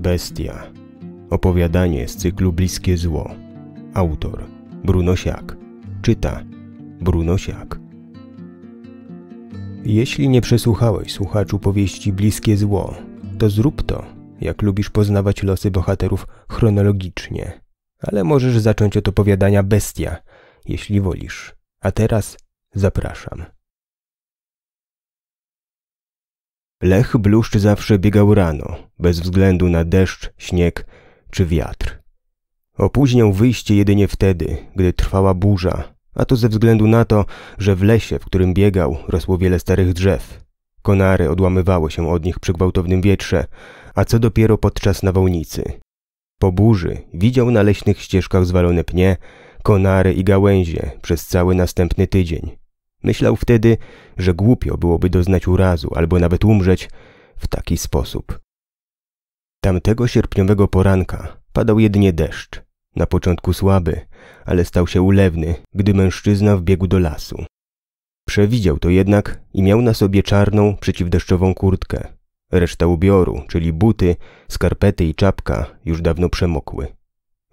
Bestia. Opowiadanie z cyklu Bliskie Zło. Autor Brunosiak. Czyta Brunosiak. Jeśli nie przesłuchałeś słuchaczu powieści Bliskie Zło, to zrób to, jak lubisz poznawać losy bohaterów chronologicznie. Ale możesz zacząć od opowiadania Bestia, jeśli wolisz. A teraz zapraszam. Lech bluszcz zawsze biegał rano, bez względu na deszcz, śnieg czy wiatr. Opóźniał wyjście jedynie wtedy, gdy trwała burza, a to ze względu na to, że w lesie, w którym biegał, rosło wiele starych drzew. Konary odłamywały się od nich przy gwałtownym wietrze, a co dopiero podczas nawałnicy. Po burzy widział na leśnych ścieżkach zwalone pnie, konary i gałęzie przez cały następny tydzień. Myślał wtedy, że głupio byłoby doznać urazu albo nawet umrzeć w taki sposób. Tamtego sierpniowego poranka padał jedynie deszcz. Na początku słaby, ale stał się ulewny, gdy mężczyzna wbiegł do lasu. Przewidział to jednak i miał na sobie czarną, przeciwdeszczową kurtkę. Reszta ubioru, czyli buty, skarpety i czapka, już dawno przemokły.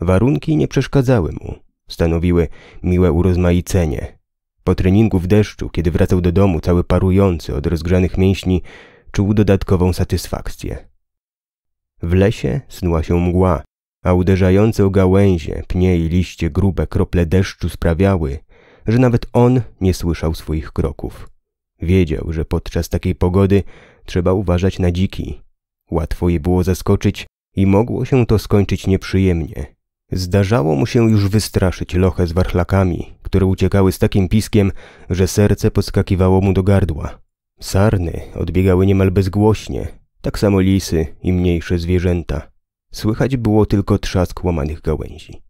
Warunki nie przeszkadzały mu. Stanowiły miłe urozmaicenie, po treningu w deszczu, kiedy wracał do domu cały parujący od rozgrzanych mięśni, czuł dodatkową satysfakcję. W lesie snuła się mgła, a uderzające o gałęzie, pnie i liście grube krople deszczu sprawiały, że nawet on nie słyszał swoich kroków. Wiedział, że podczas takiej pogody trzeba uważać na dziki. Łatwo je było zaskoczyć i mogło się to skończyć nieprzyjemnie. Zdarzało mu się już wystraszyć lochę z warchlakami, które uciekały z takim piskiem, że serce podskakiwało mu do gardła. Sarny odbiegały niemal bezgłośnie, tak samo lisy i mniejsze zwierzęta. Słychać było tylko trzask łamanych gałęzi.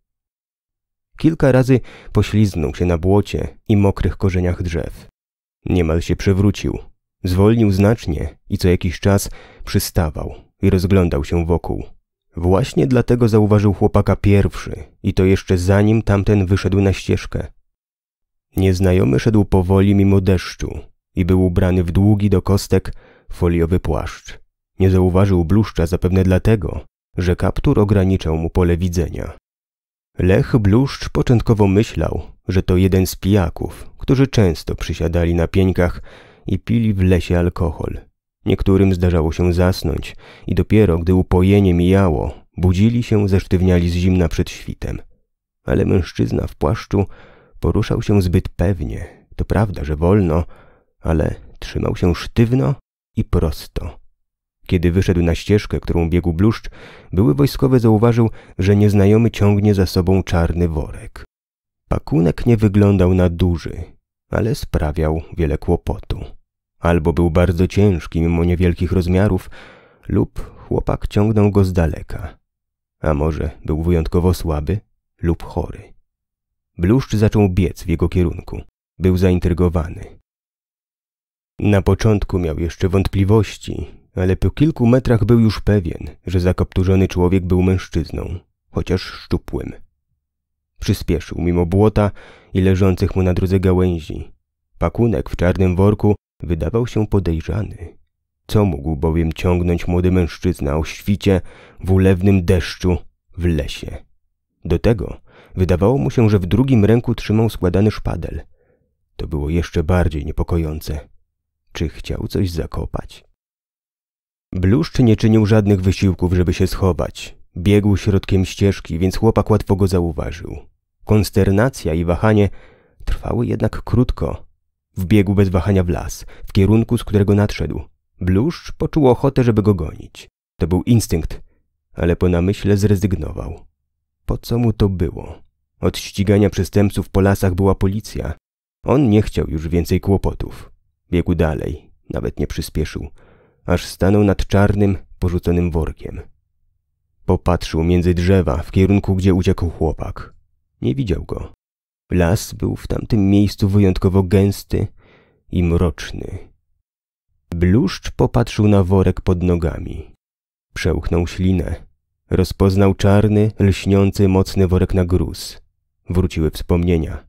Kilka razy pośliznął się na błocie i mokrych korzeniach drzew. Niemal się przewrócił. Zwolnił znacznie i co jakiś czas przystawał i rozglądał się wokół. Właśnie dlatego zauważył chłopaka pierwszy i to jeszcze zanim tamten wyszedł na ścieżkę. Nieznajomy szedł powoli mimo deszczu i był ubrany w długi do kostek foliowy płaszcz. Nie zauważył bluszcza zapewne dlatego, że kaptur ograniczał mu pole widzenia. Lech Bluszcz początkowo myślał, że to jeden z pijaków, którzy często przysiadali na pieńkach i pili w lesie alkohol. Niektórym zdarzało się zasnąć i dopiero gdy upojenie mijało, budzili się zesztywniali z zimna przed świtem. Ale mężczyzna w płaszczu Poruszał się zbyt pewnie, to prawda, że wolno, ale trzymał się sztywno i prosto. Kiedy wyszedł na ścieżkę, którą biegł bluszcz, były wojskowy zauważył, że nieznajomy ciągnie za sobą czarny worek. Pakunek nie wyglądał na duży, ale sprawiał wiele kłopotu. Albo był bardzo ciężki mimo niewielkich rozmiarów, lub chłopak ciągnął go z daleka. A może był wyjątkowo słaby lub chory. Bluszcz zaczął biec w jego kierunku. Był zaintrygowany. Na początku miał jeszcze wątpliwości, ale po kilku metrach był już pewien, że zakapturzony człowiek był mężczyzną, chociaż szczupłym. Przyspieszył mimo błota i leżących mu na drodze gałęzi. Pakunek w czarnym worku wydawał się podejrzany. Co mógł bowiem ciągnąć młody mężczyzna o świcie, w ulewnym deszczu, w lesie? Do tego Wydawało mu się, że w drugim ręku trzymał składany szpadel. To było jeszcze bardziej niepokojące. Czy chciał coś zakopać? Bluszcz nie czynił żadnych wysiłków, żeby się schować. Biegł środkiem ścieżki, więc chłopak łatwo go zauważył. Konsternacja i wahanie trwały jednak krótko. Wbiegł bez wahania w las, w kierunku, z którego nadszedł. Bluszcz poczuł ochotę, żeby go gonić. To był instynkt, ale po namyśle zrezygnował. Po co mu to było? Od ścigania przestępców po lasach była policja. On nie chciał już więcej kłopotów. Biegł dalej, nawet nie przyspieszył, aż stanął nad czarnym, porzuconym workiem. Popatrzył między drzewa w kierunku, gdzie uciekł chłopak. Nie widział go. Las był w tamtym miejscu wyjątkowo gęsty i mroczny. Bluszcz popatrzył na worek pod nogami. Przełknął ślinę. Rozpoznał czarny, lśniący, mocny worek na gruz. Wróciły wspomnienia.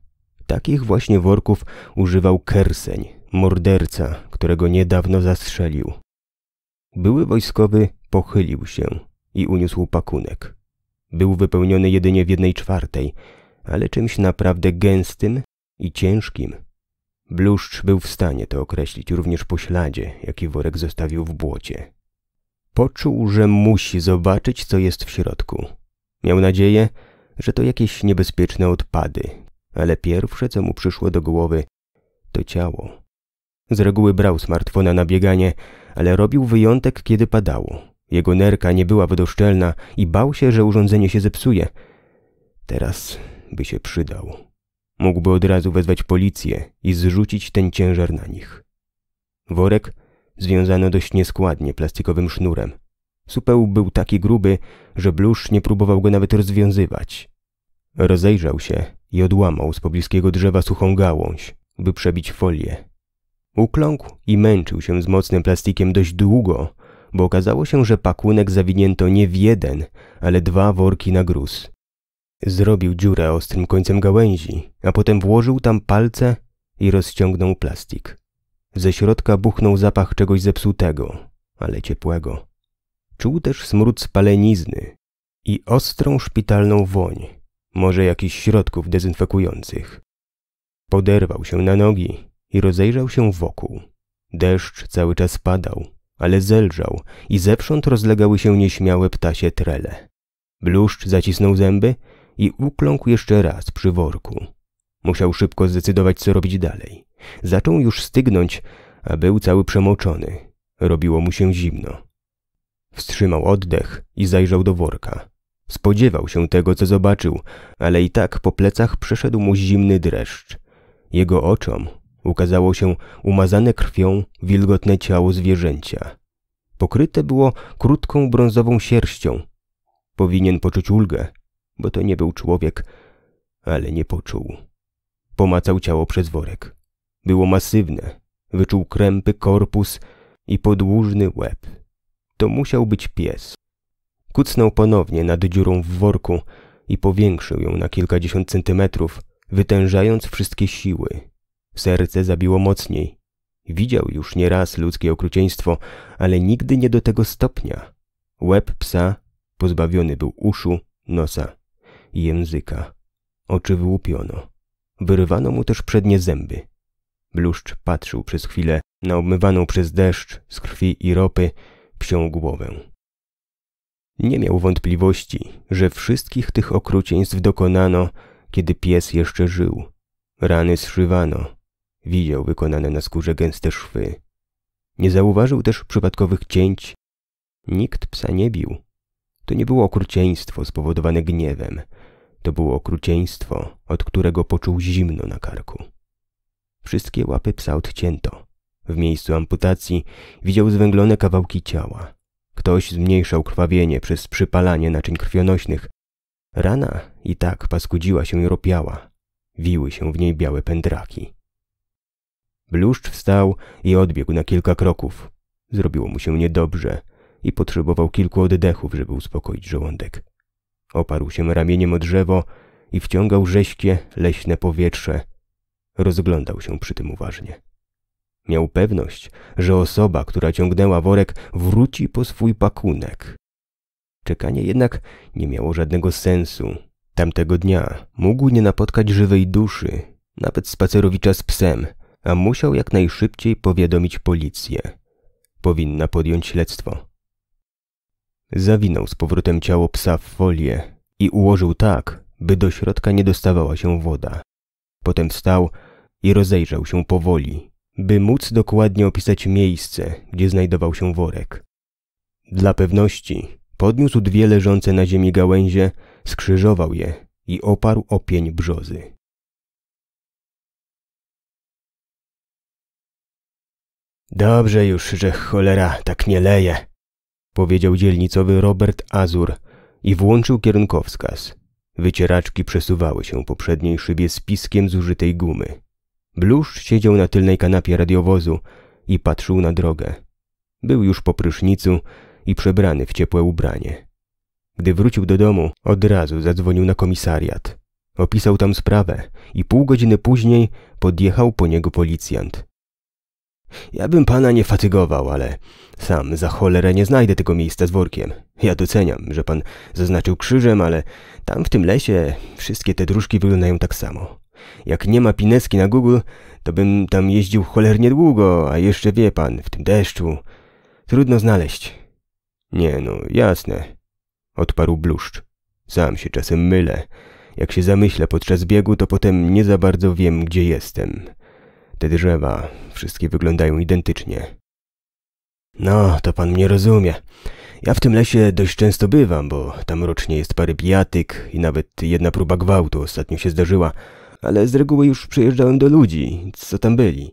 Takich właśnie worków używał Kerseń, morderca, którego niedawno zastrzelił. Były wojskowy pochylił się i uniósł pakunek. Był wypełniony jedynie w jednej czwartej, ale czymś naprawdę gęstym i ciężkim. Bluszcz był w stanie to określić również po śladzie, jaki worek zostawił w błocie. Poczuł, że musi zobaczyć, co jest w środku. Miał nadzieję, że to jakieś niebezpieczne odpady, ale pierwsze, co mu przyszło do głowy, to ciało. Z reguły brał smartfona na bieganie, ale robił wyjątek, kiedy padało. Jego nerka nie była wydoszczelna i bał się, że urządzenie się zepsuje. Teraz by się przydał. Mógłby od razu wezwać policję i zrzucić ten ciężar na nich. Worek związano dość nieskładnie plastikowym sznurem. Supeł był taki gruby, że blusz nie próbował go nawet rozwiązywać. Rozejrzał się i odłamał z pobliskiego drzewa suchą gałąź, by przebić folię. Ukląkł i męczył się z mocnym plastikiem dość długo, bo okazało się, że pakunek zawinięto nie w jeden, ale dwa worki na gruz. Zrobił dziurę ostrym końcem gałęzi, a potem włożył tam palce i rozciągnął plastik. Ze środka buchnął zapach czegoś zepsutego, ale ciepłego. Czuł też smród spalenizny i ostrą szpitalną woń, może jakichś środków dezynfekujących. Poderwał się na nogi i rozejrzał się wokół. Deszcz cały czas padał, ale zelżał i zewsząd rozlegały się nieśmiałe ptasie trele. Bluszcz zacisnął zęby i ukląkł jeszcze raz przy worku. Musiał szybko zdecydować, co robić dalej. Zaczął już stygnąć, a był cały przemoczony. Robiło mu się zimno. Wstrzymał oddech i zajrzał do worka. Spodziewał się tego, co zobaczył, ale i tak po plecach przeszedł mu zimny dreszcz. Jego oczom ukazało się umazane krwią wilgotne ciało zwierzęcia. Pokryte było krótką brązową sierścią. Powinien poczuć ulgę, bo to nie był człowiek, ale nie poczuł. Pomacał ciało przez worek. Było masywne. Wyczuł krępy korpus i podłużny łeb. To musiał być pies. Kucnął ponownie nad dziurą w worku i powiększył ją na kilkadziesiąt centymetrów, wytężając wszystkie siły. Serce zabiło mocniej. Widział już nieraz ludzkie okrucieństwo, ale nigdy nie do tego stopnia. Łeb psa pozbawiony był uszu, nosa i języka. Oczy wyłupiono. Wyrwano mu też przednie zęby. Bluszcz patrzył przez chwilę na obmywaną przez deszcz z krwi i ropy psią głowę. Nie miał wątpliwości, że wszystkich tych okrucieństw dokonano, kiedy pies jeszcze żył. Rany zszywano. Widział wykonane na skórze gęste szwy. Nie zauważył też przypadkowych cięć. Nikt psa nie bił. To nie było okrucieństwo spowodowane gniewem. To było okrucieństwo, od którego poczuł zimno na karku. Wszystkie łapy psa odcięto. W miejscu amputacji widział zwęglone kawałki ciała. Ktoś zmniejszał krwawienie przez przypalanie naczyń krwionośnych. Rana i tak paskudziła się i ropiała. Wiły się w niej białe pędraki. Bluszcz wstał i odbiegł na kilka kroków. Zrobiło mu się niedobrze i potrzebował kilku oddechów, żeby uspokoić żołądek. Oparł się ramieniem o drzewo i wciągał rześkie, leśne powietrze. Rozglądał się przy tym uważnie. Miał pewność, że osoba, która ciągnęła worek, wróci po swój pakunek. Czekanie jednak nie miało żadnego sensu. Tamtego dnia mógł nie napotkać żywej duszy, nawet spacerowicza z psem, a musiał jak najszybciej powiadomić policję. Powinna podjąć śledztwo. Zawinął z powrotem ciało psa w folię i ułożył tak, by do środka nie dostawała się woda. Potem wstał i rozejrzał się powoli, by móc dokładnie opisać miejsce, gdzie znajdował się worek. Dla pewności podniósł dwie leżące na ziemi gałęzie, skrzyżował je i oparł o pień brzozy. Dobrze już, że cholera tak nie leje, powiedział dzielnicowy Robert Azur i włączył kierunkowskaz. Wycieraczki przesuwały się po przedniej szybie z piskiem zużytej gumy. Blusz siedział na tylnej kanapie radiowozu i patrzył na drogę. Był już po prysznicu i przebrany w ciepłe ubranie. Gdy wrócił do domu, od razu zadzwonił na komisariat. Opisał tam sprawę i pół godziny później podjechał po niego policjant. Ja bym pana nie fatygował, ale sam za cholerę nie znajdę tego miejsca z workiem. Ja doceniam, że pan zaznaczył krzyżem, ale tam w tym lesie wszystkie te dróżki wyglądają tak samo. Jak nie ma Pineski na Google, to bym tam jeździł cholernie długo, a jeszcze wie pan, w tym deszczu. Trudno znaleźć. Nie no, jasne. Odparł bluszcz. Sam się czasem mylę. Jak się zamyślę podczas biegu, to potem nie za bardzo wiem, gdzie jestem. Te drzewa, wszystkie wyglądają identycznie. No, to pan mnie rozumie. Ja w tym lesie dość często bywam, bo tam rocznie jest parę bijatyk i nawet jedna próba gwałtu ostatnio się zdarzyła ale z reguły już przyjeżdżałem do ludzi, co tam byli.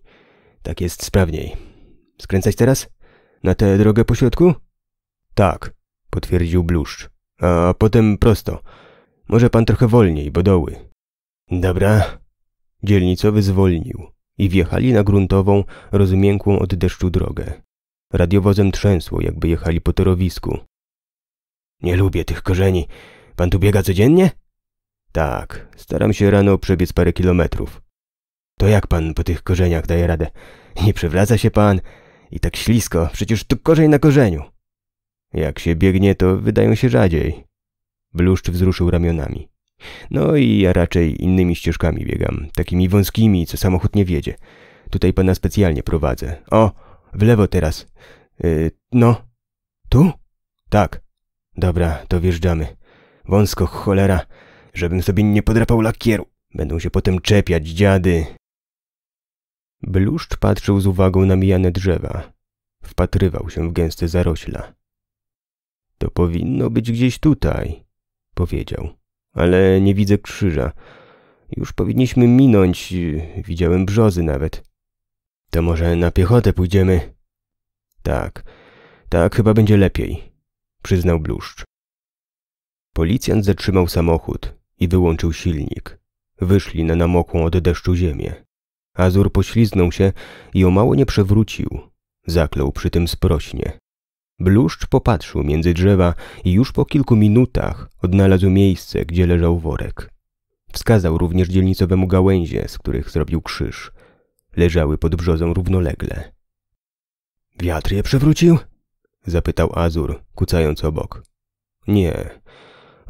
Tak jest sprawniej. Skręcać teraz? Na tę drogę po środku? Tak, potwierdził bluszcz. A potem prosto. Może pan trochę wolniej, bo doły. Dobra. Dzielnicowy zwolnił i wjechali na gruntową, rozmiękłą od deszczu drogę. Radiowozem trzęsło, jakby jechali po torowisku. Nie lubię tych korzeni. Pan tu biega codziennie? Tak, staram się rano przebiec parę kilometrów. To jak pan po tych korzeniach daje radę? Nie przewraca się pan? I tak ślisko, przecież tu korzeń na korzeniu. Jak się biegnie, to wydają się rzadziej. Bluszcz wzruszył ramionami. No i ja raczej innymi ścieżkami biegam, takimi wąskimi, co samochód nie wiedzie. Tutaj pana specjalnie prowadzę. O, w lewo teraz. Yy, no. Tu? Tak. Dobra, to wjeżdżamy. Wąsko, cholera żebym sobie nie podrapał lakieru. Będą się potem czepiać dziady. Bluszcz patrzył z uwagą na mijane drzewa. Wpatrywał się w gęste zarośla. To powinno być gdzieś tutaj, powiedział, ale nie widzę krzyża. Już powinniśmy minąć, widziałem brzozy nawet. To może na piechotę pójdziemy? Tak, tak chyba będzie lepiej, przyznał Bluszcz. Policjant zatrzymał samochód, i wyłączył silnik. Wyszli na namokłą od deszczu ziemię. Azur pośliznął się i o mało nie przewrócił. Zaklął przy tym sprośnie. Bluszcz popatrzył między drzewa i już po kilku minutach odnalazł miejsce, gdzie leżał worek. Wskazał również dzielnicowemu gałęzie, z których zrobił krzyż. Leżały pod brzozą równolegle. Wiatr je przewrócił? zapytał Azur, kucając obok. Nie.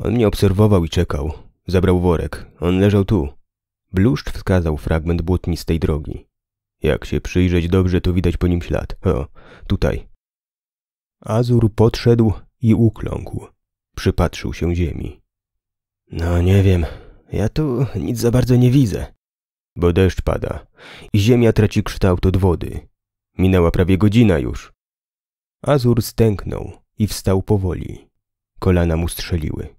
On mnie obserwował i czekał. Zabrał worek. On leżał tu. Bluszcz wskazał fragment błotnistej drogi. Jak się przyjrzeć dobrze, to widać po nim ślad. O, tutaj. Azur podszedł i ukląkł. Przypatrzył się ziemi. No nie wiem, ja tu nic za bardzo nie widzę. Bo deszcz pada i ziemia traci kształt od wody. Minęła prawie godzina już. Azur stęknął i wstał powoli. Kolana mu strzeliły.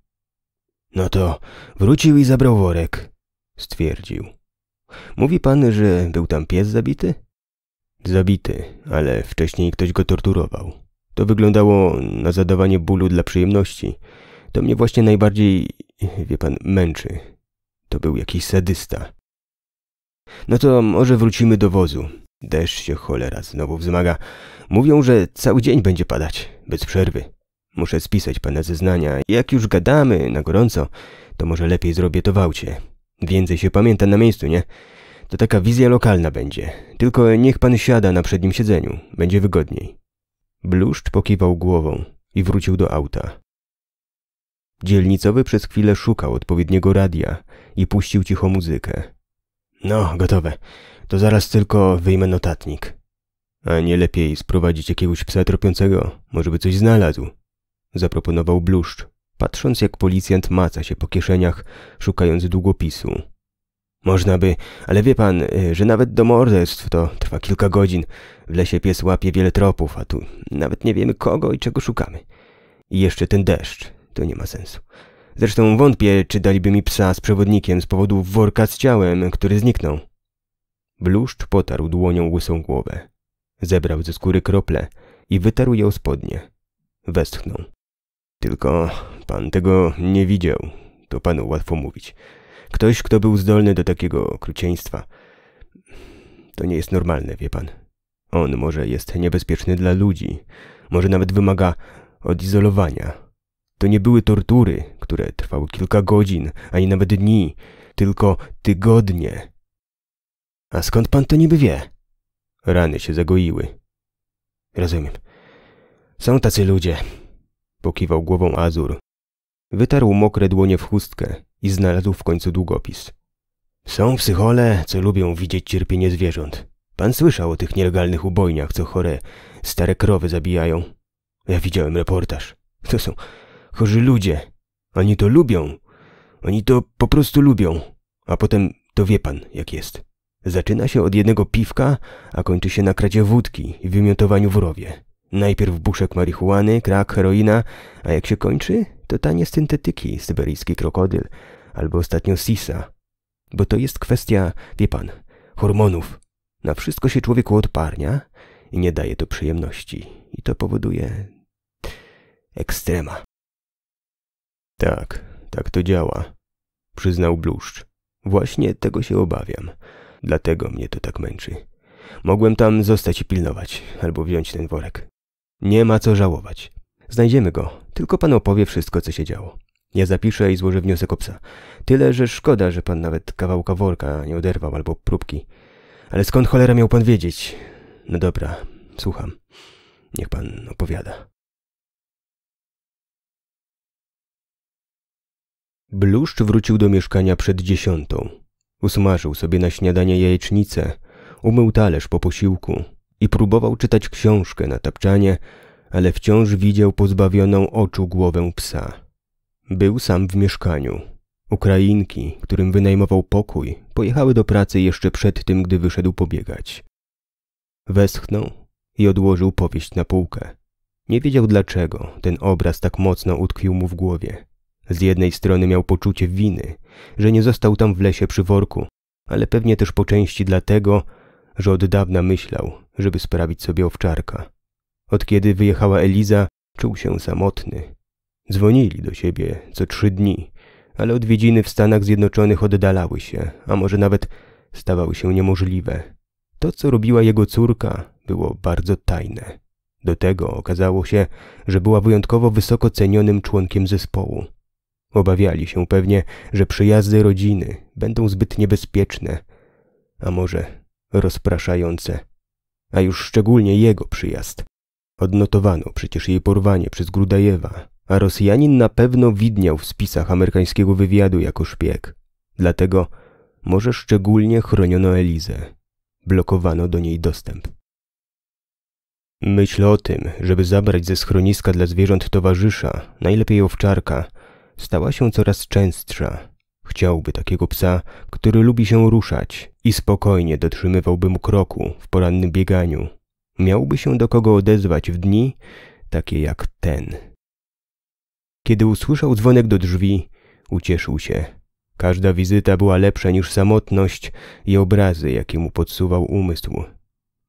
No to wrócił i zabrał worek, stwierdził. Mówi pan, że był tam pies zabity? Zabity, ale wcześniej ktoś go torturował. To wyglądało na zadawanie bólu dla przyjemności. To mnie właśnie najbardziej, wie pan, męczy. To był jakiś sadysta. No to może wrócimy do wozu. Deszcz się cholera znowu wzmaga. Mówią, że cały dzień będzie padać, bez przerwy. Muszę spisać pana zeznania. Jak już gadamy na gorąco, to może lepiej zrobię to w aucie. Więcej się pamięta na miejscu, nie? To taka wizja lokalna będzie. Tylko niech pan siada na przednim siedzeniu. Będzie wygodniej. Bluszcz pokiwał głową i wrócił do auta. Dzielnicowy przez chwilę szukał odpowiedniego radia i puścił cicho muzykę. No, gotowe. To zaraz tylko wyjmę notatnik. A nie lepiej sprowadzić jakiegoś psa tropiącego? Może by coś znalazł zaproponował bluszcz, patrząc jak policjant maca się po kieszeniach, szukając długopisu. Można by, ale wie pan, y, że nawet do morderstw to trwa kilka godzin. W lesie pies łapie wiele tropów, a tu nawet nie wiemy kogo i czego szukamy. I jeszcze ten deszcz, to nie ma sensu. Zresztą wątpię, czy daliby mi psa z przewodnikiem z powodu worka z ciałem, który zniknął. Bluszcz potarł dłonią łysą głowę. Zebrał ze skóry krople i wytarł je o spodnie. Westchnął. Tylko pan tego nie widział. To panu łatwo mówić. Ktoś, kto był zdolny do takiego okrucieństwa. To nie jest normalne, wie pan. On może jest niebezpieczny dla ludzi. Może nawet wymaga odizolowania. To nie były tortury, które trwały kilka godzin, ani nawet dni, tylko tygodnie. A skąd pan to niby wie? Rany się zagoiły. Rozumiem. Są tacy ludzie. Pokiwał głową Azur. Wytarł mokre dłonie w chustkę i znalazł w końcu długopis. Są psychole, co lubią widzieć cierpienie zwierząt. Pan słyszał o tych nielegalnych ubojniach, co chore stare krowy zabijają. Ja widziałem reportaż. To są chorzy ludzie. Oni to lubią. Oni to po prostu lubią. A potem to wie pan, jak jest. Zaczyna się od jednego piwka, a kończy się na kradzie wódki i wymiotowaniu w rowie. Najpierw buszek marihuany, krak, heroina, a jak się kończy, to tanie syntetyki, syberyjski krokodyl albo ostatnio sisa. Bo to jest kwestia, wie pan, hormonów. Na wszystko się człowieku odparnia i nie daje to przyjemności. I to powoduje ekstrema. Tak, tak to działa, przyznał Bluszcz. Właśnie tego się obawiam. Dlatego mnie to tak męczy. Mogłem tam zostać i pilnować, albo wziąć ten worek. Nie ma co żałować. Znajdziemy go, tylko pan opowie wszystko, co się działo. Ja zapiszę i złożę wniosek o psa. Tyle, że szkoda, że pan nawet kawałka worka nie oderwał albo próbki. Ale skąd cholera miał pan wiedzieć? No dobra, słucham. Niech pan opowiada. Bluszcz wrócił do mieszkania przed dziesiątą. Usmażył sobie na śniadanie jajecznicę, umył talerz po posiłku, i próbował czytać książkę na tapczanie, ale wciąż widział pozbawioną oczu głowę psa. Był sam w mieszkaniu. Ukrainki, którym wynajmował pokój, pojechały do pracy jeszcze przed tym, gdy wyszedł pobiegać. Westchnął i odłożył powieść na półkę. Nie wiedział dlaczego ten obraz tak mocno utkwił mu w głowie. Z jednej strony miał poczucie winy, że nie został tam w lesie przy worku, ale pewnie też po części dlatego, że od dawna myślał, żeby sprawić sobie owczarka. Od kiedy wyjechała Eliza, czuł się samotny. Dzwonili do siebie co trzy dni, ale odwiedziny w Stanach Zjednoczonych oddalały się, a może nawet stawały się niemożliwe. To, co robiła jego córka, było bardzo tajne. Do tego okazało się, że była wyjątkowo wysoko cenionym członkiem zespołu. Obawiali się pewnie, że przyjazdy rodziny będą zbyt niebezpieczne, a może rozpraszające a już szczególnie jego przyjazd. Odnotowano przecież jej porwanie przez Grudajewa, a Rosjanin na pewno widniał w spisach amerykańskiego wywiadu jako szpieg. Dlatego może szczególnie chroniono Elizę. Blokowano do niej dostęp. Myśl o tym, żeby zabrać ze schroniska dla zwierząt towarzysza, najlepiej owczarka, stała się coraz częstsza. Chciałby takiego psa, który lubi się ruszać i spokojnie dotrzymywałby mu kroku w porannym bieganiu. Miałby się do kogo odezwać w dni takie jak ten. Kiedy usłyszał dzwonek do drzwi, ucieszył się. Każda wizyta była lepsza niż samotność i obrazy, jakie mu podsuwał umysł.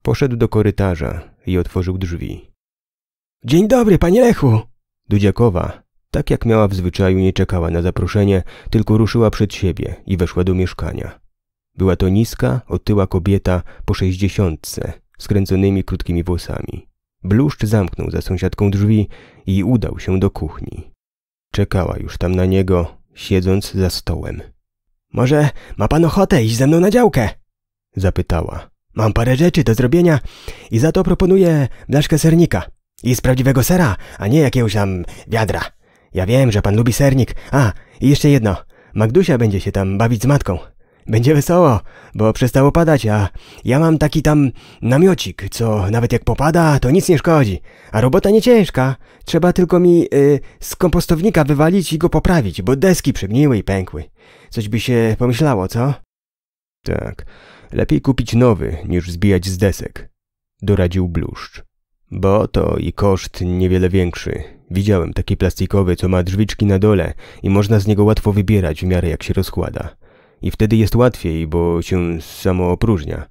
Poszedł do korytarza i otworzył drzwi. Dzień dobry, panie Lechu! Dudziakowa, tak jak miała w zwyczaju, nie czekała na zaproszenie, tylko ruszyła przed siebie i weszła do mieszkania. Była to niska, otyła kobieta po sześćdziesiątce, skręconymi krótkimi włosami. Bluszcz zamknął za sąsiadką drzwi i udał się do kuchni. Czekała już tam na niego, siedząc za stołem. Może ma pan ochotę iść ze mną na działkę? Zapytała. Mam parę rzeczy do zrobienia i za to proponuję blaszkę sernika. I z prawdziwego sera, a nie jakiegoś tam wiadra. Ja wiem, że pan lubi sernik. A, i jeszcze jedno. Magdusia będzie się tam bawić z matką. Będzie wesoło, bo przestało padać, a ja mam taki tam namiocik, co nawet jak popada, to nic nie szkodzi. A robota nie ciężka. Trzeba tylko mi y, z kompostownika wywalić i go poprawić, bo deski przygniły i pękły. Coś by się pomyślało, co? Tak, lepiej kupić nowy, niż zbijać z desek, doradził bluszcz. Bo to i koszt niewiele większy. Widziałem taki plastikowy, co ma drzwiczki na dole i można z niego łatwo wybierać w miarę jak się rozkłada. I wtedy jest łatwiej, bo się samo opróżnia.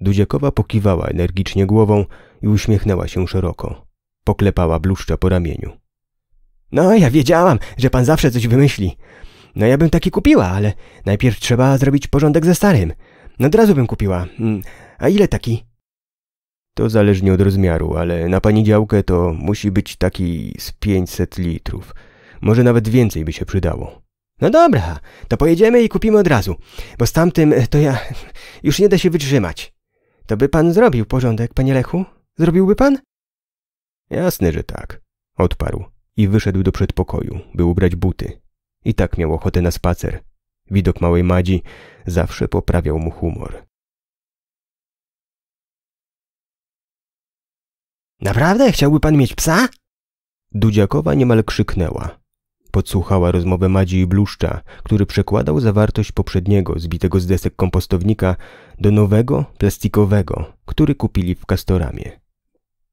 Dudziakowa pokiwała energicznie głową i uśmiechnęła się szeroko. Poklepała bluszcza po ramieniu. No, ja wiedziałam, że pan zawsze coś wymyśli. No ja bym taki kupiła, ale najpierw trzeba zrobić porządek ze starym. No od razu bym kupiła. Mm, a ile taki? To zależnie od rozmiaru, ale na pani działkę to musi być taki z 500 litrów. Może nawet więcej by się przydało. No dobra, to pojedziemy i kupimy od razu, bo z tamtym e, to ja już nie da się wytrzymać. To by pan zrobił porządek, panie Lechu? Zrobiłby pan? Jasne, że tak, odparł i wyszedł do przedpokoju, by ubrać buty. I tak miał ochotę na spacer. Widok małej Madzi zawsze poprawiał mu humor. Naprawdę? Chciałby pan mieć psa? Dudziakowa niemal krzyknęła. Podsłuchała rozmowę Madzi i Bluszcza, który przekładał zawartość poprzedniego, zbitego z desek kompostownika, do nowego, plastikowego, który kupili w Kastoramie.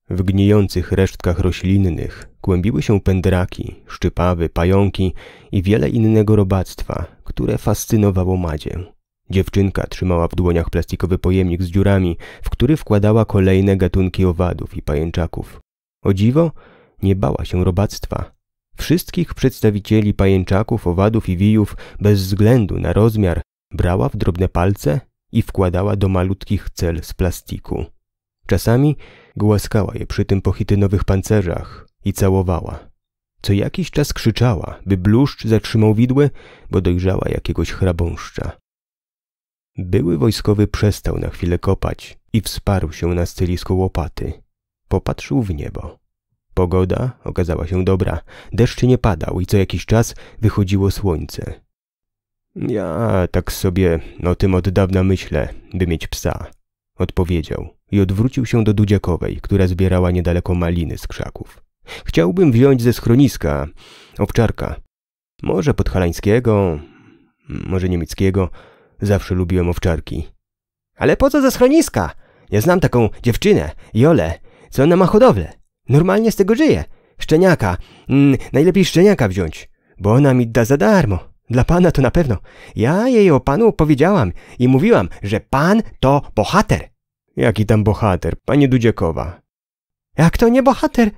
W gnijących resztkach roślinnych kłębiły się pędraki, szczypawy, pająki i wiele innego robactwa, które fascynowało Madzię. Dziewczynka trzymała w dłoniach plastikowy pojemnik z dziurami, w który wkładała kolejne gatunki owadów i pajęczaków. O dziwo, nie bała się robactwa. Wszystkich przedstawicieli pajęczaków, owadów i wijów, bez względu na rozmiar, brała w drobne palce i wkładała do malutkich cel z plastiku. Czasami głaskała je przy tym pochitynowych pancerzach i całowała. Co jakiś czas krzyczała, by bluszcz zatrzymał widły, bo dojrzała jakiegoś hrabąszcza. Były wojskowy przestał na chwilę kopać i wsparł się na stylisku łopaty. Popatrzył w niebo. Pogoda okazała się dobra, deszcz nie padał i co jakiś czas wychodziło słońce. Ja tak sobie o tym od dawna myślę, by mieć psa, odpowiedział i odwrócił się do Dudziakowej, która zbierała niedaleko maliny z krzaków. Chciałbym wziąć ze schroniska owczarka. Może podhalańskiego, może niemieckiego, Zawsze lubiłem owczarki. Ale po co ze schroniska? Ja znam taką dziewczynę, Jolę, co ona ma hodowlę. Normalnie z tego żyje. Szczeniaka. Mm, najlepiej szczeniaka wziąć, bo ona mi da za darmo. Dla pana to na pewno. Ja jej o panu powiedziałam i mówiłam, że pan to bohater. Jaki tam bohater, panie Dudziakowa? Jak to nie bohater?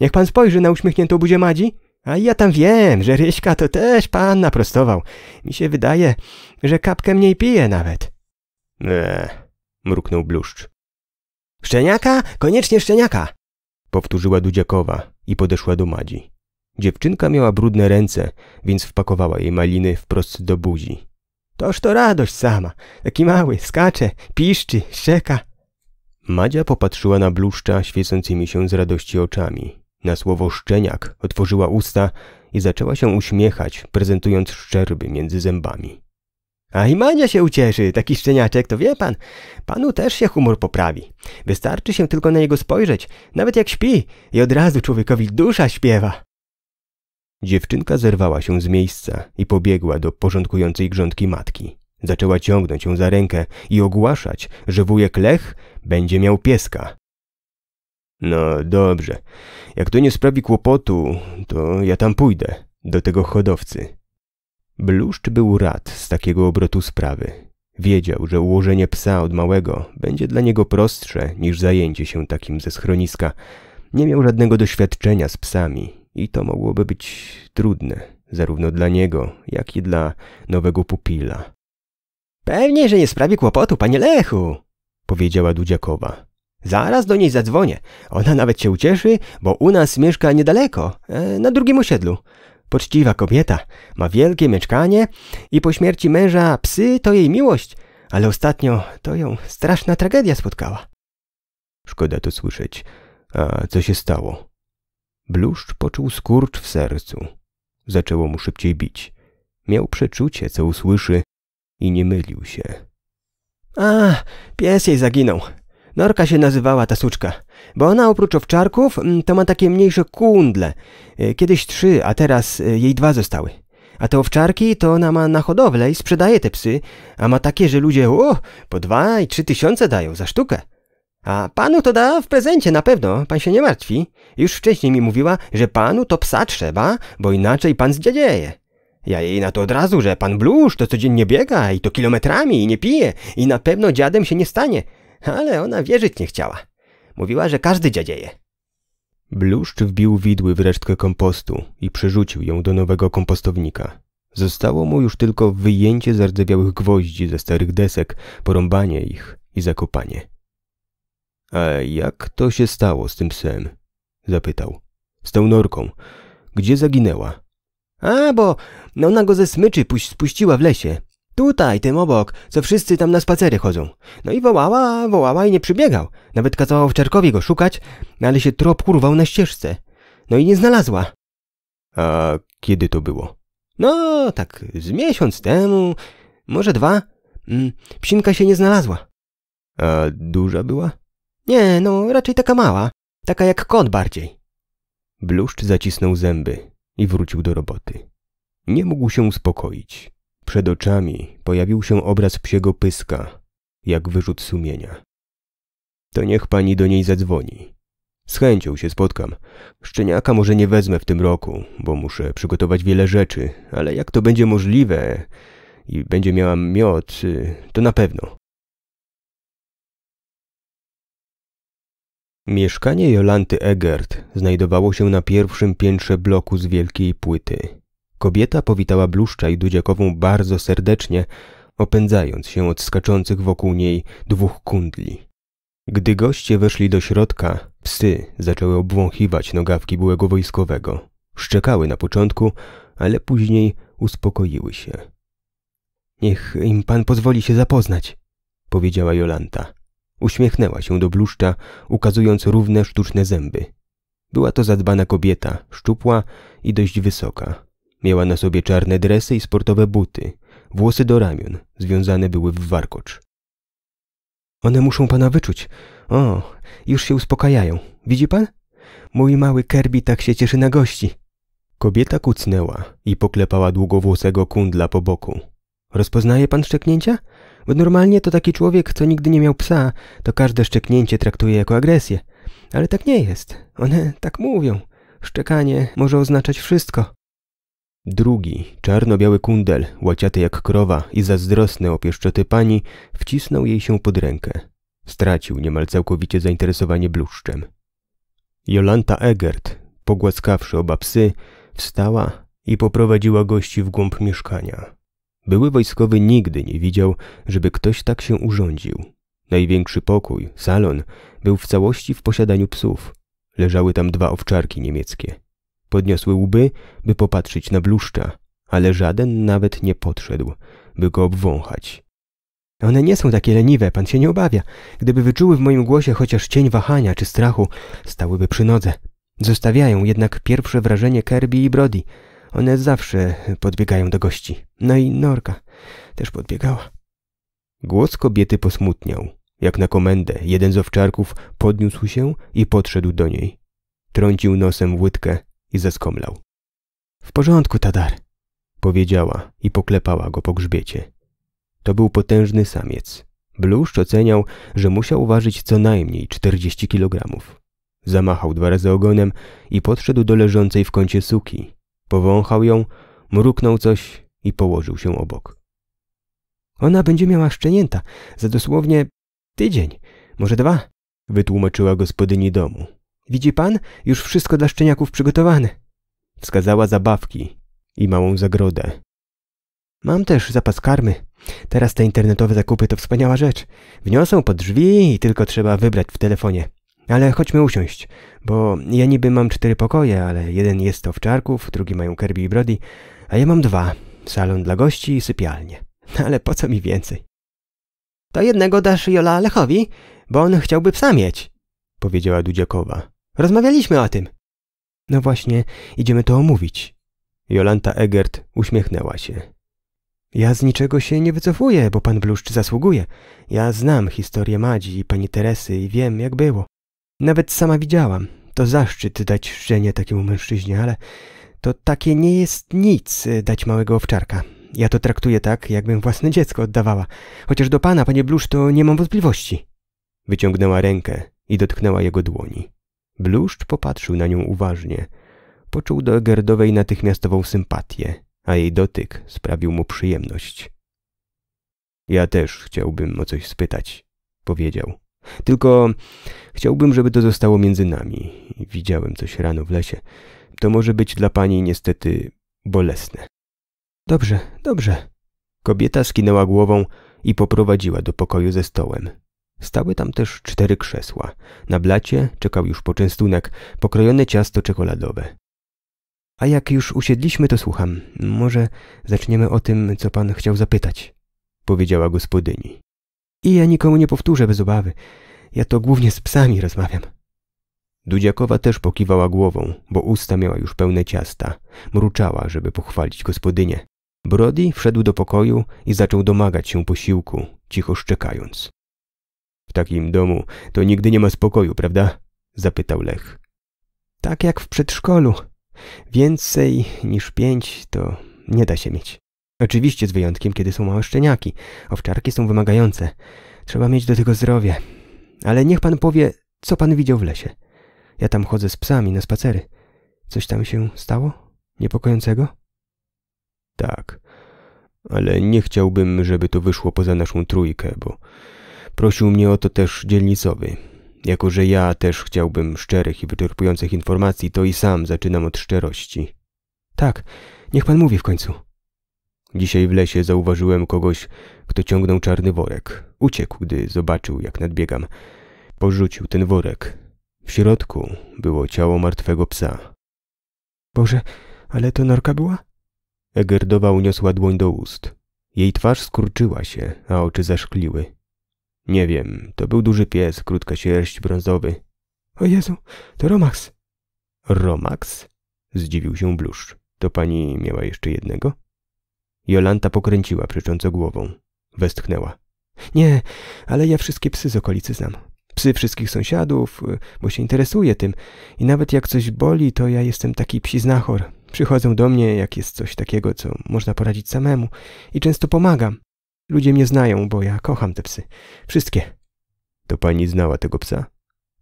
Niech pan spojrzy na uśmiechniętą buzię Madzi. A ja tam wiem, że Ryśka to też pan naprostował. Mi się wydaje, że kapkę mniej pije nawet. Eee, mruknął bluszcz. Szczeniaka? Koniecznie szczeniaka! Powtórzyła Dudziakowa i podeszła do Madzi. Dziewczynka miała brudne ręce, więc wpakowała jej maliny wprost do buzi. Toż to radość sama. Taki mały, skacze, piszczy, szczeka. Madzia popatrzyła na bluszcza świecącymi się z radości oczami. Na słowo szczeniak otworzyła usta i zaczęła się uśmiechać, prezentując szczerby między zębami. A i Mania się ucieszy, taki szczeniaczek, to wie pan. Panu też się humor poprawi. Wystarczy się tylko na niego spojrzeć, nawet jak śpi i od razu człowiekowi dusza śpiewa. Dziewczynka zerwała się z miejsca i pobiegła do porządkującej grządki matki. Zaczęła ciągnąć ją za rękę i ogłaszać, że wujek Lech będzie miał pieska no dobrze. Jak to nie sprawi kłopotu, to ja tam pójdę, do tego hodowcy. Bluszcz był rad z takiego obrotu sprawy. Wiedział, że ułożenie psa od małego będzie dla niego prostsze niż zajęcie się takim ze schroniska. Nie miał żadnego doświadczenia z psami i to mogłoby być trudne, zarówno dla niego, jak i dla nowego pupila. Pewnie, że nie sprawi kłopotu, panie Lechu, powiedziała Dudziakowa. Zaraz do niej zadzwonię. Ona nawet się ucieszy, bo u nas mieszka niedaleko, e, na drugim osiedlu. Poczciwa kobieta, ma wielkie mieszkanie i po śmierci męża psy to jej miłość, ale ostatnio to ją straszna tragedia spotkała. Szkoda to słyszeć. A co się stało? Bluszcz poczuł skurcz w sercu. Zaczęło mu szybciej bić. Miał przeczucie, co usłyszy i nie mylił się. A, pies jej zaginął. Norka się nazywała ta suczka, bo ona oprócz owczarków mm, to ma takie mniejsze kundle. E, kiedyś trzy, a teraz e, jej dwa zostały. A te owczarki to ona ma na hodowlę i sprzedaje te psy, a ma takie, że ludzie o, po dwa i trzy tysiące dają za sztukę. A panu to da w prezencie na pewno, pan się nie martwi. Już wcześniej mi mówiła, że panu to psa trzeba, bo inaczej pan zdziadzieje. Ja jej na to od razu, że pan Blusz to codziennie biega i to kilometrami i nie pije i na pewno dziadem się nie stanie – ale ona wierzyć nie chciała. Mówiła, że każdy dziadzieje. Bluszcz wbił widły w resztkę kompostu i przerzucił ją do nowego kompostownika. Zostało mu już tylko wyjęcie zardzewiałych gwoździ ze starych desek, porąbanie ich i zakopanie. A jak to się stało z tym psem? Zapytał. Z tą norką. Gdzie zaginęła? A, bo ona go ze smyczy puś spuściła w lesie. Tutaj, tym obok, co wszyscy tam na spacery chodzą. No i wołała, wołała i nie przybiegał. Nawet kazała owczarkowi go szukać, no ale się trop kurwał na ścieżce. No i nie znalazła. A kiedy to było? No, tak z miesiąc temu, może dwa. Mm, psinka się nie znalazła. A duża była? Nie, no raczej taka mała. Taka jak kot bardziej. Bluszcz zacisnął zęby i wrócił do roboty. Nie mógł się uspokoić. Przed oczami pojawił się obraz psiego pyska, jak wyrzut sumienia. To niech pani do niej zadzwoni. Z chęcią się spotkam. Szczeniaka może nie wezmę w tym roku, bo muszę przygotować wiele rzeczy, ale jak to będzie możliwe i będzie miała miod, y, to na pewno. Mieszkanie Jolanty Egert znajdowało się na pierwszym piętrze bloku z wielkiej płyty. Kobieta powitała Bluszcza i Dudziakową bardzo serdecznie, opędzając się od skaczących wokół niej dwóch kundli. Gdy goście weszli do środka, psy zaczęły obwąchiwać nogawki byłego wojskowego. Szczekały na początku, ale później uspokoiły się. Niech im pan pozwoli się zapoznać, powiedziała Jolanta. Uśmiechnęła się do bluszcza, ukazując równe sztuczne zęby. Była to zadbana kobieta, szczupła i dość wysoka. Miała na sobie czarne dresy i sportowe buty. Włosy do ramion, związane były w warkocz. One muszą pana wyczuć. O, już się uspokajają. Widzi pan? Mój mały Kerbi tak się cieszy na gości. Kobieta kucnęła i poklepała długowłosego kundla po boku. Rozpoznaje pan szczeknięcia? Bo normalnie to taki człowiek, co nigdy nie miał psa, to każde szczeknięcie traktuje jako agresję. Ale tak nie jest. One tak mówią. Szczekanie może oznaczać wszystko. Drugi, czarno-biały kundel, łaciaty jak krowa i zazdrosny o pieszczoty pani, wcisnął jej się pod rękę. Stracił niemal całkowicie zainteresowanie bluszczem. Jolanta Egert, pogłaskawszy oba psy, wstała i poprowadziła gości w głąb mieszkania. Były wojskowy nigdy nie widział, żeby ktoś tak się urządził. Największy pokój, salon, był w całości w posiadaniu psów. Leżały tam dwa owczarki niemieckie. Podniosły łby, by popatrzeć na bluszcza, ale żaden nawet nie podszedł, by go obwąchać. One nie są takie leniwe, pan się nie obawia. Gdyby wyczuły w moim głosie chociaż cień wahania czy strachu, stałyby przy nodze. Zostawiają jednak pierwsze wrażenie Kerby i Brody. One zawsze podbiegają do gości. No i Norka też podbiegała. Głos kobiety posmutniał. Jak na komendę, jeden z owczarków podniósł się i podszedł do niej. Trącił nosem łydkę, i zeskomlał. W porządku, Tadar, powiedziała i poklepała go po grzbiecie. To był potężny samiec. Bluszcz oceniał, że musiał ważyć co najmniej 40 kilogramów. Zamachał dwa razy ogonem i podszedł do leżącej w kącie suki. Powąchał ją, mruknął coś i położył się obok. Ona będzie miała szczenięta za dosłownie tydzień, może dwa, wytłumaczyła gospodyni domu. Widzi pan? Już wszystko dla szczeniaków przygotowane. Wskazała zabawki i małą zagrodę. Mam też zapas karmy. Teraz te internetowe zakupy to wspaniała rzecz. Wniosą pod drzwi i tylko trzeba wybrać w telefonie. Ale chodźmy usiąść, bo ja niby mam cztery pokoje, ale jeden jest owczarków, drugi mają Kirby i Brody, a ja mam dwa. Salon dla gości i sypialnię. Ale po co mi więcej? To jednego dasz Jola Lechowi, bo on chciałby psa mieć, powiedziała Dudziakowa. Rozmawialiśmy o tym. No właśnie, idziemy to omówić. Jolanta Egert uśmiechnęła się. Ja z niczego się nie wycofuję, bo pan Bluszcz zasługuje. Ja znam historię Madzi i pani Teresy i wiem, jak było. Nawet sama widziałam. To zaszczyt dać szczenie takiemu mężczyźnie, ale to takie nie jest nic y, dać małego owczarka. Ja to traktuję tak, jakbym własne dziecko oddawała. Chociaż do pana, panie Bluszcz, to nie mam wątpliwości. Wyciągnęła rękę i dotknęła jego dłoni. Bluszcz popatrzył na nią uważnie. Poczuł do Gerdowej natychmiastową sympatię, a jej dotyk sprawił mu przyjemność. Ja też chciałbym o coś spytać, powiedział. Tylko chciałbym, żeby to zostało między nami. Widziałem coś rano w lesie. To może być dla pani niestety bolesne. Dobrze, dobrze. Kobieta skinęła głową i poprowadziła do pokoju ze stołem. Stały tam też cztery krzesła. Na blacie czekał już poczęstunek, pokrojone ciasto czekoladowe. A jak już usiedliśmy, to słucham. Może zaczniemy o tym, co pan chciał zapytać, powiedziała gospodyni. I ja nikomu nie powtórzę bez obawy. Ja to głównie z psami rozmawiam. Dudziakowa też pokiwała głową, bo usta miała już pełne ciasta. Mruczała, żeby pochwalić gospodynię. Brody wszedł do pokoju i zaczął domagać się posiłku, cicho szczekając. W takim domu to nigdy nie ma spokoju, prawda? Zapytał Lech. Tak jak w przedszkolu. Więcej niż pięć to nie da się mieć. Oczywiście z wyjątkiem, kiedy są małe szczeniaki. Owczarki są wymagające. Trzeba mieć do tego zdrowie. Ale niech pan powie, co pan widział w lesie. Ja tam chodzę z psami na spacery. Coś tam się stało? Niepokojącego? Tak, ale nie chciałbym, żeby to wyszło poza naszą trójkę, bo Prosił mnie o to też dzielnicowy. Jako, że ja też chciałbym szczerych i wyczerpujących informacji, to i sam zaczynam od szczerości. Tak, niech pan mówi w końcu. Dzisiaj w lesie zauważyłem kogoś, kto ciągnął czarny worek. Uciekł, gdy zobaczył, jak nadbiegam. Porzucił ten worek. W środku było ciało martwego psa. Boże, ale to norka była? Egerdowa uniosła dłoń do ust. Jej twarz skurczyła się, a oczy zaszkliły. Nie wiem, to był duży pies, krótka sierść, brązowy. O Jezu, to Romax. Romax? Zdziwił się Blusz. To pani miała jeszcze jednego? Jolanta pokręciła przecząco głową. Westchnęła. Nie, ale ja wszystkie psy z okolicy znam. Psy wszystkich sąsiadów, bo się interesuję tym. I nawet jak coś boli, to ja jestem taki psi znachor. Przychodzą do mnie, jak jest coś takiego, co można poradzić samemu. I często pomagam. Ludzie mnie znają, bo ja kocham te psy. Wszystkie. To pani znała tego psa?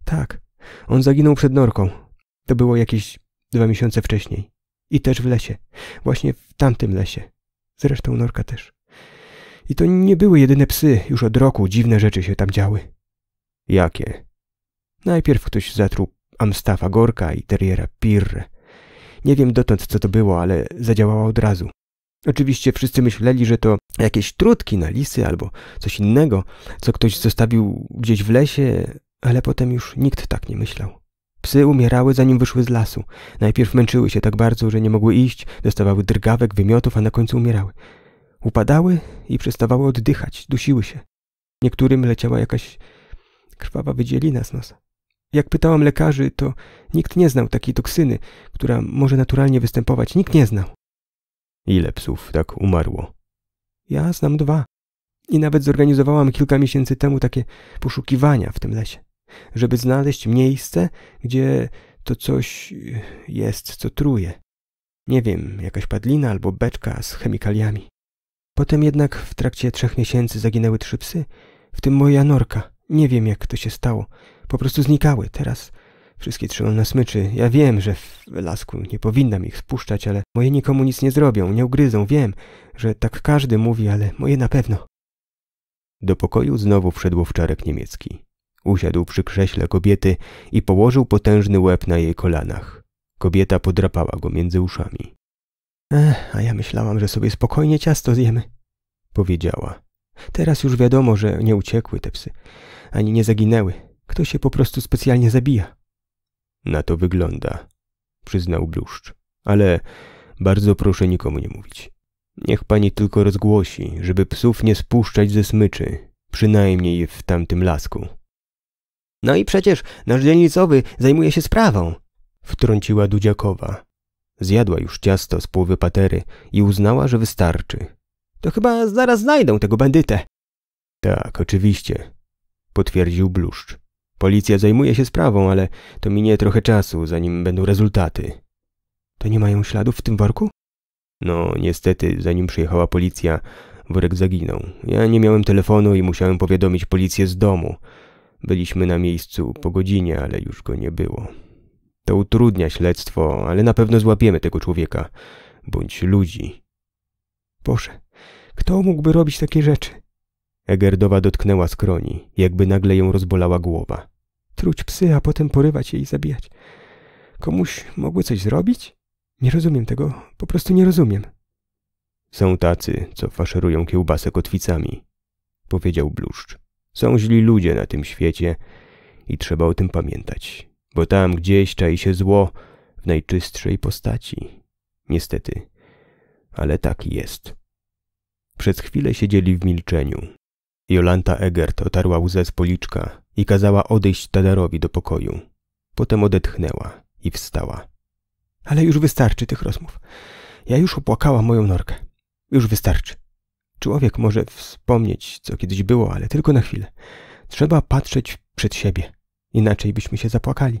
Tak. On zaginął przed norką. To było jakieś dwa miesiące wcześniej. I też w lesie. Właśnie w tamtym lesie. Zresztą norka też. I to nie były jedyne psy. Już od roku dziwne rzeczy się tam działy. Jakie? Najpierw ktoś zatruł Amstafa Gorka i teriera Pirre. Nie wiem dotąd, co to było, ale zadziałała od razu. Oczywiście wszyscy myśleli, że to jakieś trutki na lisy albo coś innego, co ktoś zostawił gdzieś w lesie, ale potem już nikt tak nie myślał. Psy umierały, zanim wyszły z lasu. Najpierw męczyły się tak bardzo, że nie mogły iść, dostawały drgawek, wymiotów, a na końcu umierały. Upadały i przestawały oddychać, dusiły się. Niektórym leciała jakaś krwawa wydzielina z nosa. Jak pytałam lekarzy, to nikt nie znał takiej toksyny, która może naturalnie występować. Nikt nie znał. Ile psów tak umarło ja znam dwa. I nawet zorganizowałam kilka miesięcy temu takie poszukiwania w tym lesie, żeby znaleźć miejsce, gdzie to coś y, jest, co truje. Nie wiem, jakaś padlina albo beczka z chemikaliami. Potem jednak w trakcie trzech miesięcy zaginęły trzy psy, w tym moja norka. Nie wiem, jak to się stało. Po prostu znikały. Teraz Wszystkie trzymam na smyczy. Ja wiem, że w lasku nie powinnam ich spuszczać, ale moje nikomu nic nie zrobią, nie ugryzą. Wiem, że tak każdy mówi, ale moje na pewno. Do pokoju znowu wszedł owczarek niemiecki. Usiadł przy krześle kobiety i położył potężny łeb na jej kolanach. Kobieta podrapała go między uszami. Ech, a ja myślałam, że sobie spokojnie ciasto zjemy, powiedziała. Teraz już wiadomo, że nie uciekły te psy, ani nie zaginęły. Ktoś się po prostu specjalnie zabija. Na to wygląda, przyznał bluszcz. Ale bardzo proszę nikomu nie mówić. Niech pani tylko rozgłosi, żeby psów nie spuszczać ze smyczy, przynajmniej w tamtym lasku. No i przecież nasz dzielnicowy zajmuje się sprawą, wtrąciła Dudziakowa. Zjadła już ciasto z połowy patery i uznała, że wystarczy. To chyba zaraz znajdą tego bandytę. Tak, oczywiście, potwierdził bluszcz. Policja zajmuje się sprawą, ale to minie trochę czasu, zanim będą rezultaty. To nie mają śladów w tym worku? No, niestety, zanim przyjechała policja, worek zaginął. Ja nie miałem telefonu i musiałem powiadomić policję z domu. Byliśmy na miejscu po godzinie, ale już go nie było. To utrudnia śledztwo, ale na pewno złapiemy tego człowieka, bądź ludzi. Boże, kto mógłby robić takie rzeczy? Egerdowa dotknęła skroni, jakby nagle ją rozbolała głowa. Truć psy, a potem porywać je i zabijać. Komuś mogły coś zrobić? Nie rozumiem tego, po prostu nie rozumiem. Są tacy, co faszerują kiełbasę kotwicami, powiedział Bluszcz. Są źli ludzie na tym świecie i trzeba o tym pamiętać, bo tam gdzieś czai się zło w najczystszej postaci. Niestety, ale tak jest. Przez chwilę siedzieli w milczeniu, Jolanta Egert otarła łzę z policzka i kazała odejść Tadarowi do pokoju. Potem odetchnęła i wstała. Ale już wystarczy tych rozmów. Ja już opłakała moją norkę. Już wystarczy. Człowiek może wspomnieć, co kiedyś było, ale tylko na chwilę. Trzeba patrzeć przed siebie. Inaczej byśmy się zapłakali.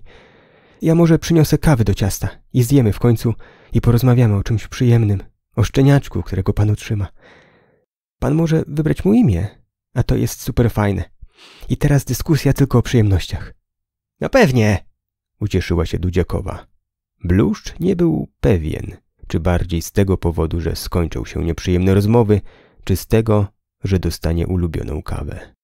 Ja może przyniosę kawy do ciasta i zjemy w końcu i porozmawiamy o czymś przyjemnym. O szczeniaczku, którego pan utrzyma. Pan może wybrać mu imię, a to jest super fajne. I teraz dyskusja tylko o przyjemnościach. No pewnie, ucieszyła się Dudziakowa. Bluszcz nie był pewien, czy bardziej z tego powodu, że skończą się nieprzyjemne rozmowy, czy z tego, że dostanie ulubioną kawę.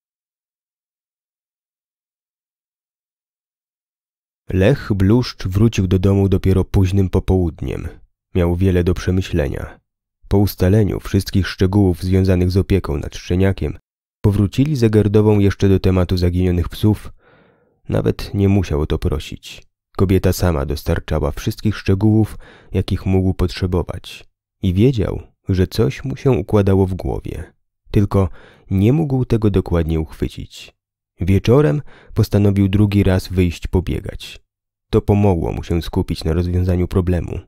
Lech Bluszcz wrócił do domu dopiero późnym popołudniem. Miał wiele do przemyślenia. Po ustaleniu wszystkich szczegółów związanych z opieką nad szczeniakiem, Powrócili za Gardową jeszcze do tematu zaginionych psów. Nawet nie musiał o to prosić. Kobieta sama dostarczała wszystkich szczegółów, jakich mógł potrzebować. I wiedział, że coś mu się układało w głowie. Tylko nie mógł tego dokładnie uchwycić. Wieczorem postanowił drugi raz wyjść pobiegać. To pomogło mu się skupić na rozwiązaniu problemu.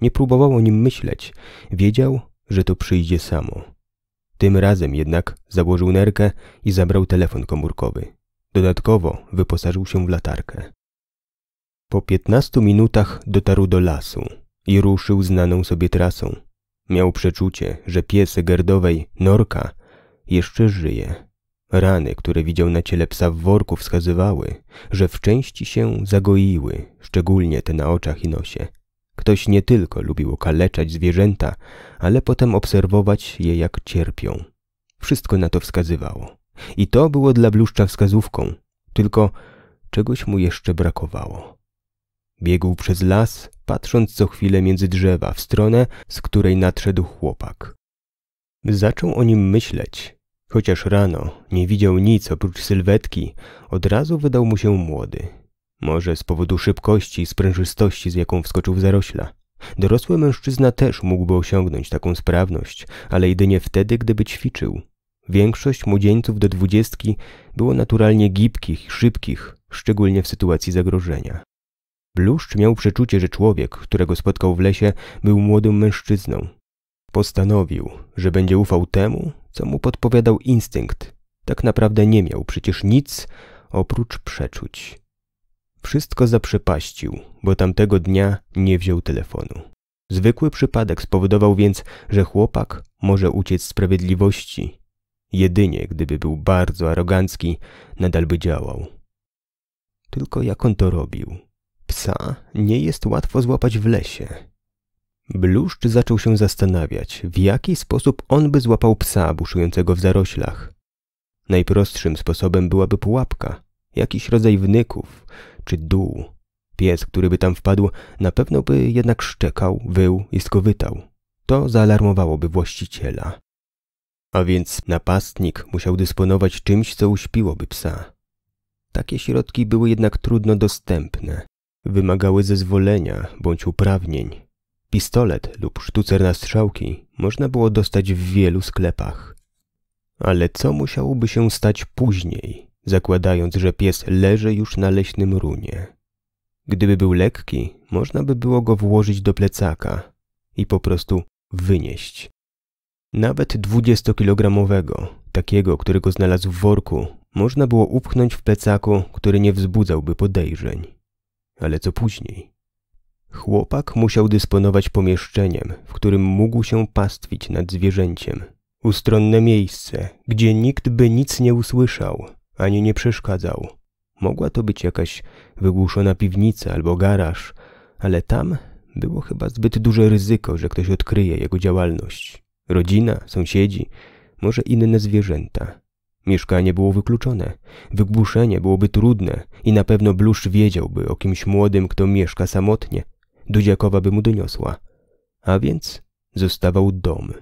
Nie próbował o nim myśleć. Wiedział, że to przyjdzie samo. Tym razem jednak założył nerkę i zabrał telefon komórkowy. Dodatkowo wyposażył się w latarkę. Po piętnastu minutach dotarł do lasu i ruszył znaną sobie trasą. Miał przeczucie, że pies Gerdowej, Norka, jeszcze żyje. Rany, które widział na ciele psa w worku wskazywały, że w części się zagoiły, szczególnie te na oczach i nosie. Ktoś nie tylko lubił okaleczać zwierzęta, ale potem obserwować je jak cierpią. Wszystko na to wskazywało. I to było dla Bluszcza wskazówką. Tylko czegoś mu jeszcze brakowało. Biegł przez las, patrząc co chwilę między drzewa w stronę, z której nadszedł chłopak. Zaczął o nim myśleć. Chociaż rano nie widział nic oprócz sylwetki, od razu wydał mu się młody. Może z powodu szybkości i sprężystości, z jaką wskoczył w zarośla. Dorosły mężczyzna też mógłby osiągnąć taką sprawność, ale jedynie wtedy, gdyby ćwiczył. Większość młodzieńców do dwudziestki było naturalnie gibkich i szybkich, szczególnie w sytuacji zagrożenia. Bluszcz miał przeczucie, że człowiek, którego spotkał w lesie, był młodym mężczyzną. Postanowił, że będzie ufał temu, co mu podpowiadał instynkt. Tak naprawdę nie miał przecież nic oprócz przeczuć. Wszystko zaprzepaścił, bo tamtego dnia nie wziął telefonu. Zwykły przypadek spowodował więc, że chłopak może uciec sprawiedliwości. Jedynie gdyby był bardzo arogancki, nadal by działał. Tylko jak on to robił? Psa nie jest łatwo złapać w lesie. Bluszcz zaczął się zastanawiać, w jaki sposób on by złapał psa buszującego w zaroślach. Najprostszym sposobem byłaby pułapka, jakiś rodzaj wnyków – czy dół. Pies, który by tam wpadł, na pewno by jednak szczekał, wył i skowytał. To zaalarmowałoby właściciela. A więc napastnik musiał dysponować czymś, co uśpiłoby psa. Takie środki były jednak trudno dostępne. Wymagały zezwolenia bądź uprawnień. Pistolet lub sztucer na strzałki można było dostać w wielu sklepach. Ale co musiałoby się stać później? zakładając, że pies leży już na leśnym runie. Gdyby był lekki, można by było go włożyć do plecaka i po prostu wynieść. Nawet dwudziestokilogramowego, takiego, którego znalazł w worku, można było upchnąć w plecaku, który nie wzbudzałby podejrzeń. Ale co później? Chłopak musiał dysponować pomieszczeniem, w którym mógł się pastwić nad zwierzęciem. Ustronne miejsce, gdzie nikt by nic nie usłyszał, ani nie przeszkadzał. Mogła to być jakaś wygłuszona piwnica albo garaż, ale tam było chyba zbyt duże ryzyko, że ktoś odkryje jego działalność. Rodzina, sąsiedzi, może inne zwierzęta. Mieszkanie było wykluczone, wygłuszenie byłoby trudne i na pewno Blusz wiedziałby o kimś młodym, kto mieszka samotnie. Dudziakowa by mu doniosła. A więc zostawał dom.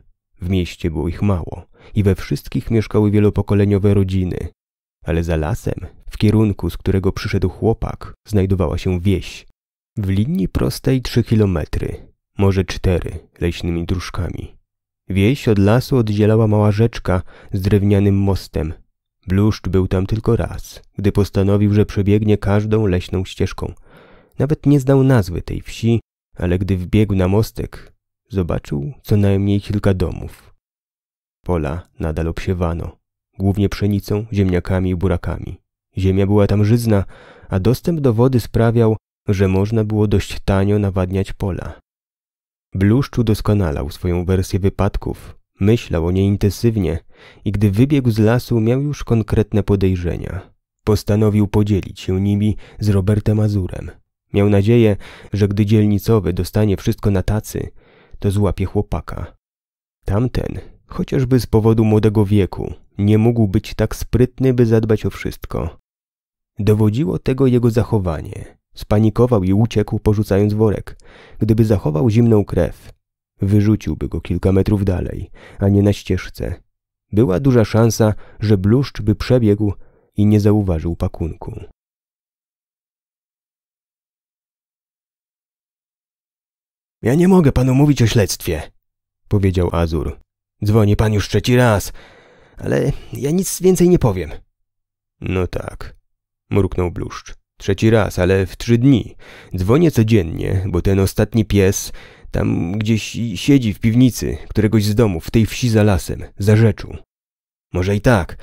W mieście było ich mało i we wszystkich mieszkały wielopokoleniowe rodziny, ale za lasem, w kierunku, z którego przyszedł chłopak, znajdowała się wieś. W linii prostej trzy kilometry, może cztery, leśnymi dróżkami. Wieś od lasu oddzielała mała rzeczka z drewnianym mostem. Bluszcz był tam tylko raz, gdy postanowił, że przebiegnie każdą leśną ścieżką. Nawet nie znał nazwy tej wsi, ale gdy wbiegł na mostek, zobaczył co najmniej kilka domów. Pola nadal obsiewano głównie pszenicą, ziemniakami i burakami. Ziemia była tam żyzna, a dostęp do wody sprawiał, że można było dość tanio nawadniać pola. Bluszczu doskonalał swoją wersję wypadków, myślał o niej intensywnie i gdy wybiegł z lasu miał już konkretne podejrzenia. Postanowił podzielić się nimi z Robertem Azurem. Miał nadzieję, że gdy dzielnicowy dostanie wszystko na tacy, to złapie chłopaka. Tamten Chociażby z powodu młodego wieku nie mógł być tak sprytny, by zadbać o wszystko. Dowodziło tego jego zachowanie. Spanikował i uciekł, porzucając worek. Gdyby zachował zimną krew, wyrzuciłby go kilka metrów dalej, a nie na ścieżce. Była duża szansa, że bluszcz by przebiegł i nie zauważył pakunku. Ja nie mogę panu mówić o śledztwie, powiedział Azur. Dzwoni pan już trzeci raz, ale ja nic więcej nie powiem. No tak, mruknął bluszcz. Trzeci raz, ale w trzy dni. Dzwonię codziennie, bo ten ostatni pies tam gdzieś siedzi w piwnicy któregoś z domów, w tej wsi za lasem, za rzeczu. Może i tak,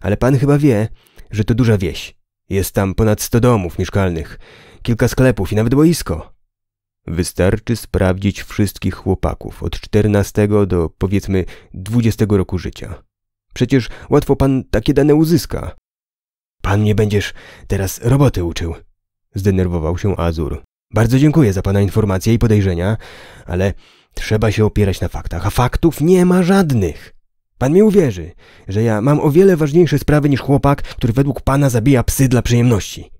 ale pan chyba wie, że to duża wieś. Jest tam ponad sto domów mieszkalnych, kilka sklepów i nawet boisko. Wystarczy sprawdzić wszystkich chłopaków od 14 do powiedzmy 20 roku życia. Przecież łatwo pan takie dane uzyska. Pan mnie będziesz teraz roboty uczył. Zdenerwował się Azur. Bardzo dziękuję za pana informacje i podejrzenia, ale trzeba się opierać na faktach, a faktów nie ma żadnych. Pan mi uwierzy, że ja mam o wiele ważniejsze sprawy niż chłopak, który według pana zabija psy dla przyjemności.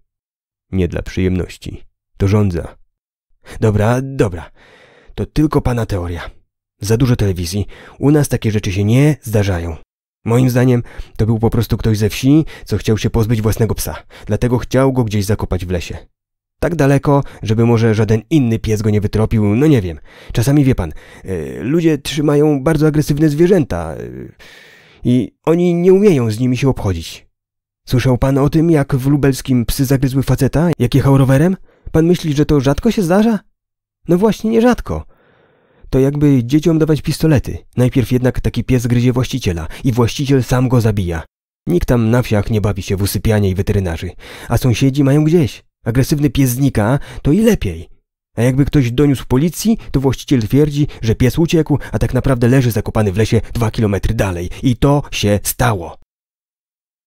Nie dla przyjemności. To żądza. Dobra, dobra. To tylko pana teoria. Za dużo telewizji. U nas takie rzeczy się nie zdarzają. Moim zdaniem to był po prostu ktoś ze wsi, co chciał się pozbyć własnego psa. Dlatego chciał go gdzieś zakopać w lesie. Tak daleko, żeby może żaden inny pies go nie wytropił, no nie wiem. Czasami wie pan, e, ludzie trzymają bardzo agresywne zwierzęta e, i oni nie umieją z nimi się obchodzić. Słyszał pan o tym, jak w lubelskim psy zagryzły faceta, jak jechał rowerem? Pan myśli, że to rzadko się zdarza? No właśnie, nie rzadko. To jakby dzieciom dawać pistolety. Najpierw jednak taki pies gryzie właściciela i właściciel sam go zabija. Nikt tam na wsiach nie bawi się w usypianie i weterynarzy, a sąsiedzi mają gdzieś. Agresywny pies znika, to i lepiej. A jakby ktoś doniósł policji, to właściciel twierdzi, że pies uciekł, a tak naprawdę leży zakopany w lesie dwa kilometry dalej. I to się stało.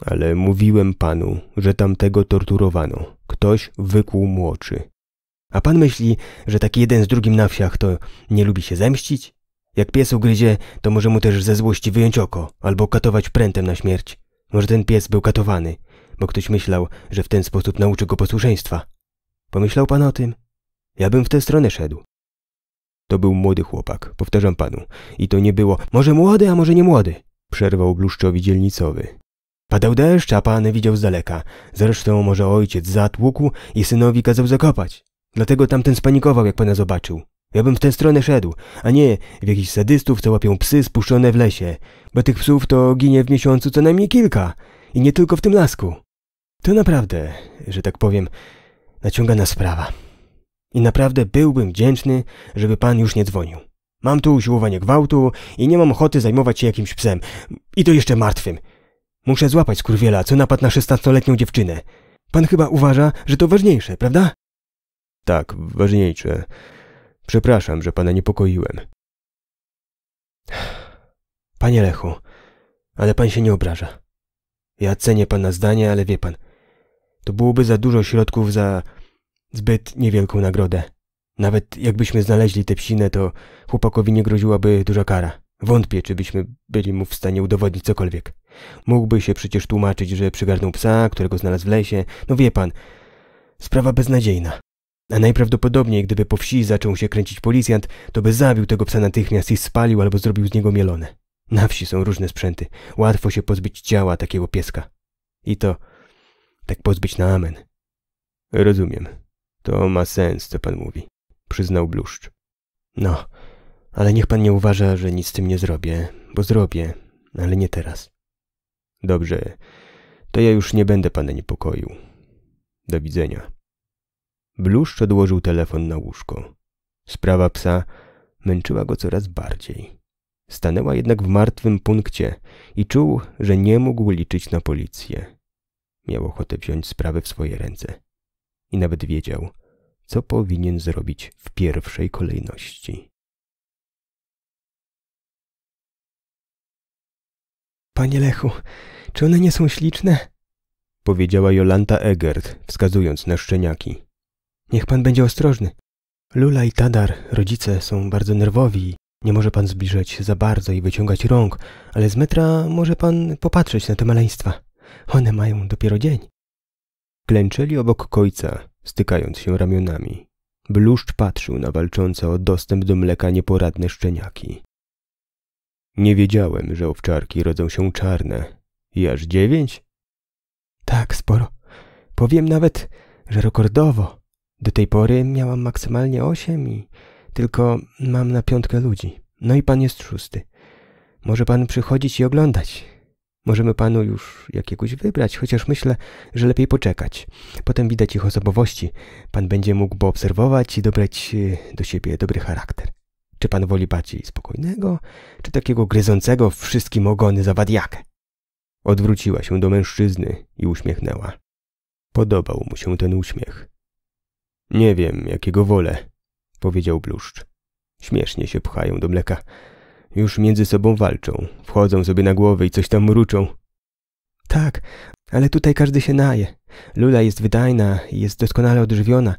Ale mówiłem panu, że tamtego torturowano ktoś wykuł młoczy. A pan myśli, że taki jeden z drugim na wsiach to nie lubi się zemścić? Jak pies ugryzie, to może mu też ze złości wyjąć oko albo katować prętem na śmierć. Może ten pies był katowany, bo ktoś myślał, że w ten sposób nauczy go posłuszeństwa. Pomyślał pan o tym? Ja bym w tę stronę szedł. To był młody chłopak, powtarzam panu. I to nie było może młody, a może nie młody, przerwał bluszczowi dzielnicowy. Padał deszcz, a pan widział z daleka. Zresztą może ojciec zatłukł i synowi kazał zakopać. Dlatego tamten spanikował, jak pana zobaczył. Ja bym w tę stronę szedł, a nie w jakichś sadystów, co łapią psy spuszczone w lesie. Bo tych psów to ginie w miesiącu co najmniej kilka. I nie tylko w tym lasku. To naprawdę, że tak powiem, naciągana sprawa. I naprawdę byłbym wdzięczny, żeby pan już nie dzwonił. Mam tu usiłowanie gwałtu i nie mam ochoty zajmować się jakimś psem. I to jeszcze martwym. Muszę złapać skurwiela, co napadł na szesnastoletnią dziewczynę. Pan chyba uważa, że to ważniejsze, prawda? Tak, ważniejsze. Przepraszam, że pana niepokoiłem. Panie Lechu, ale pan się nie obraża. Ja cenię pana zdanie, ale wie pan, to byłoby za dużo środków za zbyt niewielką nagrodę. Nawet jakbyśmy znaleźli tę psinę, to chłopakowi nie groziłaby duża kara. Wątpię, czy byśmy byli mu w stanie udowodnić cokolwiek. Mógłby się przecież tłumaczyć, że przygarnął psa, którego znalazł w lesie. No wie pan, sprawa beznadziejna. A najprawdopodobniej, gdyby po wsi zaczął się kręcić policjant, to by zabił tego psa natychmiast i spalił albo zrobił z niego mielone. Na wsi są różne sprzęty. Łatwo się pozbyć ciała takiego pieska. I to tak pozbyć na amen. Rozumiem. To ma sens, co pan mówi, przyznał bluszcz. No, ale niech pan nie uważa, że nic z tym nie zrobię, bo zrobię, ale nie teraz. Dobrze, to ja już nie będę pana niepokoił. Do widzenia. Bluszcz odłożył telefon na łóżko. Sprawa psa męczyła go coraz bardziej. Stanęła jednak w martwym punkcie i czuł, że nie mógł liczyć na policję. Miał ochotę wziąć sprawę w swoje ręce. I nawet wiedział, co powinien zrobić w pierwszej kolejności. Panie Lechu, czy one nie są śliczne? Powiedziała Jolanta Egert, wskazując na szczeniaki. Niech pan będzie ostrożny. Lula i Tadar, rodzice, są bardzo nerwowi. Nie może pan zbliżać się za bardzo i wyciągać rąk, ale z metra może pan popatrzeć na te maleństwa. One mają dopiero dzień. Klęczeli obok kojca, stykając się ramionami. Bluszcz patrzył na walczące o dostęp do mleka nieporadne szczeniaki. Nie wiedziałem, że owczarki rodzą się czarne. I aż dziewięć? Tak, sporo. Powiem nawet, że rekordowo. Do tej pory miałam maksymalnie osiem i tylko mam na piątkę ludzi. No i pan jest szósty. Może pan przychodzić i oglądać. Możemy panu już jakiegoś wybrać, chociaż myślę, że lepiej poczekać. Potem widać ich osobowości. Pan będzie mógł obserwować i dobrać y, do siebie dobry charakter. Czy pan woli bardziej spokojnego, czy takiego gryzącego wszystkim ogony zawadiakę? Odwróciła się do mężczyzny i uśmiechnęła. Podobał mu się ten uśmiech. Nie wiem, jakiego wolę, powiedział bluszcz. Śmiesznie się pchają do mleka. Już między sobą walczą, wchodzą sobie na głowę i coś tam mruczą. Tak, ale tutaj każdy się naje, Lula jest wydajna i jest doskonale odżywiona,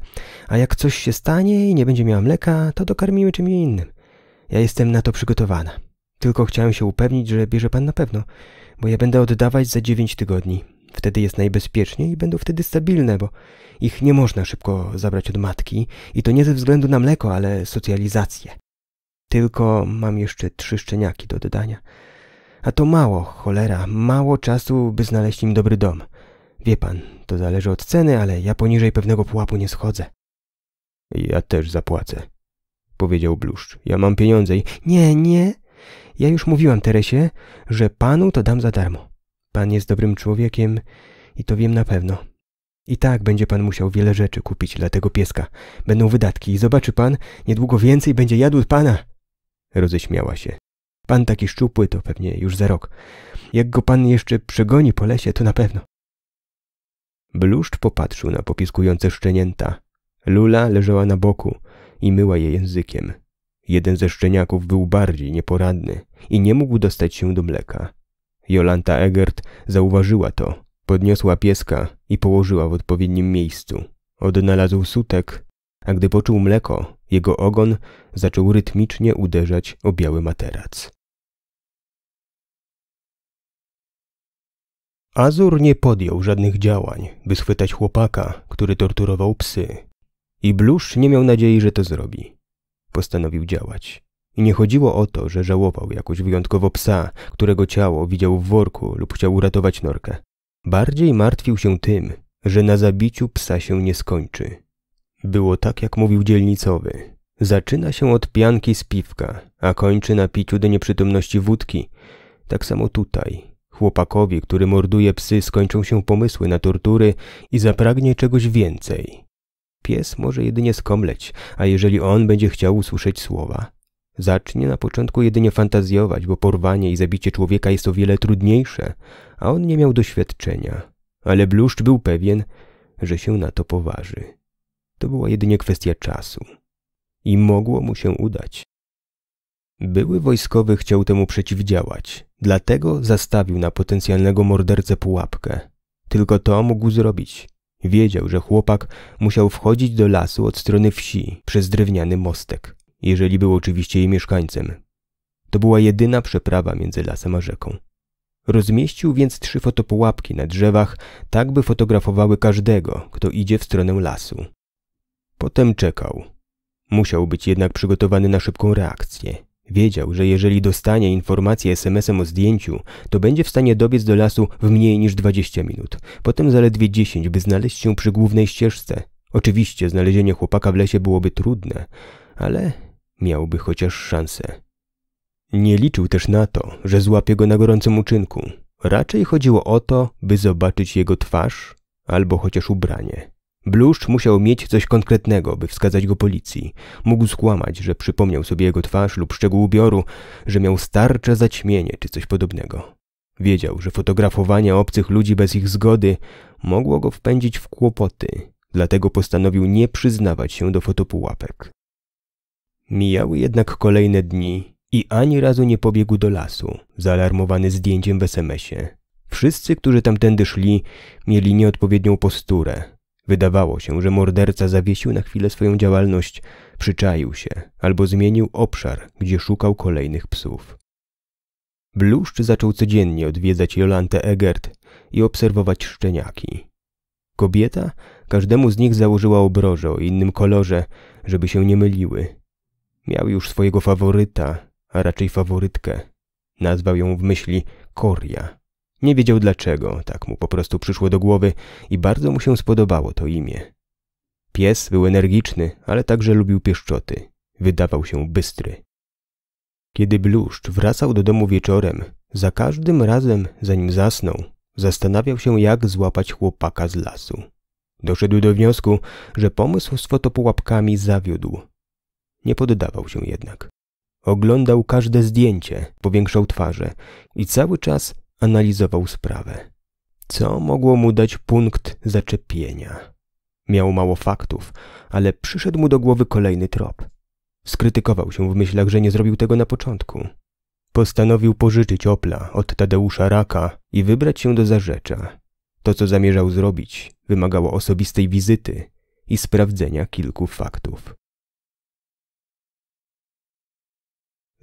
a jak coś się stanie i nie będzie miała mleka, to dokarmimy czym innym. Ja jestem na to przygotowana. Tylko chciałem się upewnić, że bierze pan na pewno, bo ja będę oddawać za dziewięć tygodni. Wtedy jest najbezpieczniej i będą wtedy stabilne, bo ich nie można szybko zabrać od matki i to nie ze względu na mleko, ale socjalizację. Tylko mam jeszcze trzy szczeniaki do dodania. A to mało, cholera, mało czasu, by znaleźć im dobry dom. Wie pan, to zależy od ceny, ale ja poniżej pewnego pułapu nie schodzę. Ja też zapłacę, powiedział Bluszcz. Ja mam pieniądze i... Nie, nie. Ja już mówiłam Teresie, że panu to dam za darmo. Pan jest dobrym człowiekiem i to wiem na pewno. I tak będzie pan musiał wiele rzeczy kupić dla tego pieska. Będą wydatki i zobaczy pan, niedługo więcej będzie jadł pana. Roześmiała się. Pan taki szczupły to pewnie już za rok. Jak go pan jeszcze przegoni po lesie, to na pewno. Bluszcz popatrzył na popiskujące szczenięta. Lula leżała na boku i myła je językiem. Jeden ze szczeniaków był bardziej nieporadny i nie mógł dostać się do mleka. Jolanta Egert zauważyła to, podniosła pieska i położyła w odpowiednim miejscu. Odnalazł sutek, a gdy poczuł mleko, jego ogon zaczął rytmicznie uderzać o biały materac. Azur nie podjął żadnych działań, by schwytać chłopaka, który torturował psy. I Blusz nie miał nadziei, że to zrobi. Postanowił działać. I nie chodziło o to, że żałował jakoś wyjątkowo psa, którego ciało widział w worku lub chciał uratować norkę. Bardziej martwił się tym, że na zabiciu psa się nie skończy. Było tak, jak mówił dzielnicowy. Zaczyna się od pianki z piwka, a kończy na piciu do nieprzytomności wódki. Tak samo tutaj, Chłopakowi, który morduje psy, skończą się pomysły na tortury i zapragnie czegoś więcej. Pies może jedynie skomleć, a jeżeli on będzie chciał usłyszeć słowa, Zacznie na początku jedynie fantazjować, bo porwanie i zabicie człowieka jest o wiele trudniejsze, a on nie miał doświadczenia. Ale bluszcz był pewien, że się na to poważy. To była jedynie kwestia czasu. I mogło mu się udać. Były wojskowy chciał temu przeciwdziałać, dlatego zastawił na potencjalnego mordercę pułapkę. Tylko to mógł zrobić. Wiedział, że chłopak musiał wchodzić do lasu od strony wsi przez drewniany mostek, jeżeli był oczywiście jej mieszkańcem. To była jedyna przeprawa między lasem a rzeką. Rozmieścił więc trzy fotopułapki na drzewach, tak by fotografowały każdego, kto idzie w stronę lasu. Potem czekał. Musiał być jednak przygotowany na szybką reakcję. Wiedział, że jeżeli dostanie informację SMS-em o zdjęciu, to będzie w stanie dobiec do lasu w mniej niż 20 minut, potem zaledwie 10, by znaleźć się przy głównej ścieżce. Oczywiście znalezienie chłopaka w lesie byłoby trudne, ale miałby chociaż szansę. Nie liczył też na to, że złapie go na gorącym uczynku. Raczej chodziło o to, by zobaczyć jego twarz albo chociaż ubranie. Bluszcz musiał mieć coś konkretnego, by wskazać go policji. Mógł skłamać, że przypomniał sobie jego twarz lub szczegół ubioru, że miał starcze zaćmienie czy coś podobnego. Wiedział, że fotografowanie obcych ludzi bez ich zgody mogło go wpędzić w kłopoty, dlatego postanowił nie przyznawać się do fotopułapek. Mijały jednak kolejne dni i ani razu nie pobiegł do lasu, zaalarmowany zdjęciem w SMS-ie. Wszyscy, którzy tamtędy szli, mieli nieodpowiednią posturę, Wydawało się, że morderca zawiesił na chwilę swoją działalność, przyczaił się albo zmienił obszar, gdzie szukał kolejnych psów. Bluszcz zaczął codziennie odwiedzać Jolantę Egert i obserwować szczeniaki. Kobieta każdemu z nich założyła obroże o innym kolorze, żeby się nie myliły. Miał już swojego faworyta, a raczej faworytkę. Nazwał ją w myśli Koria. Nie wiedział dlaczego, tak mu po prostu przyszło do głowy i bardzo mu się spodobało to imię. Pies był energiczny, ale także lubił pieszczoty. Wydawał się bystry. Kiedy bluszcz wracał do domu wieczorem, za każdym razem, zanim zasnął, zastanawiał się, jak złapać chłopaka z lasu. Doszedł do wniosku, że pomysł z fotopułapkami zawiódł. Nie poddawał się jednak. Oglądał każde zdjęcie, powiększał twarze i cały czas analizował sprawę. Co mogło mu dać punkt zaczepienia? Miał mało faktów, ale przyszedł mu do głowy kolejny trop. Skrytykował się w myślach, że nie zrobił tego na początku. Postanowił pożyczyć opla od Tadeusza Raka i wybrać się do Zarzecza. To, co zamierzał zrobić, wymagało osobistej wizyty i sprawdzenia kilku faktów.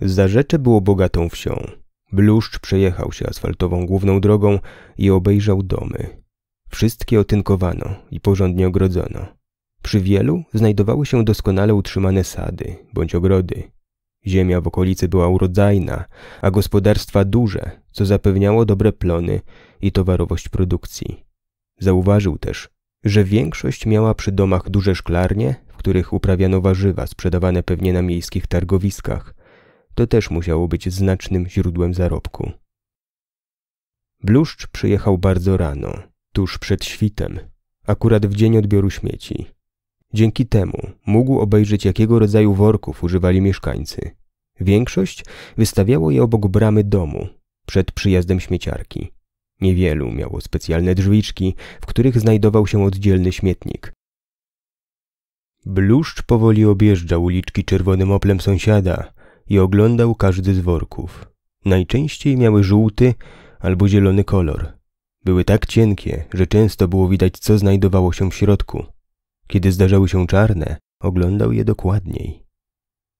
Zarzecze było bogatą wsią, Bluszcz przejechał się asfaltową główną drogą i obejrzał domy. Wszystkie otynkowano i porządnie ogrodzono. Przy wielu znajdowały się doskonale utrzymane sady bądź ogrody. Ziemia w okolicy była urodzajna, a gospodarstwa duże, co zapewniało dobre plony i towarowość produkcji. Zauważył też, że większość miała przy domach duże szklarnie, w których uprawiano warzywa sprzedawane pewnie na miejskich targowiskach, to też musiało być znacznym źródłem zarobku. Bluszcz przyjechał bardzo rano, tuż przed świtem, akurat w dzień odbioru śmieci. Dzięki temu mógł obejrzeć, jakiego rodzaju worków używali mieszkańcy. Większość wystawiało je obok bramy domu, przed przyjazdem śmieciarki. Niewielu miało specjalne drzwiczki, w których znajdował się oddzielny śmietnik. Bluszcz powoli objeżdżał uliczki czerwonym oplem sąsiada, i oglądał każdy z worków. Najczęściej miały żółty albo zielony kolor. Były tak cienkie, że często było widać, co znajdowało się w środku. Kiedy zdarzały się czarne, oglądał je dokładniej.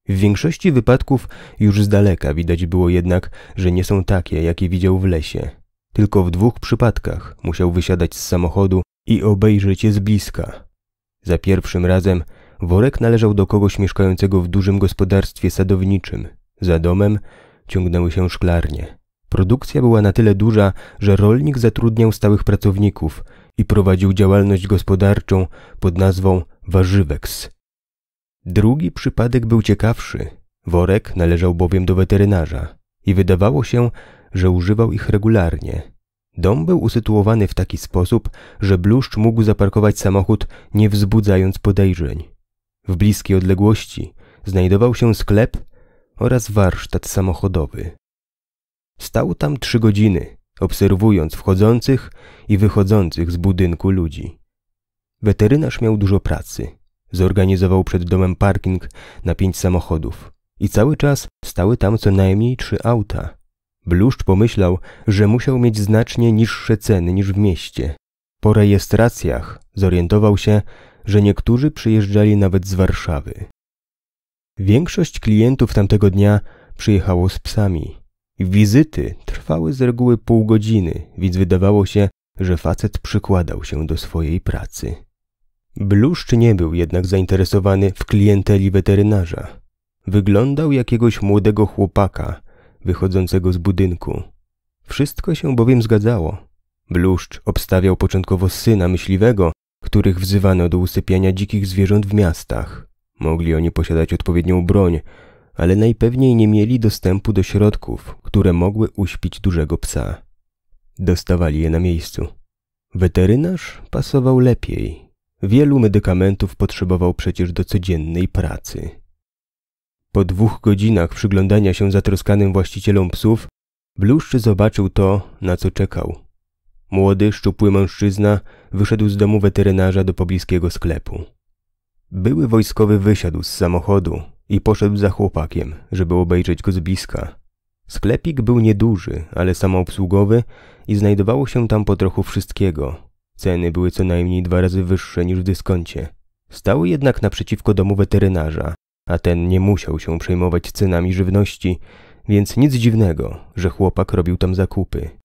W większości wypadków już z daleka widać było jednak, że nie są takie, jakie widział w lesie. Tylko w dwóch przypadkach musiał wysiadać z samochodu i obejrzeć je z bliska. Za pierwszym razem Worek należał do kogoś mieszkającego w dużym gospodarstwie sadowniczym. Za domem ciągnęły się szklarnie. Produkcja była na tyle duża, że rolnik zatrudniał stałych pracowników i prowadził działalność gospodarczą pod nazwą Warzyweks. Drugi przypadek był ciekawszy. Worek należał bowiem do weterynarza i wydawało się, że używał ich regularnie. Dom był usytuowany w taki sposób, że bluszcz mógł zaparkować samochód nie wzbudzając podejrzeń. W bliskiej odległości znajdował się sklep oraz warsztat samochodowy. Stał tam trzy godziny, obserwując wchodzących i wychodzących z budynku ludzi. Weterynarz miał dużo pracy. Zorganizował przed domem parking na pięć samochodów i cały czas stały tam co najmniej trzy auta. Bluszcz pomyślał, że musiał mieć znacznie niższe ceny niż w mieście. Po rejestracjach zorientował się, że niektórzy przyjeżdżali nawet z Warszawy. Większość klientów tamtego dnia przyjechało z psami. Wizyty trwały z reguły pół godziny, więc wydawało się, że facet przykładał się do swojej pracy. Bluszcz nie był jednak zainteresowany w klienteli weterynarza. Wyglądał jakiegoś młodego chłopaka wychodzącego z budynku. Wszystko się bowiem zgadzało. Bluszcz obstawiał początkowo syna myśliwego, których wzywano do usypiania dzikich zwierząt w miastach. Mogli oni posiadać odpowiednią broń, ale najpewniej nie mieli dostępu do środków, które mogły uśpić dużego psa. Dostawali je na miejscu. Weterynarz pasował lepiej. Wielu medykamentów potrzebował przecież do codziennej pracy. Po dwóch godzinach przyglądania się zatroskanym właścicielom psów, Bluszcz zobaczył to, na co czekał. Młody, szczupły mężczyzna wyszedł z domu weterynarza do pobliskiego sklepu. Były wojskowy wysiadł z samochodu i poszedł za chłopakiem, żeby obejrzeć go z bliska. Sklepik był nieduży, ale samoobsługowy i znajdowało się tam po trochu wszystkiego. Ceny były co najmniej dwa razy wyższe niż w dyskoncie. Stały jednak naprzeciwko domu weterynarza, a ten nie musiał się przejmować cenami żywności, więc nic dziwnego, że chłopak robił tam zakupy.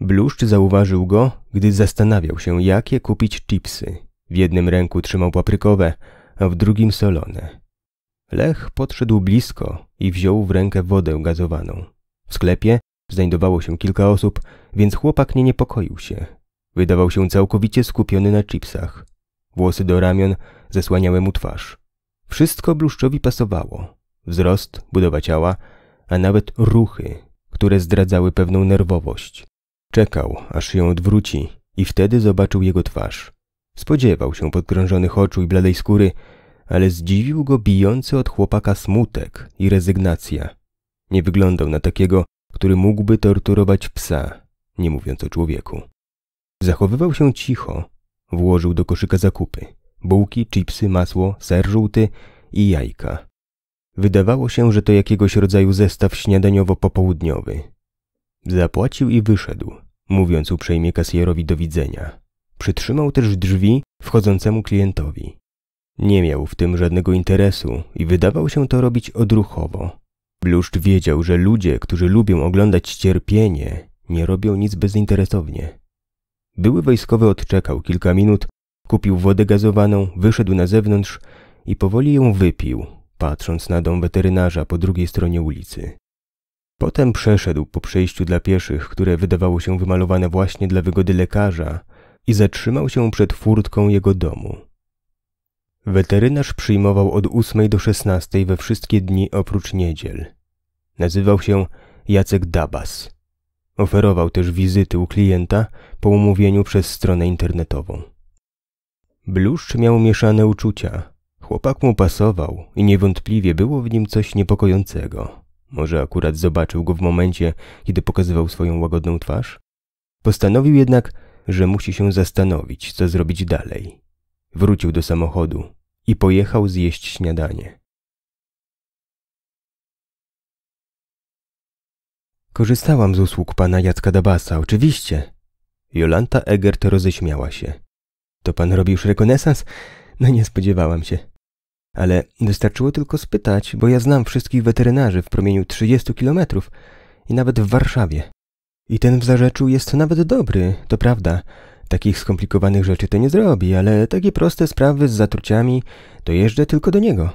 Bluszcz zauważył go, gdy zastanawiał się, jakie kupić chipsy. W jednym ręku trzymał paprykowe, a w drugim solone. Lech podszedł blisko i wziął w rękę wodę gazowaną. W sklepie znajdowało się kilka osób, więc chłopak nie niepokoił się. Wydawał się całkowicie skupiony na chipsach. Włosy do ramion zasłaniały mu twarz. Wszystko bluszczowi pasowało. Wzrost, budowa ciała, a nawet ruchy, które zdradzały pewną nerwowość. Czekał, aż się odwróci i wtedy zobaczył jego twarz. Spodziewał się podkrążonych oczu i bladej skóry, ale zdziwił go bijący od chłopaka smutek i rezygnacja. Nie wyglądał na takiego, który mógłby torturować psa, nie mówiąc o człowieku. Zachowywał się cicho. Włożył do koszyka zakupy. Bułki, chipsy, masło, ser żółty i jajka. Wydawało się, że to jakiegoś rodzaju zestaw śniadaniowo-popołudniowy. Zapłacił i wyszedł, mówiąc uprzejmie kasjerowi do widzenia. Przytrzymał też drzwi wchodzącemu klientowi. Nie miał w tym żadnego interesu i wydawał się to robić odruchowo. Bluszcz wiedział, że ludzie, którzy lubią oglądać cierpienie, nie robią nic bezinteresownie. Były wojskowy odczekał kilka minut, kupił wodę gazowaną, wyszedł na zewnątrz i powoli ją wypił, patrząc na dom weterynarza po drugiej stronie ulicy. Potem przeszedł po przejściu dla pieszych, które wydawało się wymalowane właśnie dla wygody lekarza i zatrzymał się przed furtką jego domu. Weterynarz przyjmował od ósmej do szesnastej we wszystkie dni oprócz niedziel. Nazywał się Jacek Dabas. Oferował też wizyty u klienta po umówieniu przez stronę internetową. Bluszcz miał mieszane uczucia. Chłopak mu pasował i niewątpliwie było w nim coś niepokojącego. Może akurat zobaczył go w momencie, kiedy pokazywał swoją łagodną twarz? Postanowił jednak, że musi się zastanowić, co zrobić dalej. Wrócił do samochodu i pojechał zjeść śniadanie. Korzystałam z usług pana Jacka Dabasa, oczywiście. Jolanta Egert roześmiała się. To pan robi już rekonesans? No nie spodziewałam się ale wystarczyło tylko spytać, bo ja znam wszystkich weterynarzy w promieniu 30 kilometrów i nawet w Warszawie. I ten w Zarzeczu jest nawet dobry, to prawda. Takich skomplikowanych rzeczy to nie zrobi, ale takie proste sprawy z zatruciami to jeżdżę tylko do niego.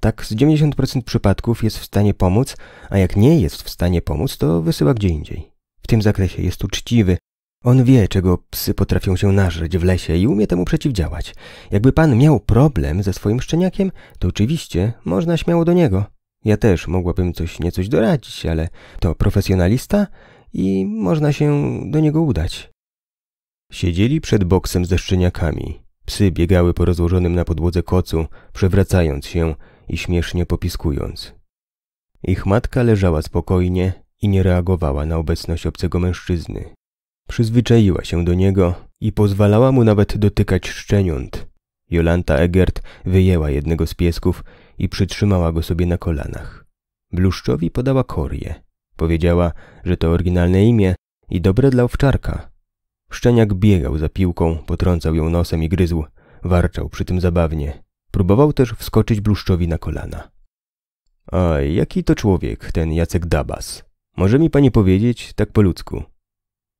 Tak z 90% przypadków jest w stanie pomóc, a jak nie jest w stanie pomóc, to wysyła gdzie indziej. W tym zakresie jest uczciwy on wie, czego psy potrafią się narzeć w lesie i umie temu przeciwdziałać. Jakby pan miał problem ze swoim szczeniakiem, to oczywiście można śmiało do niego. Ja też mogłabym coś niecoś doradzić, ale to profesjonalista i można się do niego udać. Siedzieli przed boksem ze szczeniakami. Psy biegały po rozłożonym na podłodze kocu, przewracając się i śmiesznie popiskując. Ich matka leżała spokojnie i nie reagowała na obecność obcego mężczyzny. Przyzwyczaiła się do niego i pozwalała mu nawet dotykać szczeniąt. Jolanta Egert wyjęła jednego z piesków i przytrzymała go sobie na kolanach. Bluszczowi podała korię. Powiedziała, że to oryginalne imię i dobre dla owczarka. Szczeniak biegał za piłką, potrącał ją nosem i gryzł. Warczał przy tym zabawnie. Próbował też wskoczyć bluszczowi na kolana. A jaki to człowiek, ten Jacek Dabas? Może mi pani powiedzieć, tak po ludzku?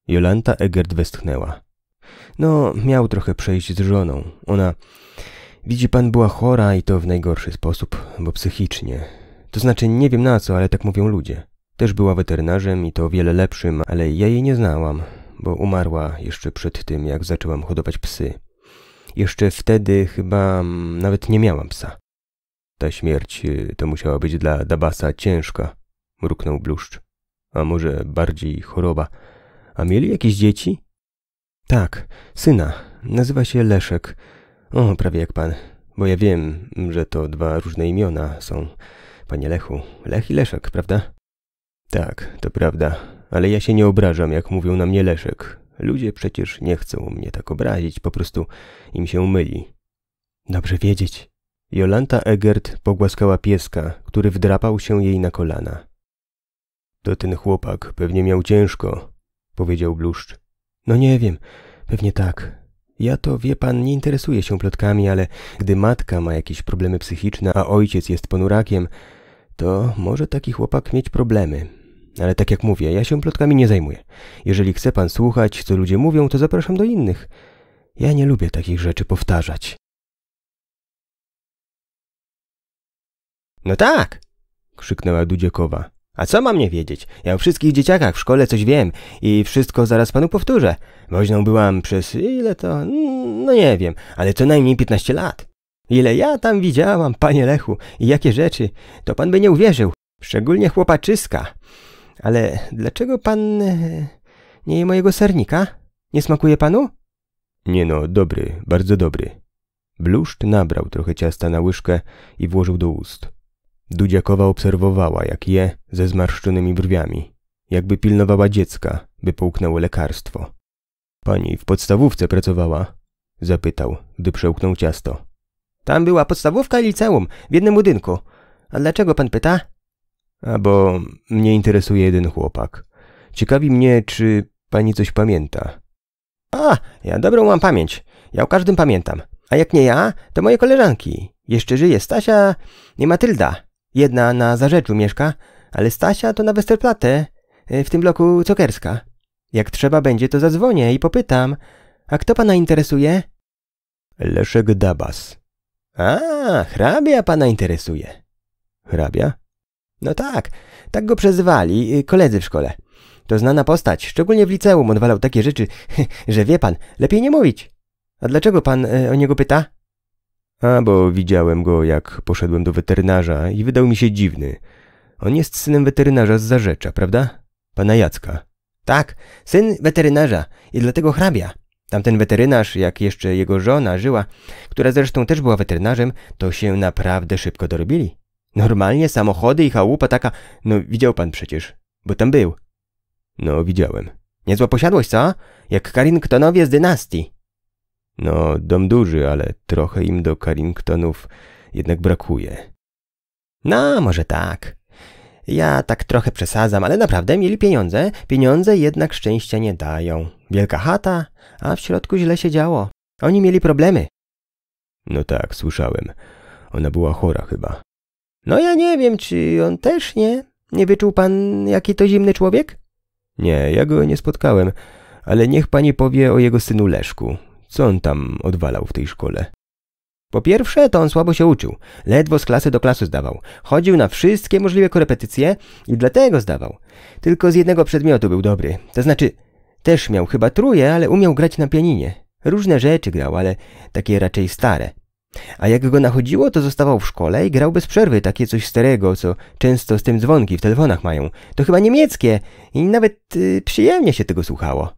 Jolanta Egert westchnęła. No, miał trochę przejść z żoną. Ona, widzi pan, była chora i to w najgorszy sposób, bo psychicznie. To znaczy, nie wiem na co, ale tak mówią ludzie. Też była weterynarzem i to o wiele lepszym, ale ja jej nie znałam, bo umarła jeszcze przed tym, jak zaczęłam hodować psy. Jeszcze wtedy chyba mm, nawet nie miałam psa. Ta śmierć y, to musiała być dla Dabasa ciężka, mruknął bluszcz. A może bardziej choroba. A mieli jakieś dzieci? Tak, syna. Nazywa się Leszek. O, prawie jak pan. Bo ja wiem, że to dwa różne imiona są. Panie Lechu, Lech i Leszek, prawda? Tak, to prawda. Ale ja się nie obrażam, jak mówią na mnie Leszek. Ludzie przecież nie chcą mnie tak obrazić, po prostu im się myli. Dobrze wiedzieć. Jolanta Egert pogłaskała pieska, który wdrapał się jej na kolana. To ten chłopak pewnie miał ciężko, powiedział Bluszcz. No nie wiem, pewnie tak. Ja to, wie pan, nie interesuję się plotkami, ale gdy matka ma jakieś problemy psychiczne, a ojciec jest ponurakiem, to może taki chłopak mieć problemy. Ale tak jak mówię, ja się plotkami nie zajmuję. Jeżeli chce pan słuchać, co ludzie mówią, to zapraszam do innych. Ja nie lubię takich rzeczy powtarzać. No tak! krzyknęła Dudziakowa. A co mam nie wiedzieć? Ja o wszystkich dzieciakach w szkole coś wiem i wszystko zaraz panu powtórzę. Woźną byłam przez ile to? No nie wiem, ale co najmniej 15 lat. Ile ja tam widziałam, panie Lechu, i jakie rzeczy, to pan by nie uwierzył. Szczególnie chłopaczyska. Ale dlaczego pan e, nie je mojego sernika? Nie smakuje panu? Nie no, dobry, bardzo dobry. Bluszcz nabrał trochę ciasta na łyżkę i włożył do ust. Dudziakowa obserwowała, jak je ze zmarszczonymi brwiami, jakby pilnowała dziecka, by połknęło lekarstwo. Pani w podstawówce pracowała? Zapytał, gdy przełknął ciasto. Tam była podstawówka i liceum, w jednym budynku. A dlaczego pan pyta? A bo mnie interesuje jeden chłopak. Ciekawi mnie, czy pani coś pamięta. A, ja dobrą mam pamięć. Ja o każdym pamiętam. A jak nie ja, to moje koleżanki. Jeszcze żyje Stasia i Matylda. Jedna na Zarzeczu mieszka, ale Stasia to na Westerplatte, y, w tym bloku Cokerska. Jak trzeba będzie, to zadzwonię i popytam. A kto pana interesuje? Leszek Dabas. A, hrabia pana interesuje. Hrabia? No tak, tak go przezwali y, koledzy w szkole. To znana postać, szczególnie w liceum on walał takie rzeczy, że wie pan, lepiej nie mówić. A dlaczego pan y, o niego pyta? A, bo widziałem go, jak poszedłem do weterynarza i wydał mi się dziwny. On jest synem weterynarza z Zarzecza, prawda? Pana Jacka. Tak, syn weterynarza i dlatego hrabia. Tamten weterynarz, jak jeszcze jego żona żyła, która zresztą też była weterynarzem, to się naprawdę szybko dorobili. Normalnie samochody i chałupa taka, no widział pan przecież, bo tam był. No, widziałem. Niezła posiadłość, co? Jak Karingtonowie z dynastii. No, dom duży, ale trochę im do Carringtonów jednak brakuje. No, może tak. Ja tak trochę przesadzam, ale naprawdę mieli pieniądze. Pieniądze jednak szczęścia nie dają. Wielka chata, a w środku źle się działo. Oni mieli problemy. No tak, słyszałem. Ona była chora chyba. No ja nie wiem, czy on też nie. Nie wyczuł pan, jaki to zimny człowiek? Nie, ja go nie spotkałem, ale niech pani powie o jego synu Leszku. Co on tam odwalał w tej szkole? Po pierwsze, to on słabo się uczył. Ledwo z klasy do klasy zdawał. Chodził na wszystkie możliwe korepetycje i dlatego zdawał. Tylko z jednego przedmiotu był dobry. To znaczy, też miał chyba truje, ale umiał grać na pianinie. Różne rzeczy grał, ale takie raczej stare. A jak go nachodziło, to zostawał w szkole i grał bez przerwy takie coś starego, co często z tym dzwonki w telefonach mają. To chyba niemieckie i nawet y, przyjemnie się tego słuchało.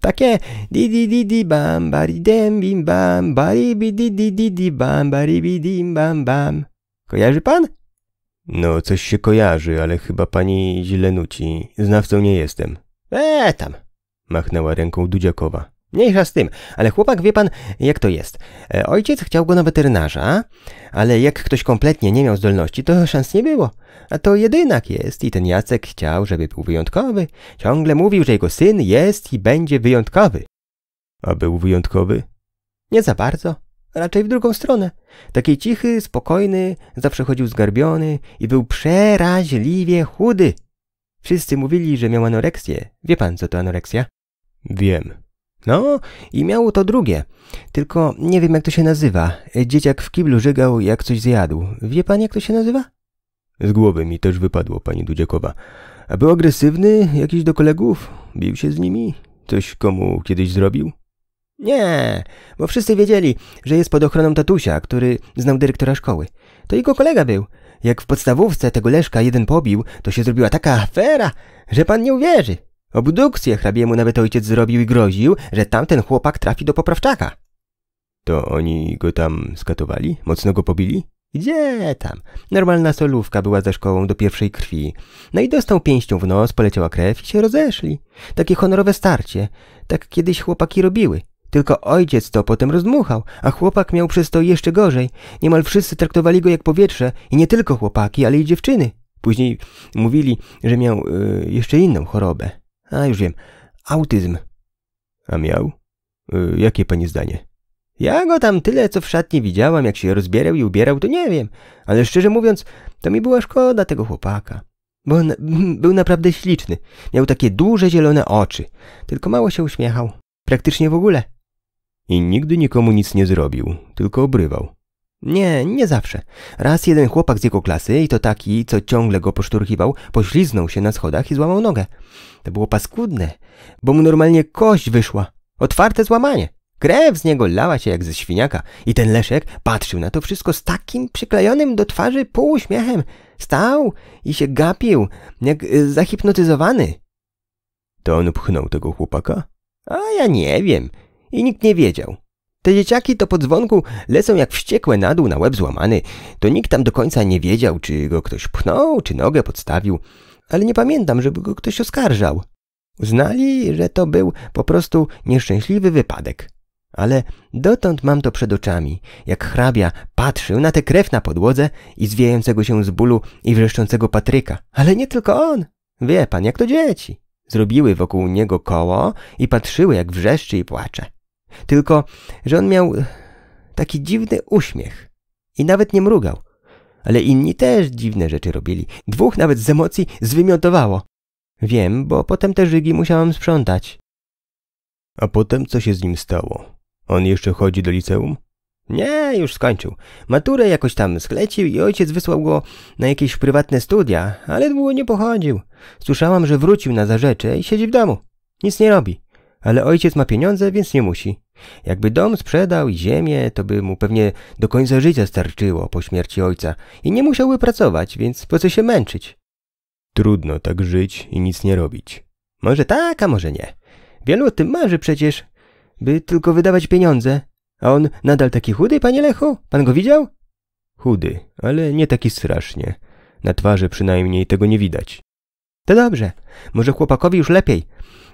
Takie di di di di bam bari dem bim bam bari bi di di di di bam bari bi dim bam bam. Kojarzy pan? No, coś się kojarzy, ale chyba pani źle nuci. Znawcą nie jestem. E, tam. Machnęła ręką Dudziakowa. Mniejsza z tym, ale chłopak wie pan, jak to jest. E, ojciec chciał go na weterynarza, ale jak ktoś kompletnie nie miał zdolności, to szans nie było. A to jedynak jest i ten Jacek chciał, żeby był wyjątkowy. Ciągle mówił, że jego syn jest i będzie wyjątkowy. A był wyjątkowy? Nie za bardzo. Raczej w drugą stronę. Taki cichy, spokojny, zawsze chodził zgarbiony i był przeraźliwie chudy. Wszyscy mówili, że miał anoreksję. Wie pan, co to anoreksja? Wiem. No i miało to drugie. Tylko nie wiem jak to się nazywa. Dzieciak w kiblu żygał jak coś zjadł. Wie pan jak to się nazywa? Z głowy mi też wypadło pani Dudziakowa. A był agresywny jakiś do kolegów? Bił się z nimi? Coś komu kiedyś zrobił? Nie, bo wszyscy wiedzieli, że jest pod ochroną tatusia, który znał dyrektora szkoły. To jego kolega był. Jak w podstawówce tego Leszka jeden pobił, to się zrobiła taka afera, że pan nie uwierzy. Obdukcję hrabiemu nawet ojciec zrobił i groził, że tamten chłopak trafi do poprawczaka. To oni go tam skatowali? Mocno go pobili? Gdzie tam? Normalna solówka była za szkołą do pierwszej krwi. No i dostał pięścią w nos, poleciała krew i się rozeszli. Takie honorowe starcie. Tak kiedyś chłopaki robiły. Tylko ojciec to potem rozdmuchał, a chłopak miał przez to jeszcze gorzej. Niemal wszyscy traktowali go jak powietrze i nie tylko chłopaki, ale i dziewczyny. Później mówili, że miał y, jeszcze inną chorobę. A już wiem, autyzm. A miał? Y, jakie pani zdanie? Ja go tam tyle, co w szatni widziałam, jak się rozbierał i ubierał, to nie wiem. Ale szczerze mówiąc, to mi była szkoda tego chłopaka. Bo on mm, był naprawdę śliczny. Miał takie duże, zielone oczy. Tylko mało się uśmiechał. Praktycznie w ogóle. I nigdy nikomu nic nie zrobił, tylko obrywał. Nie, nie zawsze. Raz jeden chłopak z jego klasy, i to taki, co ciągle go poszturchiwał, pośliznął się na schodach i złamał nogę. To było paskudne, bo mu normalnie kość wyszła. Otwarte złamanie. Krew z niego lała się jak ze świniaka i ten Leszek patrzył na to wszystko z takim przyklejonym do twarzy półuśmiechem. Stał i się gapił, jak y, zahipnotyzowany. To on pchnął tego chłopaka? A ja nie wiem. I nikt nie wiedział. Te dzieciaki to po dzwonku lecą jak wściekłe na dół na łeb złamany. To nikt tam do końca nie wiedział, czy go ktoś pchnął, czy nogę podstawił. Ale nie pamiętam, żeby go ktoś oskarżał. Uznali, że to był po prostu nieszczęśliwy wypadek. Ale dotąd mam to przed oczami, jak hrabia patrzył na tę krew na podłodze i zwijającego się z bólu i wrzeszczącego Patryka. Ale nie tylko on. Wie pan, jak to dzieci. Zrobiły wokół niego koło i patrzyły, jak wrzeszczy i płacze. Tylko, że on miał taki dziwny uśmiech i nawet nie mrugał. Ale inni też dziwne rzeczy robili. Dwóch nawet z emocji zwymiotowało. Wiem, bo potem te żygi musiałam sprzątać. A potem co się z nim stało? On jeszcze chodzi do liceum? Nie, już skończył. Maturę jakoś tam sklecił i ojciec wysłał go na jakieś prywatne studia, ale długo nie pochodził. Słyszałam, że wrócił na zarzecze i siedzi w domu. Nic nie robi ale ojciec ma pieniądze, więc nie musi. Jakby dom sprzedał i ziemię, to by mu pewnie do końca życia starczyło po śmierci ojca i nie musiałby pracować, więc po co się męczyć? Trudno tak żyć i nic nie robić. Może tak, a może nie. Wielu o tym marzy przecież, by tylko wydawać pieniądze. A on nadal taki chudy, panie Lechu? Pan go widział? Chudy, ale nie taki strasznie. Na twarzy przynajmniej tego nie widać. To dobrze. Może chłopakowi już lepiej.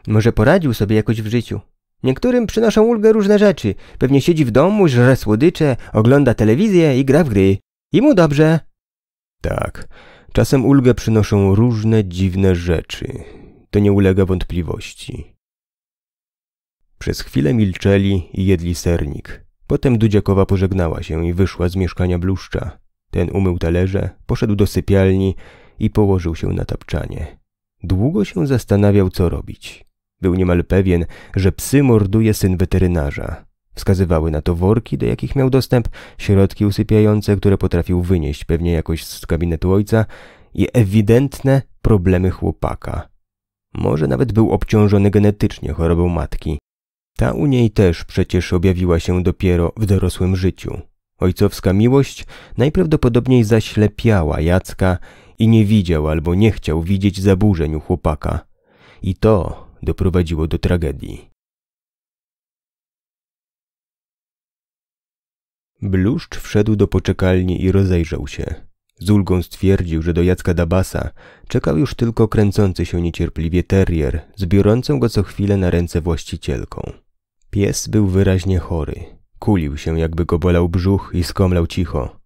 Może poradził sobie jakoś w życiu. Niektórym przynoszą ulgę różne rzeczy. Pewnie siedzi w domu, żre słodycze, ogląda telewizję i gra w gry. I mu dobrze. Tak, czasem ulgę przynoszą różne dziwne rzeczy. To nie ulega wątpliwości. Przez chwilę milczeli i jedli sernik. Potem Dudziakowa pożegnała się i wyszła z mieszkania bluszcza. Ten umył talerze, poszedł do sypialni i położył się na tapczanie. Długo się zastanawiał, co robić. Był niemal pewien, że psy morduje syn weterynarza. Wskazywały na to worki, do jakich miał dostęp, środki usypiające, które potrafił wynieść pewnie jakoś z gabinetu ojca i ewidentne problemy chłopaka. Może nawet był obciążony genetycznie chorobą matki. Ta u niej też przecież objawiła się dopiero w dorosłym życiu. Ojcowska miłość najprawdopodobniej zaślepiała Jacka i nie widział albo nie chciał widzieć zaburzeń u chłopaka. I to doprowadziło do tragedii. Bluszcz wszedł do poczekalni i rozejrzał się. Z ulgą stwierdził, że do Jacka Dabasa czekał już tylko kręcący się niecierpliwie terrier z biorącą go co chwilę na ręce właścicielką. Pies był wyraźnie chory. Kulił się, jakby go bolał brzuch i skomlał cicho.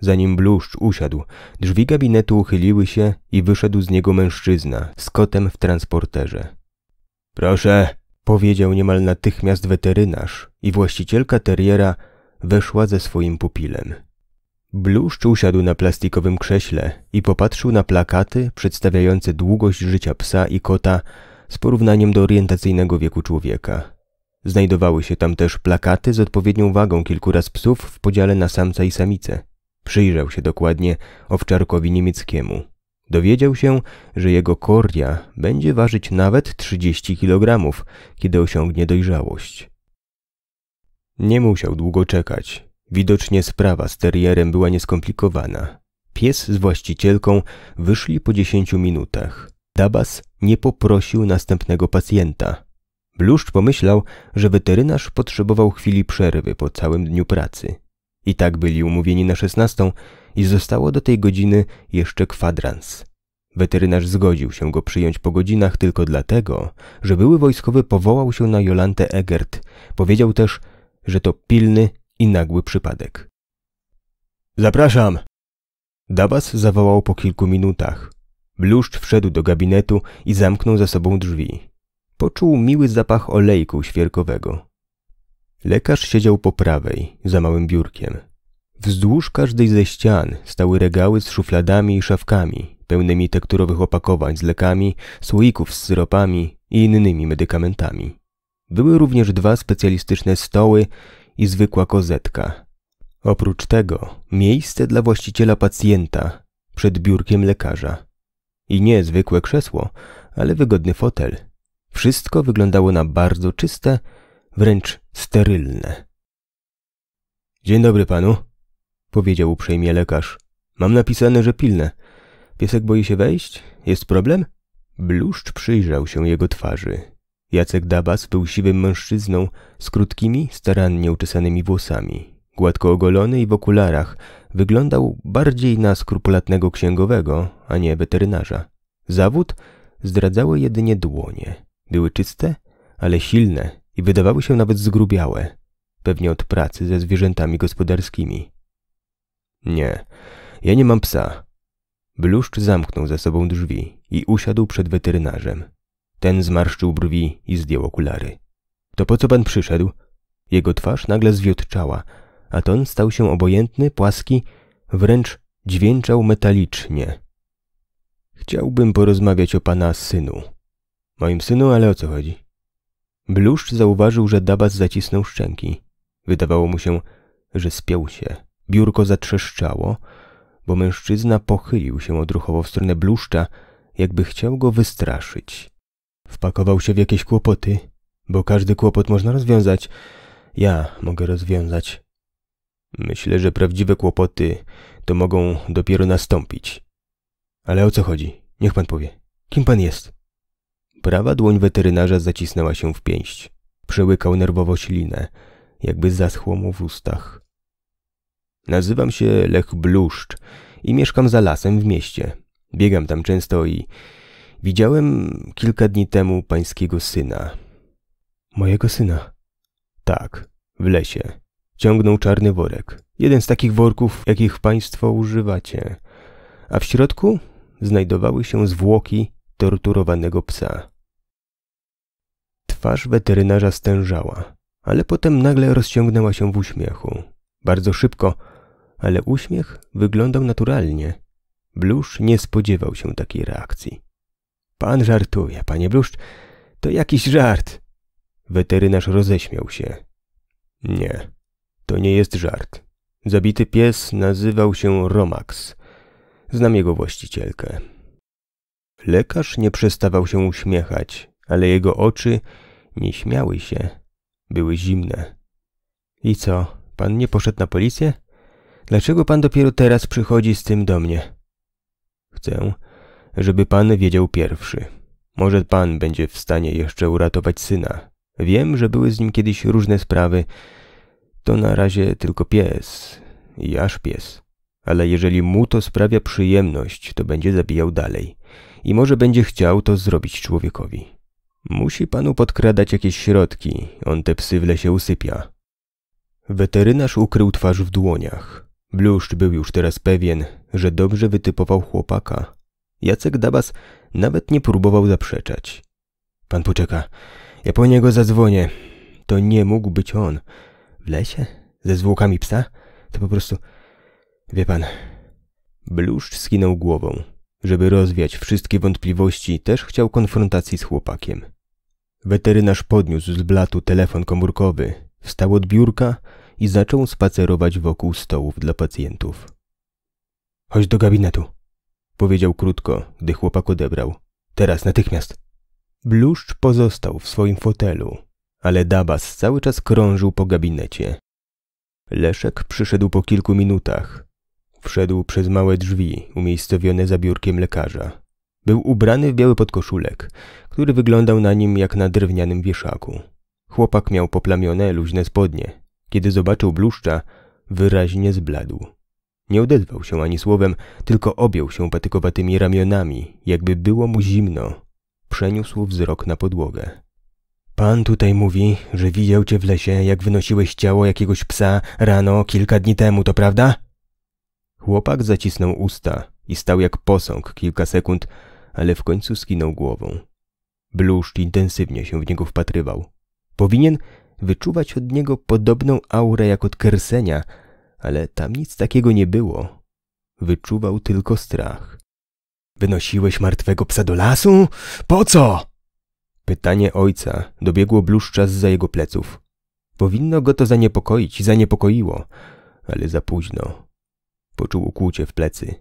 Zanim bluszcz usiadł, drzwi gabinetu uchyliły się i wyszedł z niego mężczyzna z kotem w transporterze. Proszę, powiedział niemal natychmiast weterynarz i właścicielka teriera weszła ze swoim pupilem. Bluszcz usiadł na plastikowym krześle i popatrzył na plakaty przedstawiające długość życia psa i kota z porównaniem do orientacyjnego wieku człowieka. Znajdowały się tam też plakaty z odpowiednią wagą kilku raz psów w podziale na samca i samicę. Przyjrzał się dokładnie owczarkowi niemieckiemu. Dowiedział się, że jego koria będzie ważyć nawet 30 kg, kiedy osiągnie dojrzałość. Nie musiał długo czekać. Widocznie sprawa z terrierem była nieskomplikowana. Pies z właścicielką wyszli po 10 minutach. Dabas nie poprosił następnego pacjenta. Bluszcz pomyślał, że weterynarz potrzebował chwili przerwy po całym dniu pracy. I tak byli umówieni na szesnastą, i zostało do tej godziny jeszcze kwadrans. Weterynarz zgodził się go przyjąć po godzinach tylko dlatego, że były wojskowy powołał się na Jolantę Egert. Powiedział też, że to pilny i nagły przypadek. Zapraszam! Dabas zawołał po kilku minutach. Bluszcz wszedł do gabinetu i zamknął za sobą drzwi. Poczuł miły zapach olejku świerkowego. Lekarz siedział po prawej, za małym biurkiem. Wzdłuż każdej ze ścian stały regały z szufladami i szafkami, pełnymi tekturowych opakowań z lekami, słoików z syropami i innymi medykamentami. Były również dwa specjalistyczne stoły i zwykła kozetka. Oprócz tego miejsce dla właściciela pacjenta przed biurkiem lekarza. I nie zwykłe krzesło, ale wygodny fotel. Wszystko wyglądało na bardzo czyste, wręcz sterylne. Dzień dobry panu, powiedział uprzejmie lekarz. Mam napisane, że pilne. Piesek boi się wejść? Jest problem? Bluszcz przyjrzał się jego twarzy. Jacek Dabas był siwym mężczyzną z krótkimi, starannie uczesanymi włosami. Gładko ogolony i w okularach wyglądał bardziej na skrupulatnego księgowego, a nie weterynarza. Zawód zdradzały jedynie dłonie. Były czyste, ale silne i wydawały się nawet zgrubiałe. Pewnie od pracy ze zwierzętami gospodarskimi. Nie, ja nie mam psa. Bluszcz zamknął za sobą drzwi i usiadł przed weterynarzem. Ten zmarszczył brwi i zdjął okulary. To po co pan przyszedł? Jego twarz nagle zwiotczała, a ton stał się obojętny, płaski, wręcz dźwięczał metalicznie. Chciałbym porozmawiać o pana synu. Moim synu, ale o co chodzi? Bluszcz zauważył, że Dabas zacisnął szczęki. Wydawało mu się, że spiął się. Biurko zatrzeszczało, bo mężczyzna pochylił się odruchowo w stronę bluszcza, jakby chciał go wystraszyć. Wpakował się w jakieś kłopoty, bo każdy kłopot można rozwiązać. Ja mogę rozwiązać. Myślę, że prawdziwe kłopoty to mogą dopiero nastąpić. Ale o co chodzi? Niech pan powie. Kim pan jest? Prawa dłoń weterynarza zacisnęła się w pięść. Przełykał nerwowo ślinę, jakby zaschło mu w ustach. Nazywam się Lech Bluszcz i mieszkam za lasem w mieście. Biegam tam często i widziałem kilka dni temu pańskiego syna. Mojego syna? Tak, w lesie. Ciągnął czarny worek. Jeden z takich worków, jakich państwo używacie. A w środku znajdowały się zwłoki torturowanego psa. Twarz weterynarza stężała, ale potem nagle rozciągnęła się w uśmiechu. Bardzo szybko ale uśmiech wyglądał naturalnie. Blusz nie spodziewał się takiej reakcji. Pan żartuje, panie Bluszcz, to jakiś żart. Weterynarz roześmiał się. Nie, to nie jest żart. Zabity pies nazywał się Romax. Znam jego właścicielkę. Lekarz nie przestawał się uśmiechać, ale jego oczy nie śmiały się. Były zimne. I co, pan nie poszedł na policję? Dlaczego pan dopiero teraz przychodzi z tym do mnie? Chcę, żeby pan wiedział pierwszy. Może pan będzie w stanie jeszcze uratować syna. Wiem, że były z nim kiedyś różne sprawy. To na razie tylko pies i aż pies. Ale jeżeli mu to sprawia przyjemność, to będzie zabijał dalej. I może będzie chciał to zrobić człowiekowi. Musi panu podkradać jakieś środki, on te psy w lesie usypia. Weterynarz ukrył twarz w dłoniach. Bluszcz był już teraz pewien, że dobrze wytypował chłopaka. Jacek Dabas nawet nie próbował zaprzeczać. Pan poczeka, ja po niego zadzwonię. To nie mógł być on. W lesie? Ze zwłokami psa? To po prostu... Wie pan... Bluszcz skinął głową. Żeby rozwiać wszystkie wątpliwości, też chciał konfrontacji z chłopakiem. Weterynarz podniósł z blatu telefon komórkowy, wstał od biurka i zaczął spacerować wokół stołów dla pacjentów. Chodź do gabinetu, powiedział krótko, gdy chłopak odebrał. Teraz natychmiast. Bluszcz pozostał w swoim fotelu, ale Dabas cały czas krążył po gabinecie. Leszek przyszedł po kilku minutach. Wszedł przez małe drzwi umiejscowione za biurkiem lekarza. Był ubrany w biały podkoszulek, który wyglądał na nim jak na drewnianym wieszaku. Chłopak miał poplamione, luźne spodnie, kiedy zobaczył bluszcza, wyraźnie zbladł. Nie odezwał się ani słowem, tylko objął się patykowatymi ramionami, jakby było mu zimno. Przeniósł wzrok na podłogę. Pan tutaj mówi, że widział cię w lesie, jak wynosiłeś ciało jakiegoś psa rano kilka dni temu, to prawda? Chłopak zacisnął usta i stał jak posąg kilka sekund, ale w końcu skinął głową. Bluszcz intensywnie się w niego wpatrywał. Powinien wyczuwać od niego podobną aurę jak od Kersenia, ale tam nic takiego nie było. Wyczuwał tylko strach. Wynosiłeś martwego psa do lasu? Po co? Pytanie ojca dobiegło bluszcza za jego pleców. Powinno go to zaniepokoić, zaniepokoiło, ale za późno. Poczuł ukłucie w plecy.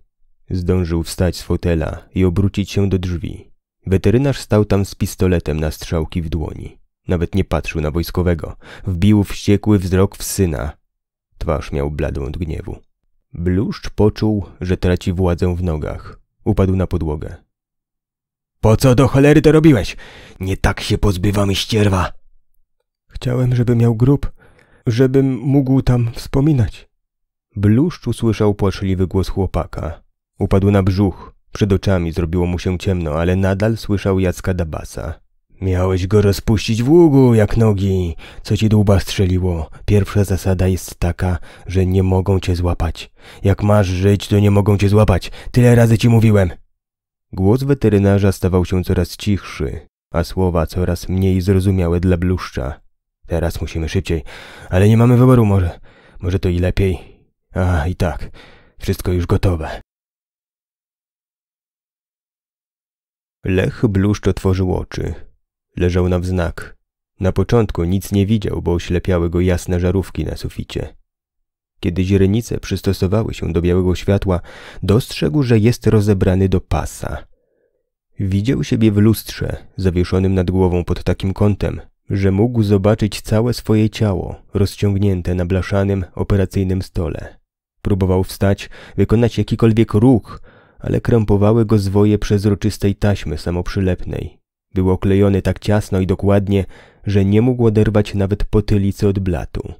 Zdążył wstać z fotela i obrócić się do drzwi. Weterynarz stał tam z pistoletem na strzałki w dłoni. Nawet nie patrzył na wojskowego. Wbił wściekły wzrok w syna. Twarz miał bladą od gniewu. Bluszcz poczuł, że traci władzę w nogach. Upadł na podłogę. Po co do cholery to robiłeś? Nie tak się pozbywamy ścierwa. Chciałem, żeby miał grób, żebym mógł tam wspominać. Bluszcz usłyszał płaczliwy głos chłopaka. Upadł na brzuch. Przed oczami zrobiło mu się ciemno, ale nadal słyszał Jacka Dabasa. Miałeś go rozpuścić w ługu, jak nogi. Co ci dłuba strzeliło? Pierwsza zasada jest taka, że nie mogą cię złapać. Jak masz żyć, to nie mogą cię złapać. Tyle razy ci mówiłem. Głos weterynarza stawał się coraz cichszy, a słowa coraz mniej zrozumiałe dla bluszcza. Teraz musimy szybciej, ale nie mamy wyboru może. Może to i lepiej. A, i tak. Wszystko już gotowe. Lech bluszcz otworzył oczy. Leżał na wznak. Na początku nic nie widział, bo oślepiały go jasne żarówki na suficie. Kiedy źrenice przystosowały się do białego światła, dostrzegł, że jest rozebrany do pasa. Widział siebie w lustrze, zawieszonym nad głową pod takim kątem, że mógł zobaczyć całe swoje ciało rozciągnięte na blaszanym operacyjnym stole. Próbował wstać, wykonać jakikolwiek ruch, ale krępowały go zwoje przezroczystej taśmy samoprzylepnej, był oklejony tak ciasno i dokładnie, że nie mógł oderwać nawet potylicy od blatu.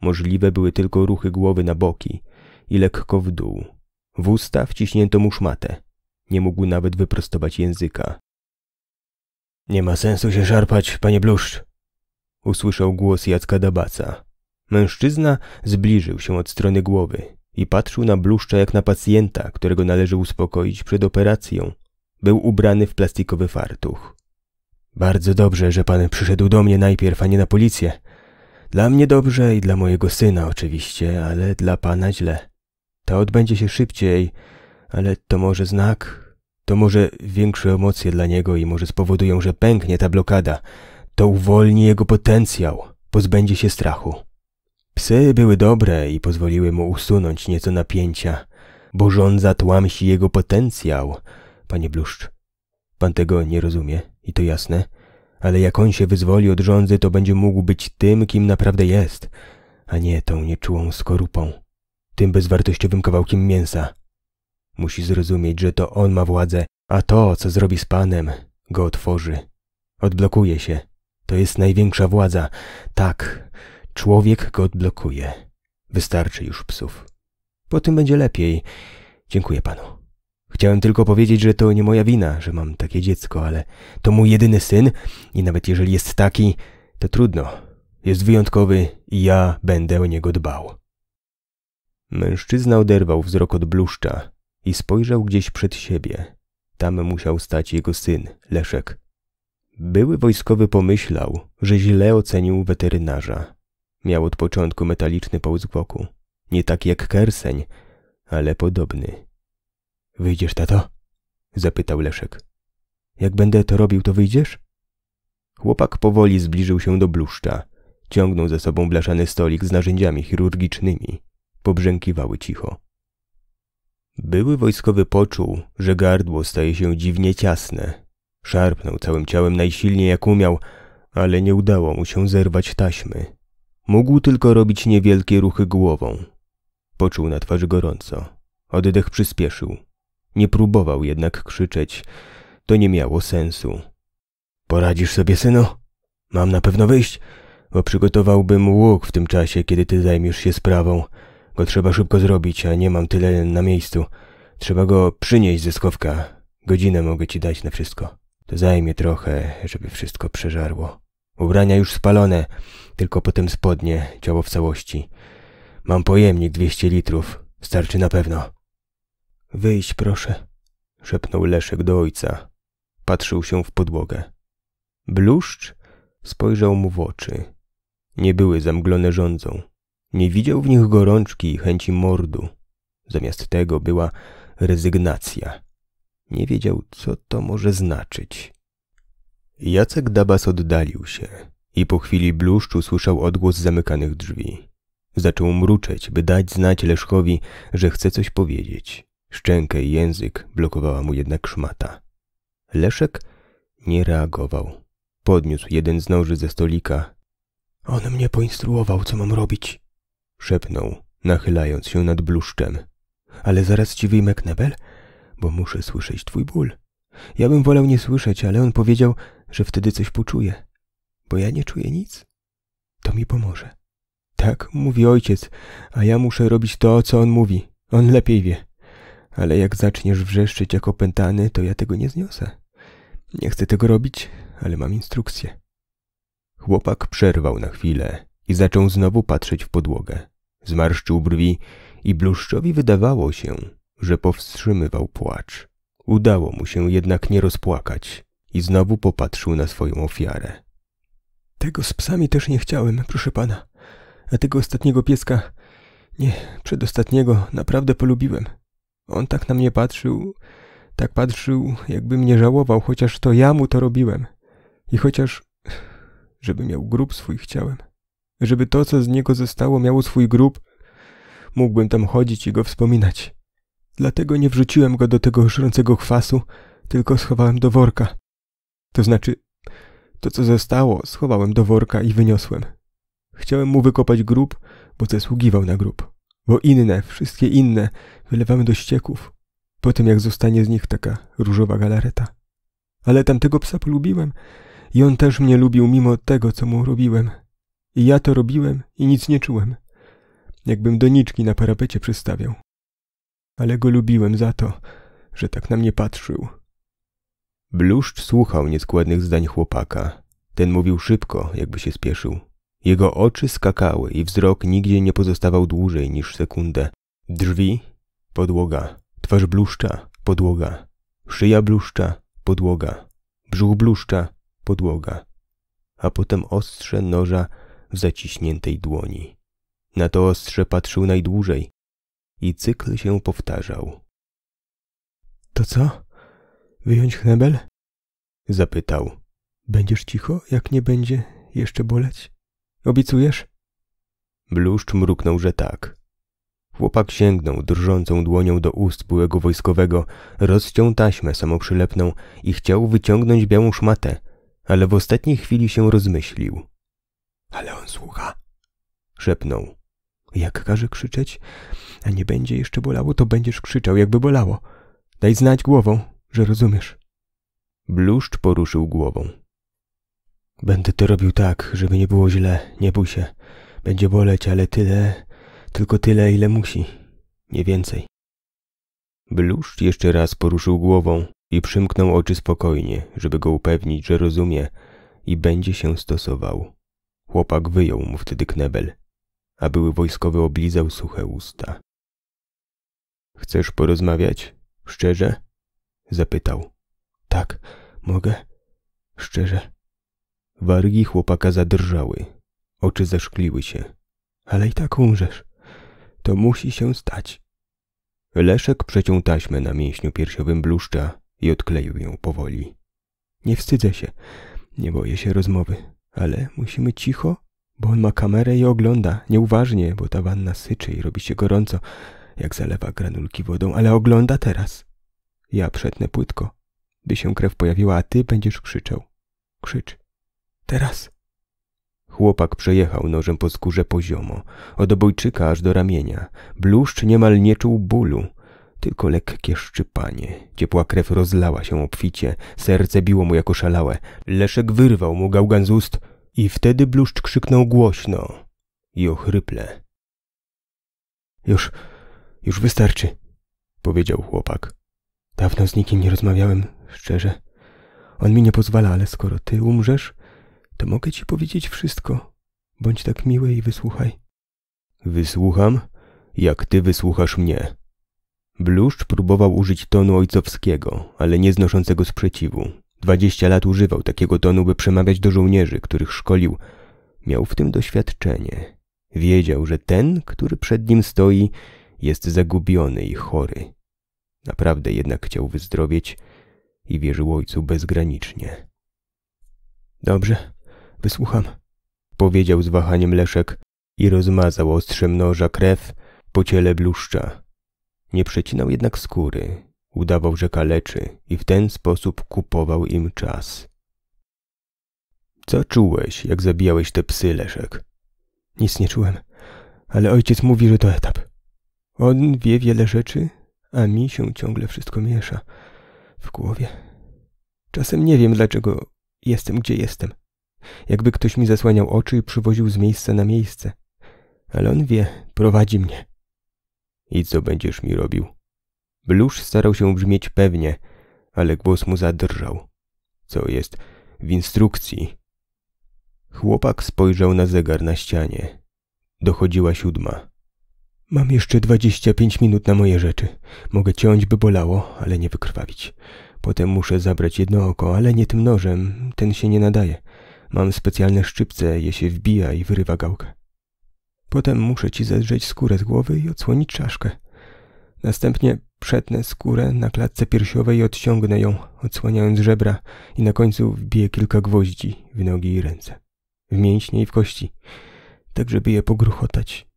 Możliwe były tylko ruchy głowy na boki i lekko w dół. W usta wciśnięto mu szmatę. Nie mógł nawet wyprostować języka. Nie ma sensu się szarpać, panie Bluszcz, usłyszał głos Jacka Dabaca. Mężczyzna zbliżył się od strony głowy i patrzył na Bluszcza jak na pacjenta, którego należy uspokoić przed operacją był ubrany w plastikowy fartuch. Bardzo dobrze, że pan przyszedł do mnie najpierw, a nie na policję. Dla mnie dobrze i dla mojego syna oczywiście, ale dla pana źle. To odbędzie się szybciej, ale to może znak, to może większe emocje dla niego i może spowodują, że pęknie ta blokada. To uwolni jego potencjał, pozbędzie się strachu. Psy były dobre i pozwoliły mu usunąć nieco napięcia, bo rządza tłamsi jego potencjał – panie Bluszcz. Pan tego nie rozumie i to jasne, ale jak on się wyzwoli od rządzy, to będzie mógł być tym, kim naprawdę jest, a nie tą nieczułą skorupą, tym bezwartościowym kawałkiem mięsa. Musi zrozumieć, że to on ma władzę, a to, co zrobi z panem, go otworzy. Odblokuje się. To jest największa władza. Tak, człowiek go odblokuje. Wystarczy już psów. Po tym będzie lepiej. Dziękuję panu. Chciałem tylko powiedzieć, że to nie moja wina, że mam takie dziecko, ale to mój jedyny syn i nawet jeżeli jest taki, to trudno. Jest wyjątkowy i ja będę o niego dbał. Mężczyzna oderwał wzrok od bluszcza i spojrzał gdzieś przed siebie. Tam musiał stać jego syn, Leszek. Były wojskowy pomyślał, że źle ocenił weterynarza. Miał od początku metaliczny połzgłoku. Nie taki jak Kerseń, ale podobny. Wyjdziesz, tato? Zapytał Leszek. Jak będę to robił, to wyjdziesz? Chłopak powoli zbliżył się do bluszcza. Ciągnął za sobą blaszany stolik z narzędziami chirurgicznymi. Pobrzękiwały cicho. Były wojskowy poczuł, że gardło staje się dziwnie ciasne. Szarpnął całym ciałem najsilniej jak umiał, ale nie udało mu się zerwać taśmy. Mógł tylko robić niewielkie ruchy głową. Poczuł na twarzy gorąco. Oddech przyspieszył. Nie próbował jednak krzyczeć. To nie miało sensu. Poradzisz sobie, syno? Mam na pewno wyjść, bo przygotowałbym łuk w tym czasie, kiedy ty zajmiesz się sprawą. Go trzeba szybko zrobić, a nie mam tyle na miejscu. Trzeba go przynieść ze schowka. Godzinę mogę ci dać na wszystko. To zajmie trochę, żeby wszystko przeżarło. Ubrania już spalone, tylko potem spodnie, ciało w całości. Mam pojemnik 200 litrów. Starczy na pewno. Wyjść proszę, szepnął Leszek do ojca. Patrzył się w podłogę. Bluszcz spojrzał mu w oczy. Nie były zamglone rządzą. Nie widział w nich gorączki i chęci mordu. Zamiast tego była rezygnacja. Nie wiedział, co to może znaczyć. Jacek Dabas oddalił się i po chwili bluszczu słyszał odgłos zamykanych drzwi. Zaczął mruczeć, by dać znać Leszkowi, że chce coś powiedzieć. Szczękę i język blokowała mu jednak szmata. Leszek nie reagował. Podniósł jeden z noży ze stolika. On mnie poinstruował, co mam robić, szepnął, nachylając się nad bluszczem. Ale zaraz ci wyjmę knebel, bo muszę słyszeć twój ból. Ja bym wolał nie słyszeć, ale on powiedział, że wtedy coś poczuje, bo ja nie czuję nic. To mi pomoże. Tak, mówi ojciec, a ja muszę robić to, co on mówi. On lepiej wie ale jak zaczniesz wrzeszczeć jak opętany, to ja tego nie zniosę. Nie chcę tego robić, ale mam instrukcję. Chłopak przerwał na chwilę i zaczął znowu patrzeć w podłogę. Zmarszczył brwi i bluszczowi wydawało się, że powstrzymywał płacz. Udało mu się jednak nie rozpłakać i znowu popatrzył na swoją ofiarę. Tego z psami też nie chciałem, proszę pana. A tego ostatniego pieska, nie, przedostatniego, naprawdę polubiłem. On tak na mnie patrzył, tak patrzył, jakby mnie żałował, chociaż to ja mu to robiłem. I chociaż, żeby miał grób swój chciałem. Żeby to, co z niego zostało, miało swój grób, mógłbym tam chodzić i go wspominać. Dlatego nie wrzuciłem go do tego żrącego kwasu, tylko schowałem do worka. To znaczy, to co zostało, schowałem do worka i wyniosłem. Chciałem mu wykopać grób, bo zasługiwał na grób. Bo inne, wszystkie inne, wylewamy do ścieków, po tym jak zostanie z nich taka różowa galareta. Ale tamtego psa polubiłem i on też mnie lubił mimo tego, co mu robiłem. I ja to robiłem i nic nie czułem. Jakbym doniczki na parapecie przystawiał. Ale go lubiłem za to, że tak na mnie patrzył. Bluszcz słuchał nieskładnych zdań chłopaka. Ten mówił szybko, jakby się spieszył. Jego oczy skakały i wzrok nigdzie nie pozostawał dłużej niż sekundę. Drzwi, podłoga, twarz bluszcza, podłoga, szyja bluszcza, podłoga, brzuch bluszcza, podłoga, a potem ostrze noża w zaciśniętej dłoni. Na to ostrze patrzył najdłużej i cykl się powtarzał. To co? Wyjąć chnebel? Zapytał. Będziesz cicho, jak nie będzie jeszcze boleć? Obiecujesz? Bluszcz mruknął, że tak. Chłopak sięgnął drżącą dłonią do ust byłego wojskowego, rozciął taśmę samoprzylepną i chciał wyciągnąć białą szmatę, ale w ostatniej chwili się rozmyślił. Ale on słucha, szepnął. Jak każe krzyczeć, a nie będzie jeszcze bolało, to będziesz krzyczał, jakby bolało. Daj znać głową, że rozumiesz. Bluszcz poruszył głową. Będę to robił tak, żeby nie było źle, nie bój się. Będzie boleć, ale tyle, tylko tyle, ile musi. Nie więcej. Bluszcz jeszcze raz poruszył głową i przymknął oczy spokojnie, żeby go upewnić, że rozumie i będzie się stosował. Chłopak wyjął mu wtedy knebel, a były wojskowy oblizał suche usta. Chcesz porozmawiać? Szczerze? Zapytał. Tak, mogę. Szczerze. Wargi chłopaka zadrżały. Oczy zeszkliły się. Ale i tak umrzesz. To musi się stać. Leszek przeciął taśmę na mięśniu piersiowym bluszcza i odkleił ją powoli. Nie wstydzę się. Nie boję się rozmowy. Ale musimy cicho, bo on ma kamerę i ogląda. Nieuważnie, bo ta wanna syczy i robi się gorąco, jak zalewa granulki wodą, ale ogląda teraz. Ja przetnę płytko, by się krew pojawiła, a ty będziesz krzyczał. Krzycz. Teraz. Chłopak przejechał nożem po skórze poziomo, od obojczyka aż do ramienia. Bluszcz niemal nie czuł bólu, tylko lekkie szczypanie. Ciepła krew rozlała się obficie, serce biło mu jako szalałe. Leszek wyrwał mu gałgan z ust i wtedy bluszcz krzyknął głośno i ochryple. Już, już wystarczy, powiedział chłopak. Dawno z nikim nie rozmawiałem, szczerze. On mi nie pozwala, ale skoro ty umrzesz, to mogę ci powiedzieć wszystko. Bądź tak miły i wysłuchaj. Wysłucham, jak ty wysłuchasz mnie. Bluszcz próbował użyć tonu ojcowskiego, ale nie znoszącego sprzeciwu. Dwadzieścia lat używał takiego tonu, by przemawiać do żołnierzy, których szkolił. Miał w tym doświadczenie. Wiedział, że ten, który przed nim stoi, jest zagubiony i chory. Naprawdę jednak chciał wyzdrowieć i wierzył ojcu bezgranicznie. Dobrze, Wysłucham, powiedział z wahaniem Leszek i rozmazał ostrzem noża krew po ciele bluszcza. Nie przecinał jednak skóry, udawał, że kaleczy i w ten sposób kupował im czas. Co czułeś, jak zabijałeś te psy, Leszek? Nic nie czułem, ale ojciec mówi, że to etap. On wie wiele rzeczy, a mi się ciągle wszystko miesza w głowie. Czasem nie wiem, dlaczego jestem, gdzie jestem. Jakby ktoś mi zasłaniał oczy i przywoził z miejsca na miejsce. Ale on wie, prowadzi mnie. I co będziesz mi robił? Blusz starał się brzmieć pewnie, ale głos mu zadrżał. Co jest w instrukcji? Chłopak spojrzał na zegar na ścianie. Dochodziła siódma. Mam jeszcze dwadzieścia pięć minut na moje rzeczy. Mogę ciąć, by bolało, ale nie wykrwawić. Potem muszę zabrać jedno oko, ale nie tym nożem, ten się nie nadaje. Mam specjalne szczypce, je się wbija i wyrywa gałkę. Potem muszę ci zedrzeć skórę z głowy i odsłonić czaszkę. Następnie przetnę skórę na klatce piersiowej i odciągnę ją, odsłaniając żebra i na końcu wbiję kilka gwoździ w nogi i ręce, w mięśnie i w kości, tak żeby je pogruchotać.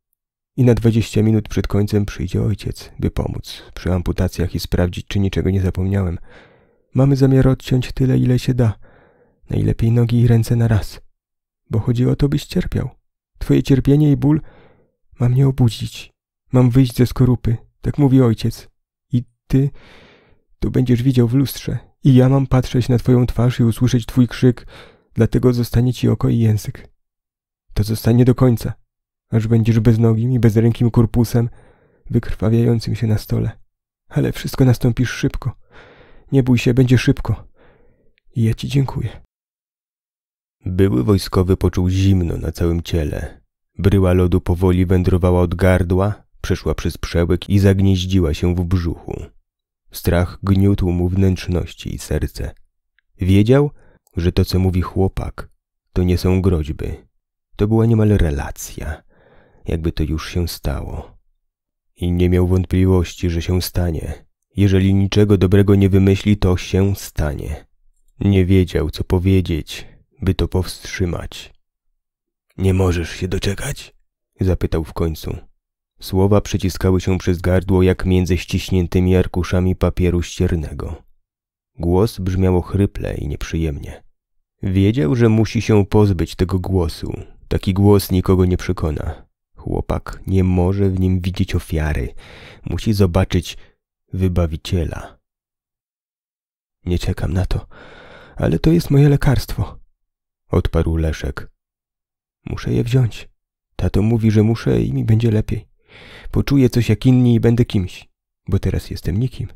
I na dwadzieścia minut przed końcem przyjdzie ojciec, by pomóc przy amputacjach i sprawdzić, czy niczego nie zapomniałem. Mamy zamiar odciąć tyle, ile się da – Najlepiej nogi i ręce na raz, bo chodzi o to, byś cierpiał. Twoje cierpienie i ból ma mnie obudzić. Mam wyjść ze skorupy, tak mówi ojciec. I ty to będziesz widział w lustrze. I ja mam patrzeć na twoją twarz i usłyszeć twój krzyk, dlatego zostanie ci oko i język. To zostanie do końca, aż będziesz beznogim i bezrękim korpusem, wykrwawiającym się na stole. Ale wszystko nastąpisz szybko. Nie bój się, będzie szybko. I ja ci dziękuję. Były wojskowy poczuł zimno na całym ciele. Bryła lodu powoli wędrowała od gardła, przeszła przez przełyk i zagnieździła się w brzuchu. Strach gniótł mu wnętrzności i serce. Wiedział, że to, co mówi chłopak, to nie są groźby. To była niemal relacja, jakby to już się stało. I nie miał wątpliwości, że się stanie. Jeżeli niczego dobrego nie wymyśli, to się stanie. Nie wiedział, co powiedzieć, by to powstrzymać. Nie możesz się doczekać? zapytał w końcu. Słowa przeciskały się przez gardło jak między ściśniętymi arkuszami papieru ściernego. Głos brzmiało chryple i nieprzyjemnie. Wiedział, że musi się pozbyć tego głosu. Taki głos nikogo nie przekona. Chłopak nie może w nim widzieć ofiary. Musi zobaczyć wybawiciela. Nie czekam na to, ale to jest moje lekarstwo odparł Leszek. Muszę je wziąć. Tato mówi, że muszę i mi będzie lepiej. Poczuję coś jak inni i będę kimś, bo teraz jestem nikim.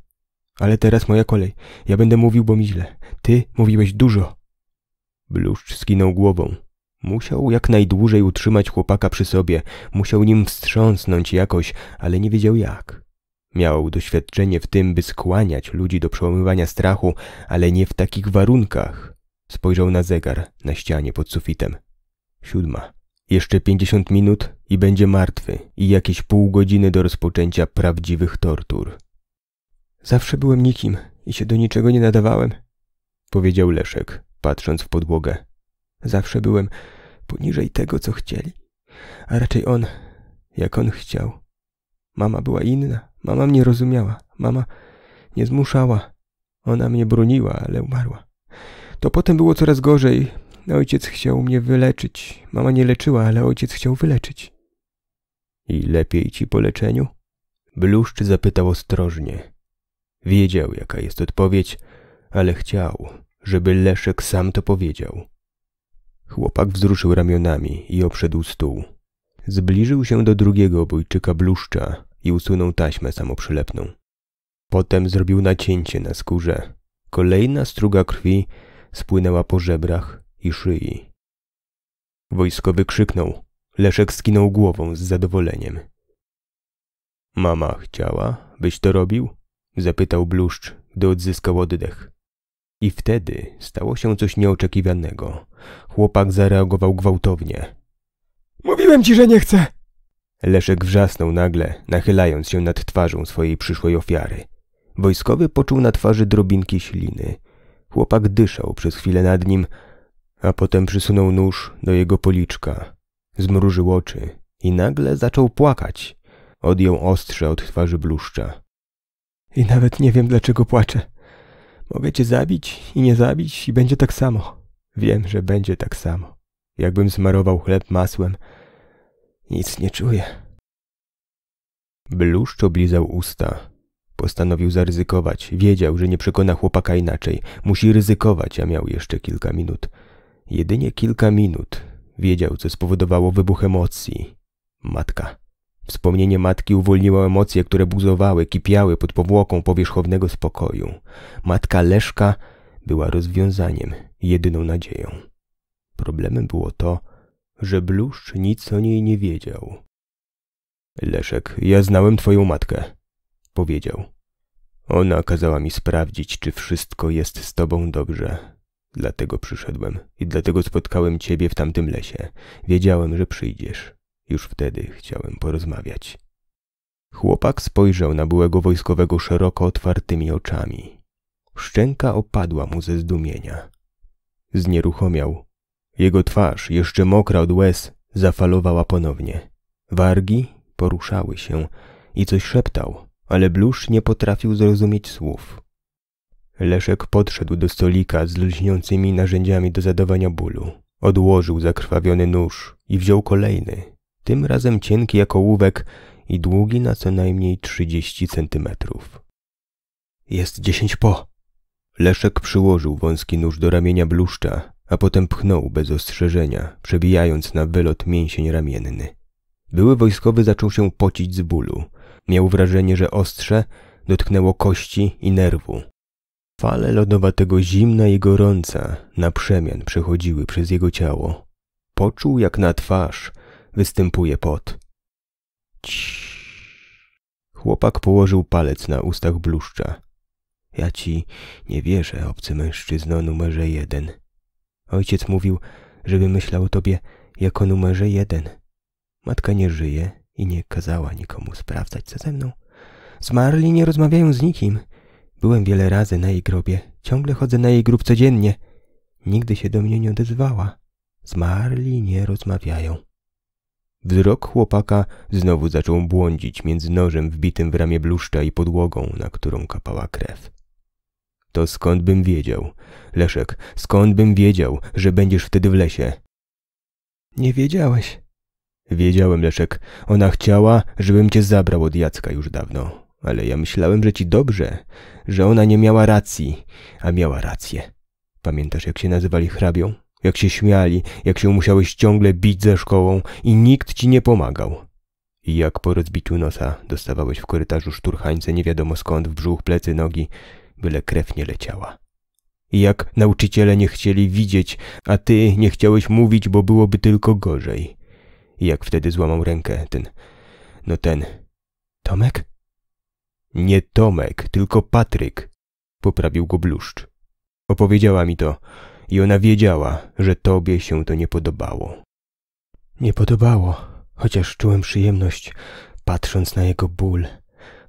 Ale teraz moja kolej. Ja będę mówił, bo mi źle. Ty mówiłeś dużo. Bluszcz skinął głową. Musiał jak najdłużej utrzymać chłopaka przy sobie. Musiał nim wstrząsnąć jakoś, ale nie wiedział jak. Miał doświadczenie w tym, by skłaniać ludzi do przełamywania strachu, ale nie w takich warunkach. Spojrzał na zegar na ścianie pod sufitem. Siódma. Jeszcze pięćdziesiąt minut i będzie martwy i jakieś pół godziny do rozpoczęcia prawdziwych tortur. Zawsze byłem nikim i się do niczego nie nadawałem, powiedział Leszek, patrząc w podłogę. Zawsze byłem poniżej tego, co chcieli, a raczej on, jak on chciał. Mama była inna, mama mnie rozumiała, mama nie zmuszała. Ona mnie broniła, ale umarła. To potem było coraz gorzej. Ojciec chciał mnie wyleczyć. Mama nie leczyła, ale ojciec chciał wyleczyć. I lepiej ci po leczeniu? Bluszcz zapytał ostrożnie. Wiedział, jaka jest odpowiedź, ale chciał, żeby Leszek sam to powiedział. Chłopak wzruszył ramionami i obszedł stół. Zbliżył się do drugiego bójczyka bluszcza i usunął taśmę samoprzylepną. Potem zrobił nacięcie na skórze. Kolejna struga krwi spłynęła po żebrach i szyi. Wojskowy krzyknął. Leszek skinął głową z zadowoleniem. Mama chciała, byś to robił? Zapytał bluszcz, gdy odzyskał oddech. I wtedy stało się coś nieoczekiwanego. Chłopak zareagował gwałtownie. Mówiłem ci, że nie chcę! Leszek wrzasnął nagle, nachylając się nad twarzą swojej przyszłej ofiary. Wojskowy poczuł na twarzy drobinki śliny. Chłopak dyszał przez chwilę nad nim, a potem przysunął nóż do jego policzka. Zmrużył oczy i nagle zaczął płakać. Odjął ostrze od twarzy bluszcza. I nawet nie wiem, dlaczego płaczę. Mogę cię zabić i nie zabić i będzie tak samo. Wiem, że będzie tak samo. Jakbym smarował chleb masłem. Nic nie czuję. Bluszcz oblizał usta. Postanowił zaryzykować. Wiedział, że nie przekona chłopaka inaczej. Musi ryzykować, a miał jeszcze kilka minut. Jedynie kilka minut. Wiedział, co spowodowało wybuch emocji. Matka. Wspomnienie matki uwolniło emocje, które buzowały, kipiały pod powłoką powierzchownego spokoju. Matka Leszka była rozwiązaniem, jedyną nadzieją. Problemem było to, że Bluszcz nic o niej nie wiedział. Leszek, ja znałem twoją matkę, Powiedział. Ona kazała mi sprawdzić, czy wszystko jest z tobą dobrze. Dlatego przyszedłem i dlatego spotkałem ciebie w tamtym lesie. Wiedziałem, że przyjdziesz. Już wtedy chciałem porozmawiać. Chłopak spojrzał na byłego wojskowego szeroko otwartymi oczami. Szczęka opadła mu ze zdumienia. Znieruchomiał. Jego twarz, jeszcze mokra od łez, zafalowała ponownie. Wargi poruszały się i coś szeptał, ale Blusz nie potrafił zrozumieć słów. Leszek podszedł do stolika z lśniącymi narzędziami do zadawania bólu. Odłożył zakrwawiony nóż i wziął kolejny, tym razem cienki jak ołówek i długi na co najmniej trzydzieści centymetrów. Jest dziesięć po. Leszek przyłożył wąski nóż do ramienia bluszcza, a potem pchnął bez ostrzeżenia, przebijając na wylot mięsień ramienny. Były wojskowy zaczął się pocić z bólu. Miał wrażenie, że ostrze dotknęło kości i nerwu. Fale lodowatego zimna i gorąca na przemian przechodziły przez jego ciało. Poczuł, jak na twarz występuje pot. Chłopak położył palec na ustach bluszcza. Ja ci nie wierzę, obcy mężczyzno numerze jeden. Ojciec mówił, żeby myślał o tobie jako numerze jeden. Matka nie żyje, i nie kazała nikomu sprawdzać, co ze mną. Zmarli nie rozmawiają z nikim. Byłem wiele razy na jej grobie. Ciągle chodzę na jej grób codziennie. Nigdy się do mnie nie odezwała. Zmarli nie rozmawiają. Wzrok chłopaka znowu zaczął błądzić między nożem wbitym w ramię bluszcza i podłogą, na którą kapała krew. To skąd bym wiedział? Leszek, skąd bym wiedział, że będziesz wtedy w lesie? Nie wiedziałeś. Wiedziałem, Leszek, ona chciała, żebym cię zabrał od Jacka już dawno. Ale ja myślałem, że ci dobrze, że ona nie miała racji, a miała rację. Pamiętasz, jak się nazywali hrabią? Jak się śmiali, jak się musiałeś ciągle bić ze szkołą i nikt ci nie pomagał. I jak po rozbiciu nosa dostawałeś w korytarzu szturhańce nie wiadomo skąd w brzuch, plecy, nogi, byle krew nie leciała. I jak nauczyciele nie chcieli widzieć, a ty nie chciałeś mówić, bo byłoby tylko gorzej i jak wtedy złamał rękę ten... No ten... Tomek? Nie Tomek, tylko Patryk, poprawił go bluszcz. Opowiedziała mi to i ona wiedziała, że tobie się to nie podobało. Nie podobało, chociaż czułem przyjemność, patrząc na jego ból.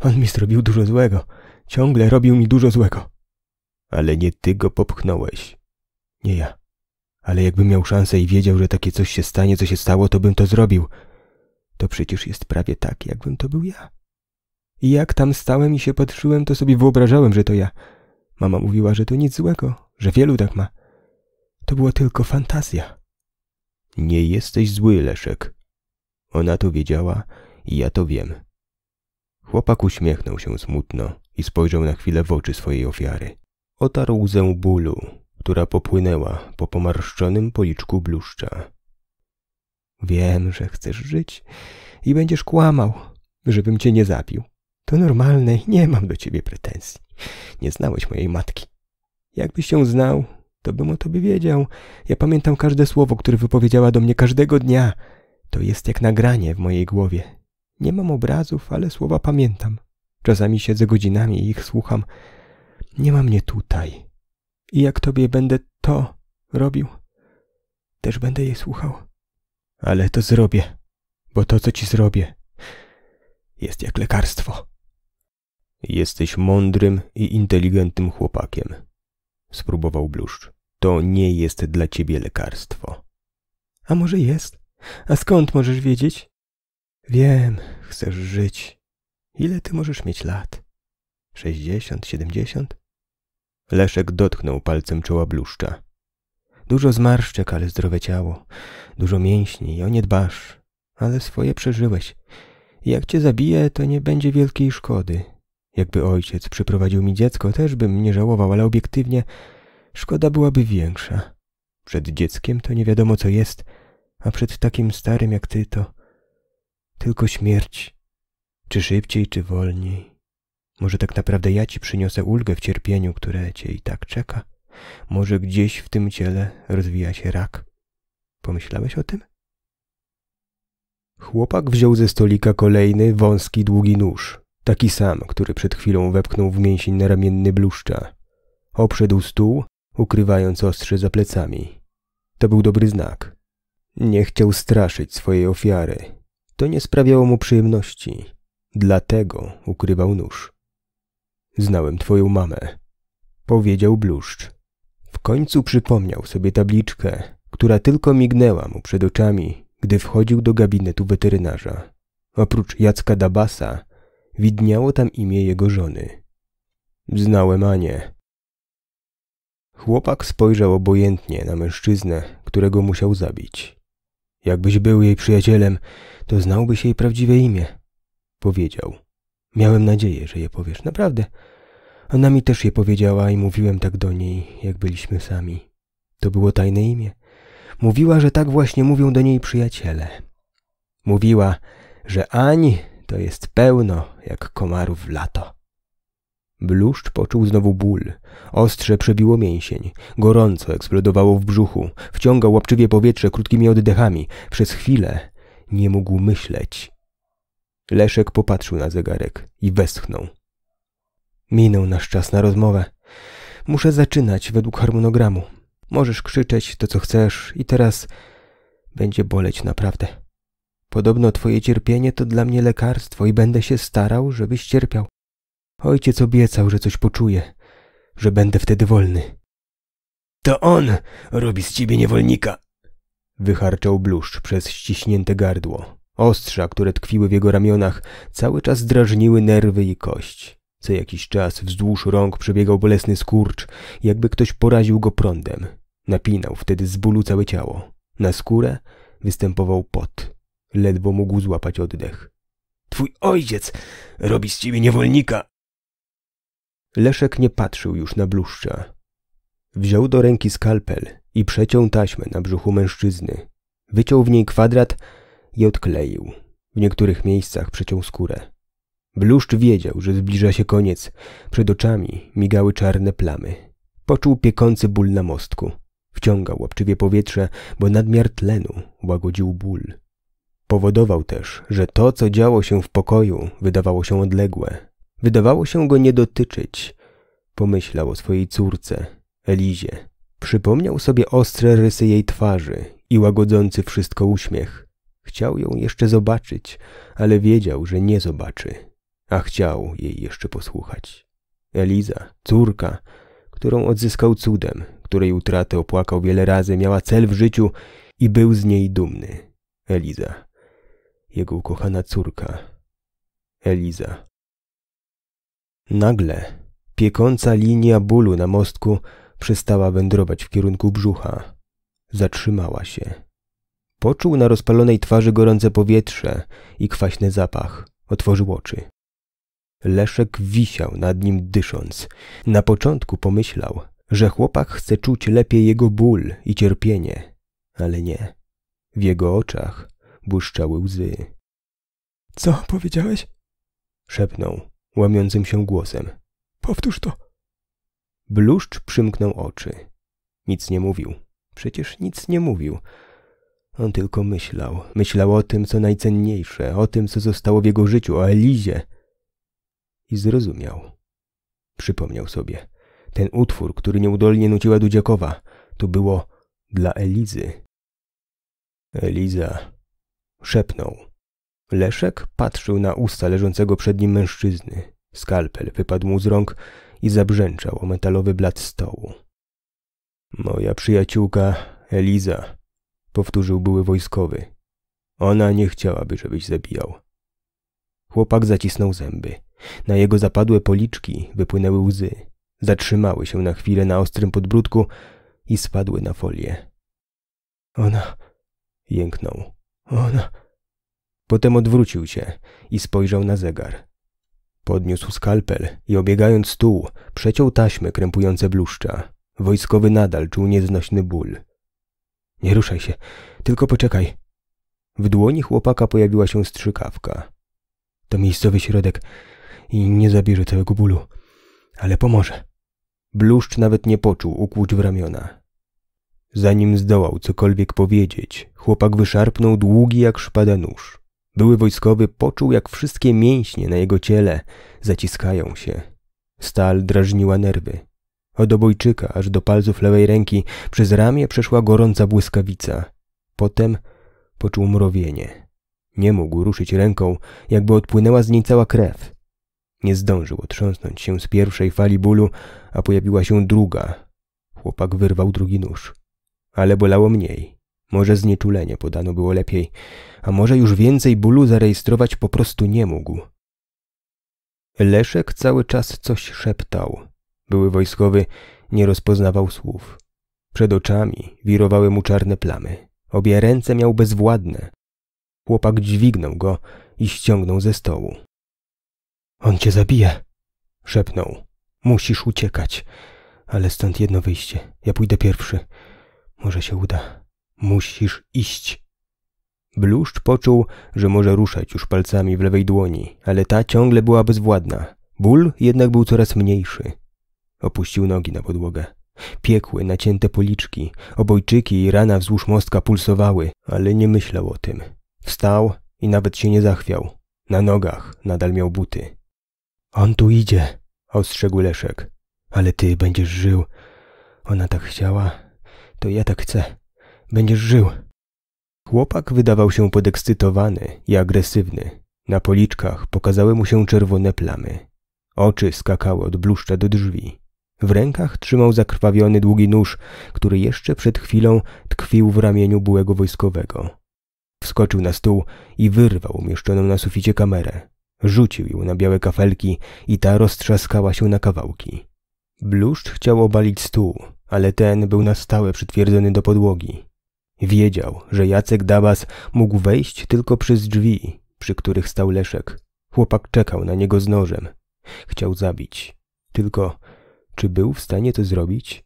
On mi zrobił dużo złego, ciągle robił mi dużo złego. Ale nie ty go popchnąłeś. Nie ja ale jakbym miał szansę i wiedział, że takie coś się stanie, co się stało, to bym to zrobił. To przecież jest prawie tak, jakbym to był ja. I jak tam stałem i się patrzyłem, to sobie wyobrażałem, że to ja. Mama mówiła, że to nic złego, że wielu tak ma. To była tylko fantazja. Nie jesteś zły, Leszek. Ona to wiedziała i ja to wiem. Chłopak uśmiechnął się smutno i spojrzał na chwilę w oczy swojej ofiary. Otarł łzę bólu, która popłynęła po pomarszczonym policzku bluszcza. Wiem, że chcesz żyć i będziesz kłamał, żebym cię nie zabił. To normalne i nie mam do ciebie pretensji. Nie znałeś mojej matki. Jakbyś ją znał, to bym o tobie wiedział. Ja pamiętam każde słowo, które wypowiedziała do mnie każdego dnia. To jest jak nagranie w mojej głowie. Nie mam obrazów, ale słowa pamiętam. Czasami siedzę godzinami i ich słucham. Nie ma mnie tutaj. I jak tobie będę to robił, też będę jej słuchał. Ale to zrobię, bo to, co ci zrobię, jest jak lekarstwo. Jesteś mądrym i inteligentnym chłopakiem, spróbował bluszcz. To nie jest dla ciebie lekarstwo. A może jest? A skąd możesz wiedzieć? Wiem, chcesz żyć. Ile ty możesz mieć lat? Sześćdziesiąt, siedemdziesiąt? Leszek dotknął palcem czoła bluszcza. Dużo zmarszczek, ale zdrowe ciało. Dużo mięśni, o nie dbasz. Ale swoje przeżyłeś. Jak cię zabiję, to nie będzie wielkiej szkody. Jakby ojciec przyprowadził mi dziecko, też bym nie żałował, ale obiektywnie szkoda byłaby większa. Przed dzieckiem to nie wiadomo co jest, a przed takim starym jak ty to tylko śmierć. Czy szybciej, czy wolniej. Może tak naprawdę ja ci przyniosę ulgę w cierpieniu, które cię i tak czeka? Może gdzieś w tym ciele rozwija się rak? Pomyślałeś o tym? Chłopak wziął ze stolika kolejny, wąski, długi nóż. Taki sam, który przed chwilą wepchnął w mięsień ramienny bluszcza. Obszedł stół, ukrywając ostrze za plecami. To był dobry znak. Nie chciał straszyć swojej ofiary. To nie sprawiało mu przyjemności. Dlatego ukrywał nóż. Znałem twoją mamę. Powiedział bluszcz. W końcu przypomniał sobie tabliczkę, która tylko mignęła mu przed oczami, gdy wchodził do gabinetu weterynarza. Oprócz Jacka Dabasa widniało tam imię jego żony. Znałem Anię. Chłopak spojrzał obojętnie na mężczyznę, którego musiał zabić. Jakbyś był jej przyjacielem, to znałbyś jej prawdziwe imię, powiedział. Miałem nadzieję, że je powiesz, naprawdę. Ona mi też je powiedziała i mówiłem tak do niej, jak byliśmy sami. To było tajne imię. Mówiła, że tak właśnie mówią do niej przyjaciele. Mówiła, że Ani to jest pełno jak komarów w lato. Bluszcz poczuł znowu ból. Ostrze przebiło mięsień. Gorąco eksplodowało w brzuchu. Wciągał łapczywie powietrze krótkimi oddechami. Przez chwilę nie mógł myśleć. Leszek popatrzył na zegarek i westchnął. Minął nasz czas na rozmowę. Muszę zaczynać według harmonogramu. Możesz krzyczeć to, co chcesz i teraz będzie boleć naprawdę. Podobno twoje cierpienie to dla mnie lekarstwo i będę się starał, żebyś cierpiał. Ojciec obiecał, że coś poczuje, że będę wtedy wolny. To on robi z ciebie niewolnika! Wycharczał bluszcz przez ściśnięte gardło. Ostrza, które tkwiły w jego ramionach, cały czas drażniły nerwy i kość. Co jakiś czas wzdłuż rąk przebiegał bolesny skurcz, jakby ktoś poraził go prądem. Napinał wtedy z bólu całe ciało. Na skórę występował pot. Ledwo mógł złapać oddech. Twój ojciec robi z ciebie niewolnika! Leszek nie patrzył już na bluszcza. Wziął do ręki skalpel i przeciął taśmę na brzuchu mężczyzny. Wyciął w niej kwadrat, i odkleił. W niektórych miejscach przeciął skórę. Bluszcz wiedział, że zbliża się koniec. Przed oczami migały czarne plamy. Poczuł piekący ból na mostku. Wciągał łapczywie powietrze, bo nadmiar tlenu łagodził ból. Powodował też, że to, co działo się w pokoju, wydawało się odległe. Wydawało się go nie dotyczyć. Pomyślał o swojej córce, Elizie. Przypomniał sobie ostre rysy jej twarzy i łagodzący wszystko uśmiech. Chciał ją jeszcze zobaczyć, ale wiedział, że nie zobaczy, a chciał jej jeszcze posłuchać. Eliza, córka, którą odzyskał cudem, której utratę opłakał wiele razy, miała cel w życiu i był z niej dumny. Eliza, jego ukochana córka. Eliza. Nagle piekąca linia bólu na mostku przestała wędrować w kierunku brzucha. Zatrzymała się. Poczuł na rozpalonej twarzy gorące powietrze i kwaśny zapach. Otworzył oczy. Leszek wisiał nad nim dysząc. Na początku pomyślał, że chłopak chce czuć lepiej jego ból i cierpienie, ale nie. W jego oczach błyszczały łzy. Co powiedziałeś? szepnął, łamiącym się głosem. Powtórz to. Bluszcz przymknął oczy. Nic nie mówił. Przecież nic nie mówił. On tylko myślał. Myślał o tym, co najcenniejsze, o tym, co zostało w jego życiu, o Elizie. I zrozumiał. Przypomniał sobie. Ten utwór, który nieudolnie nuciła Dudziakowa, to było dla Elizy. Eliza szepnął. Leszek patrzył na usta leżącego przed nim mężczyzny. Skalpel wypadł mu z rąk i zabrzęczał o metalowy blat stołu. Moja przyjaciółka Eliza powtórzył były wojskowy. Ona nie chciałaby, żebyś zabijał. Chłopak zacisnął zęby. Na jego zapadłe policzki wypłynęły łzy. Zatrzymały się na chwilę na ostrym podbródku i spadły na folię. Ona... jęknął. Ona... Potem odwrócił się i spojrzał na zegar. Podniósł skalpel i obiegając stół, przeciął taśmy krępujące bluszcza. Wojskowy nadal czuł nieznośny ból. Nie ruszaj się, tylko poczekaj. W dłoni chłopaka pojawiła się strzykawka. To miejscowy środek i nie zabierze całego bólu, ale pomoże. Bluszcz nawet nie poczuł ukłuć w ramiona. Zanim zdołał cokolwiek powiedzieć, chłopak wyszarpnął długi jak szpada nóż. Były wojskowy poczuł, jak wszystkie mięśnie na jego ciele zaciskają się. Stal drażniła nerwy. Od obojczyka aż do palców lewej ręki przez ramię przeszła gorąca błyskawica. Potem poczuł mrowienie. Nie mógł ruszyć ręką, jakby odpłynęła z niej cała krew. Nie zdążył otrząsnąć się z pierwszej fali bólu, a pojawiła się druga. Chłopak wyrwał drugi nóż. Ale bolało mniej. Może znieczulenie podano było lepiej, a może już więcej bólu zarejestrować po prostu nie mógł. Leszek cały czas coś szeptał. Były wojskowy nie rozpoznawał słów. Przed oczami wirowały mu czarne plamy. Obie ręce miał bezwładne. Chłopak dźwignął go i ściągnął ze stołu. On cię zabije, szepnął. Musisz uciekać, ale stąd jedno wyjście. Ja pójdę pierwszy. Może się uda. Musisz iść. Bluszcz poczuł, że może ruszać już palcami w lewej dłoni, ale ta ciągle była bezwładna. Ból jednak był coraz mniejszy. Opuścił nogi na podłogę. Piekły, nacięte policzki, obojczyki i rana wzdłuż mostka pulsowały, ale nie myślał o tym. Wstał i nawet się nie zachwiał. Na nogach nadal miał buty. On tu idzie, ostrzegł Leszek. Ale ty będziesz żył. Ona tak chciała, to ja tak chcę. Będziesz żył. Chłopak wydawał się podekscytowany i agresywny. Na policzkach pokazały mu się czerwone plamy. Oczy skakały od bluszcza do drzwi. W rękach trzymał zakrwawiony długi nóż, który jeszcze przed chwilą tkwił w ramieniu byłego wojskowego. Wskoczył na stół i wyrwał umieszczoną na suficie kamerę. Rzucił ją na białe kafelki i ta roztrzaskała się na kawałki. Bluszcz chciał obalić stół, ale ten był na stałe przytwierdzony do podłogi. Wiedział, że Jacek Dabas mógł wejść tylko przez drzwi, przy których stał Leszek. Chłopak czekał na niego z nożem. Chciał zabić. Tylko czy był w stanie to zrobić?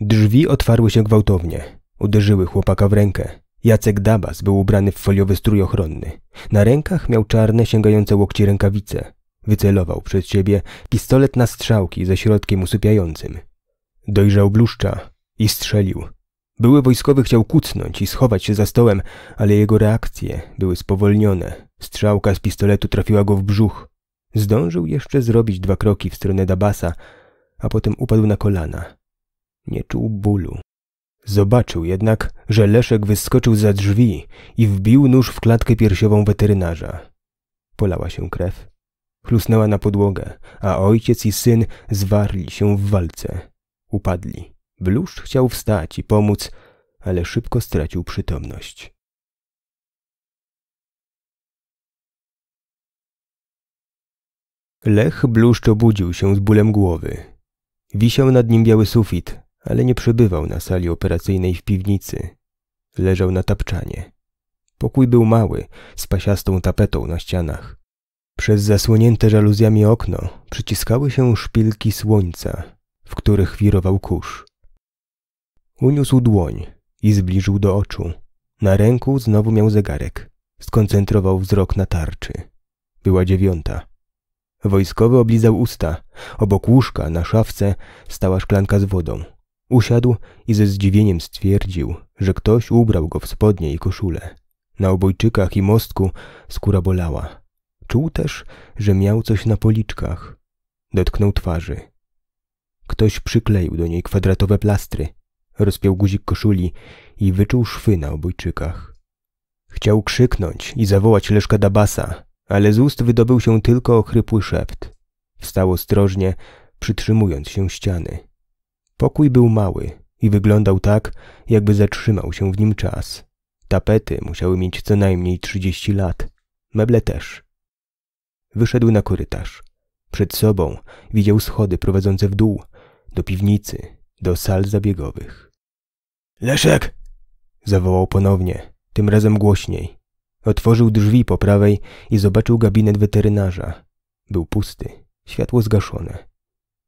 Drzwi otwarły się gwałtownie. Uderzyły chłopaka w rękę. Jacek Dabas był ubrany w foliowy strój ochronny. Na rękach miał czarne, sięgające łokci rękawice. Wycelował przed siebie pistolet na strzałki ze środkiem usypiającym. Dojrzał bluszcza i strzelił. Były wojskowy chciał kucnąć i schować się za stołem, ale jego reakcje były spowolnione. Strzałka z pistoletu trafiła go w brzuch. Zdążył jeszcze zrobić dwa kroki w stronę Dabasa, a potem upadł na kolana. Nie czuł bólu. Zobaczył jednak, że Leszek wyskoczył za drzwi i wbił nóż w klatkę piersiową weterynarza. Polała się krew. Chlusnęła na podłogę, a ojciec i syn zwarli się w walce. Upadli. Bluszcz chciał wstać i pomóc, ale szybko stracił przytomność. Lech Bluszcz obudził się z bólem głowy. Wisiał nad nim biały sufit, ale nie przebywał na sali operacyjnej w piwnicy. Leżał na tapczanie. Pokój był mały, z pasiastą tapetą na ścianach. Przez zasłonięte żaluzjami okno przyciskały się szpilki słońca, w których wirował kurz. Uniósł dłoń i zbliżył do oczu. Na ręku znowu miał zegarek. Skoncentrował wzrok na tarczy. Była dziewiąta. Wojskowy oblizał usta. Obok łóżka, na szafce, stała szklanka z wodą. Usiadł i ze zdziwieniem stwierdził, że ktoś ubrał go w spodnie i koszulę. Na obojczykach i mostku skóra bolała. Czuł też, że miał coś na policzkach. Dotknął twarzy. Ktoś przykleił do niej kwadratowe plastry. Rozpiął guzik koszuli i wyczuł szwy na obojczykach. Chciał krzyknąć i zawołać Leszka Dabasa, ale z ust wydobył się tylko ochrypły szept. Wstał ostrożnie, przytrzymując się ściany. Pokój był mały i wyglądał tak, jakby zatrzymał się w nim czas. Tapety musiały mieć co najmniej trzydzieści lat, meble też. Wyszedł na korytarz. Przed sobą widział schody prowadzące w dół, do piwnicy, do sal zabiegowych. Leszek! zawołał ponownie, tym razem głośniej. Otworzył drzwi po prawej i zobaczył gabinet weterynarza. Był pusty, światło zgaszone.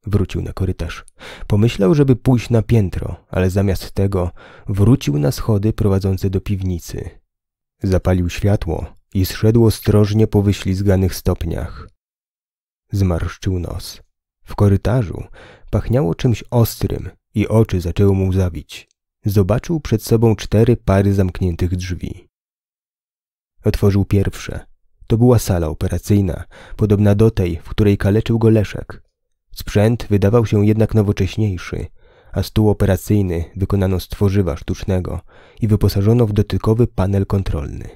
Wrócił na korytarz. Pomyślał, żeby pójść na piętro, ale zamiast tego wrócił na schody prowadzące do piwnicy. Zapalił światło i zszedł ostrożnie po wyślizganych stopniach. Zmarszczył nos. W korytarzu pachniało czymś ostrym i oczy zaczęły mu zawić. Zobaczył przed sobą cztery pary zamkniętych drzwi. Otworzył pierwsze. To była sala operacyjna, podobna do tej, w której kaleczył go Leszek. Sprzęt wydawał się jednak nowocześniejszy, a stół operacyjny wykonano z tworzywa sztucznego i wyposażono w dotykowy panel kontrolny.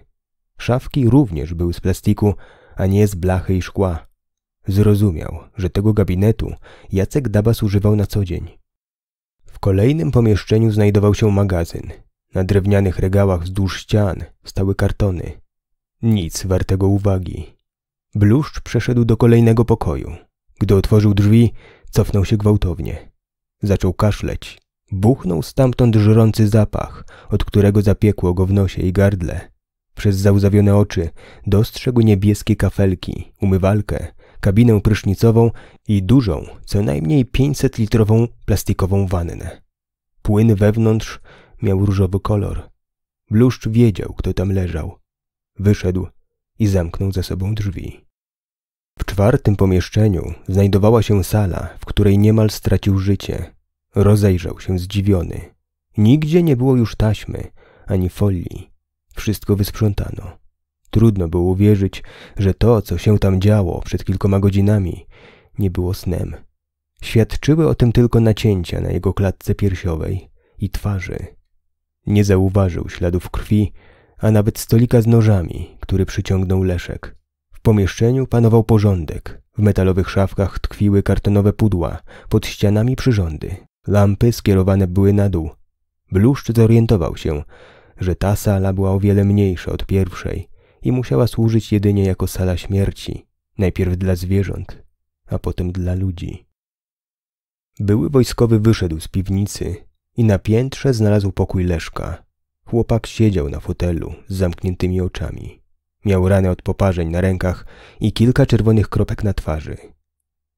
Szafki również były z plastiku, a nie z blachy i szkła. Zrozumiał, że tego gabinetu Jacek Dabas używał na co dzień. W kolejnym pomieszczeniu znajdował się magazyn. Na drewnianych regałach wzdłuż ścian stały kartony – nic wartego uwagi. Bluszcz przeszedł do kolejnego pokoju. Gdy otworzył drzwi, cofnął się gwałtownie. Zaczął kaszleć. Buchnął stamtąd żrący zapach, od którego zapiekło go w nosie i gardle. Przez załzawione oczy dostrzegł niebieskie kafelki, umywalkę, kabinę prysznicową i dużą, co najmniej 500-litrową plastikową wannę. Płyn wewnątrz miał różowy kolor. Bluszcz wiedział, kto tam leżał. Wyszedł i zamknął za sobą drzwi. W czwartym pomieszczeniu znajdowała się sala, w której niemal stracił życie. Rozejrzał się zdziwiony. Nigdzie nie było już taśmy ani folii. Wszystko wysprzątano. Trudno było uwierzyć, że to, co się tam działo przed kilkoma godzinami, nie było snem. Świadczyły o tym tylko nacięcia na jego klatce piersiowej i twarzy. Nie zauważył śladów krwi a nawet stolika z nożami, który przyciągnął Leszek. W pomieszczeniu panował porządek. W metalowych szafkach tkwiły kartonowe pudła, pod ścianami przyrządy. Lampy skierowane były na dół. Bluszcz zorientował się, że ta sala była o wiele mniejsza od pierwszej i musiała służyć jedynie jako sala śmierci, najpierw dla zwierząt, a potem dla ludzi. Były wojskowy wyszedł z piwnicy i na piętrze znalazł pokój Leszka. Chłopak siedział na fotelu z zamkniętymi oczami. Miał ranę od poparzeń na rękach i kilka czerwonych kropek na twarzy.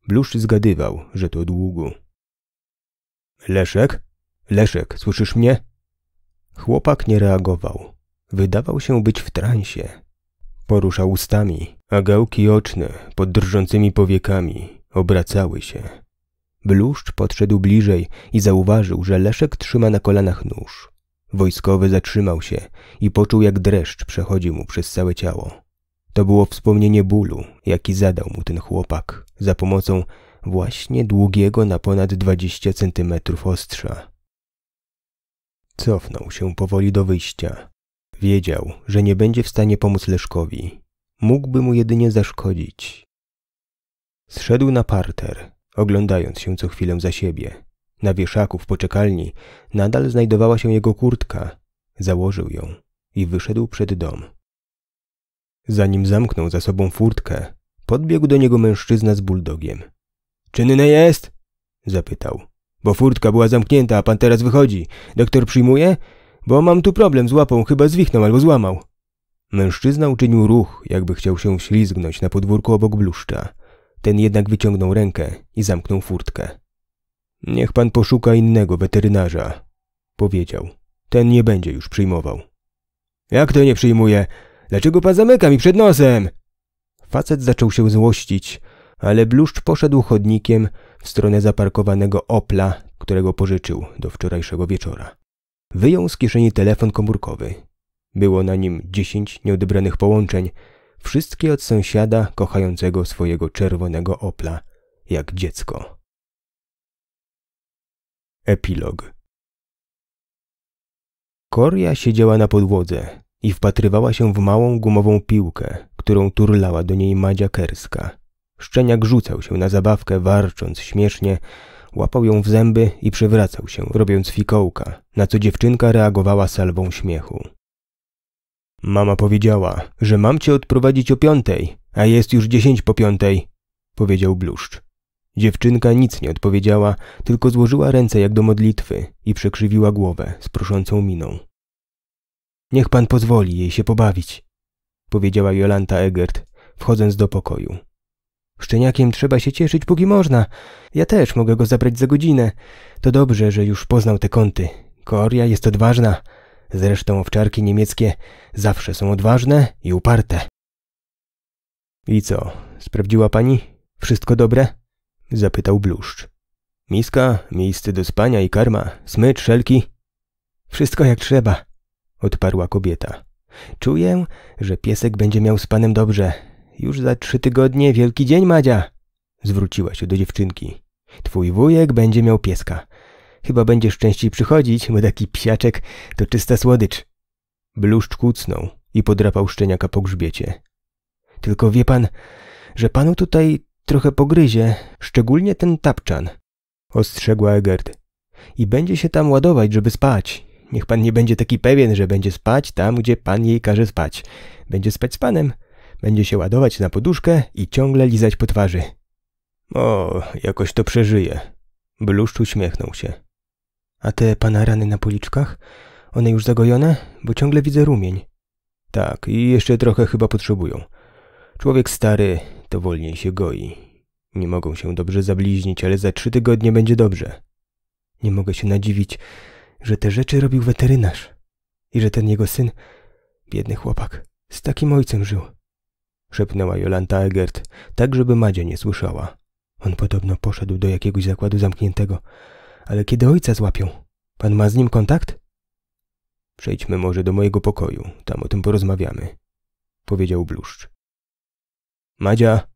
Blusz zgadywał, że to długu. Leszek? Leszek, słyszysz mnie? Chłopak nie reagował. Wydawał się być w transie. Poruszał ustami, a gałki oczne pod drżącymi powiekami obracały się. Bluszcz podszedł bliżej i zauważył, że Leszek trzyma na kolanach nóż. Wojskowy zatrzymał się i poczuł, jak dreszcz przechodzi mu przez całe ciało. To było wspomnienie bólu, jaki zadał mu ten chłopak za pomocą właśnie długiego na ponad 20 centymetrów ostrza. Cofnął się powoli do wyjścia. Wiedział, że nie będzie w stanie pomóc Leszkowi. Mógłby mu jedynie zaszkodzić. Zszedł na parter, oglądając się co chwilę za siebie. Na wieszaku w poczekalni nadal znajdowała się jego kurtka. Założył ją i wyszedł przed dom. Zanim zamknął za sobą furtkę, podbiegł do niego mężczyzna z buldogiem. Czynny jest? zapytał. Bo furtka była zamknięta, a pan teraz wychodzi. Doktor przyjmuje? Bo mam tu problem z łapą, chyba zwichnął albo złamał. Mężczyzna uczynił ruch, jakby chciał się wślizgnąć na podwórku obok bluszcza. Ten jednak wyciągnął rękę i zamknął furtkę. Niech pan poszuka innego weterynarza, powiedział. Ten nie będzie już przyjmował. Jak to nie przyjmuje? Dlaczego pan zamyka mi przed nosem? Facet zaczął się złościć, ale bluszcz poszedł chodnikiem w stronę zaparkowanego Opla, którego pożyczył do wczorajszego wieczora. Wyjął z kieszeni telefon komórkowy. Było na nim dziesięć nieodebranych połączeń, wszystkie od sąsiada kochającego swojego czerwonego Opla, jak dziecko. Epilog. Koria siedziała na podłodze i wpatrywała się w małą gumową piłkę, którą turlała do niej Madzia Kerska. Szczeniak rzucał się na zabawkę, warcząc śmiesznie, łapał ją w zęby i przewracał się, robiąc fikołka, na co dziewczynka reagowała salwą śmiechu. Mama powiedziała, że mam cię odprowadzić o piątej, a jest już dziesięć po piątej, powiedział bluszcz. Dziewczynka nic nie odpowiedziała, tylko złożyła ręce jak do modlitwy i przekrzywiła głowę z proszącą miną. Niech pan pozwoli jej się pobawić, powiedziała Jolanta Egert, wchodząc do pokoju. Szczeniakiem trzeba się cieszyć, póki można. Ja też mogę go zabrać za godzinę. To dobrze, że już poznał te kąty. Koria jest odważna. Zresztą owczarki niemieckie zawsze są odważne i uparte. I co, sprawdziła pani? Wszystko dobre? Zapytał bluszcz. Miska, miejsce do spania i karma, smycz, szelki. Wszystko jak trzeba, odparła kobieta. Czuję, że piesek będzie miał z panem dobrze. Już za trzy tygodnie wielki dzień, Madzia. Zwróciła się do dziewczynki. Twój wujek będzie miał pieska. Chyba będziesz częściej przychodzić, bo taki psiaczek to czysta słodycz. Bluszcz kucnął i podrapał szczeniaka po grzbiecie. Tylko wie pan, że panu tutaj Trochę pogryzie, szczególnie ten tapczan, ostrzegła Egert. I będzie się tam ładować, żeby spać. Niech pan nie będzie taki pewien, że będzie spać tam, gdzie pan jej każe spać. Będzie spać z panem. Będzie się ładować na poduszkę i ciągle lizać po twarzy. O, jakoś to przeżyje. Bluszcz uśmiechnął się. A te pana rany na policzkach? One już zagojone? Bo ciągle widzę rumień. Tak, i jeszcze trochę chyba potrzebują. Człowiek stary to wolniej się goi. Nie mogą się dobrze zabliźnić, ale za trzy tygodnie będzie dobrze. Nie mogę się nadziwić, że te rzeczy robił weterynarz i że ten jego syn, biedny chłopak, z takim ojcem żył. Szepnęła Jolanta Egert, tak żeby Madzia nie słyszała. On podobno poszedł do jakiegoś zakładu zamkniętego, ale kiedy ojca złapią? Pan ma z nim kontakt? Przejdźmy może do mojego pokoju, tam o tym porozmawiamy, powiedział Bluszcz. Madzia,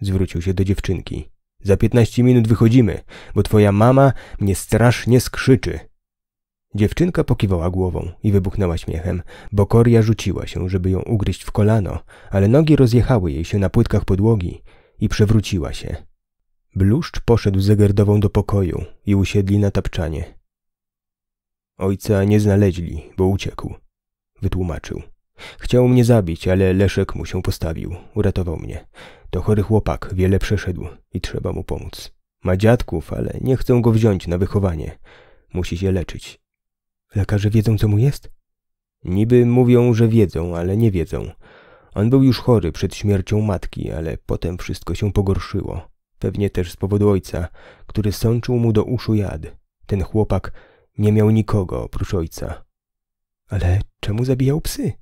zwrócił się do dziewczynki. Za piętnaście minut wychodzimy, bo twoja mama mnie strasznie skrzyczy. Dziewczynka pokiwała głową i wybuchnęła śmiechem, bo Koria rzuciła się, żeby ją ugryźć w kolano, ale nogi rozjechały jej się na płytkach podłogi i przewróciła się. Bluszcz poszedł ze do pokoju i usiedli na tapczanie. Ojca nie znaleźli, bo uciekł, wytłumaczył. Chciał mnie zabić, ale Leszek mu się postawił. Uratował mnie. To chory chłopak, wiele przeszedł i trzeba mu pomóc. Ma dziadków, ale nie chcą go wziąć na wychowanie. Musi się leczyć. Lekarze wiedzą, co mu jest? Niby mówią, że wiedzą, ale nie wiedzą. On był już chory przed śmiercią matki, ale potem wszystko się pogorszyło. Pewnie też z powodu ojca, który sączył mu do uszu jad. Ten chłopak nie miał nikogo oprócz ojca. Ale czemu zabijał psy?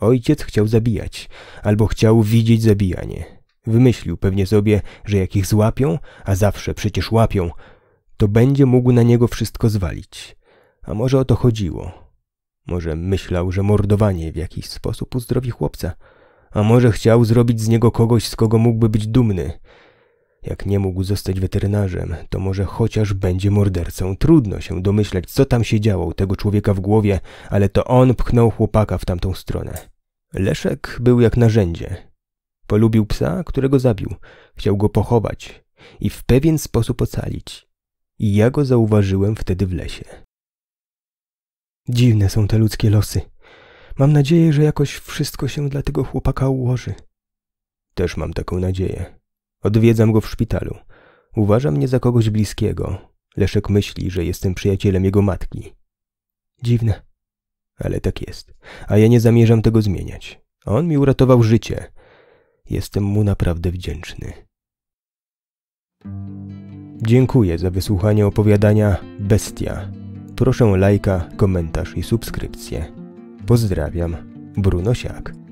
Ojciec chciał zabijać, albo chciał widzieć zabijanie. Wymyślił pewnie sobie, że jak ich złapią, a zawsze przecież łapią, to będzie mógł na niego wszystko zwalić. A może o to chodziło? Może myślał, że mordowanie w jakiś sposób uzdrowi chłopca? A może chciał zrobić z niego kogoś, z kogo mógłby być dumny? Jak nie mógł zostać weterynarzem, to może chociaż będzie mordercą. Trudno się domyśleć, co tam się działo u tego człowieka w głowie, ale to on pchnął chłopaka w tamtą stronę. Leszek był jak narzędzie. Polubił psa, którego zabił. Chciał go pochować i w pewien sposób ocalić. I ja go zauważyłem wtedy w lesie. Dziwne są te ludzkie losy. Mam nadzieję, że jakoś wszystko się dla tego chłopaka ułoży. Też mam taką nadzieję. Odwiedzam go w szpitalu. Uważa mnie za kogoś bliskiego. Leszek myśli, że jestem przyjacielem jego matki. Dziwne. Ale tak jest. A ja nie zamierzam tego zmieniać. On mi uratował życie. Jestem mu naprawdę wdzięczny. Dziękuję za wysłuchanie opowiadania Bestia. Proszę lajka, komentarz i subskrypcję. Pozdrawiam, Bruno Siak.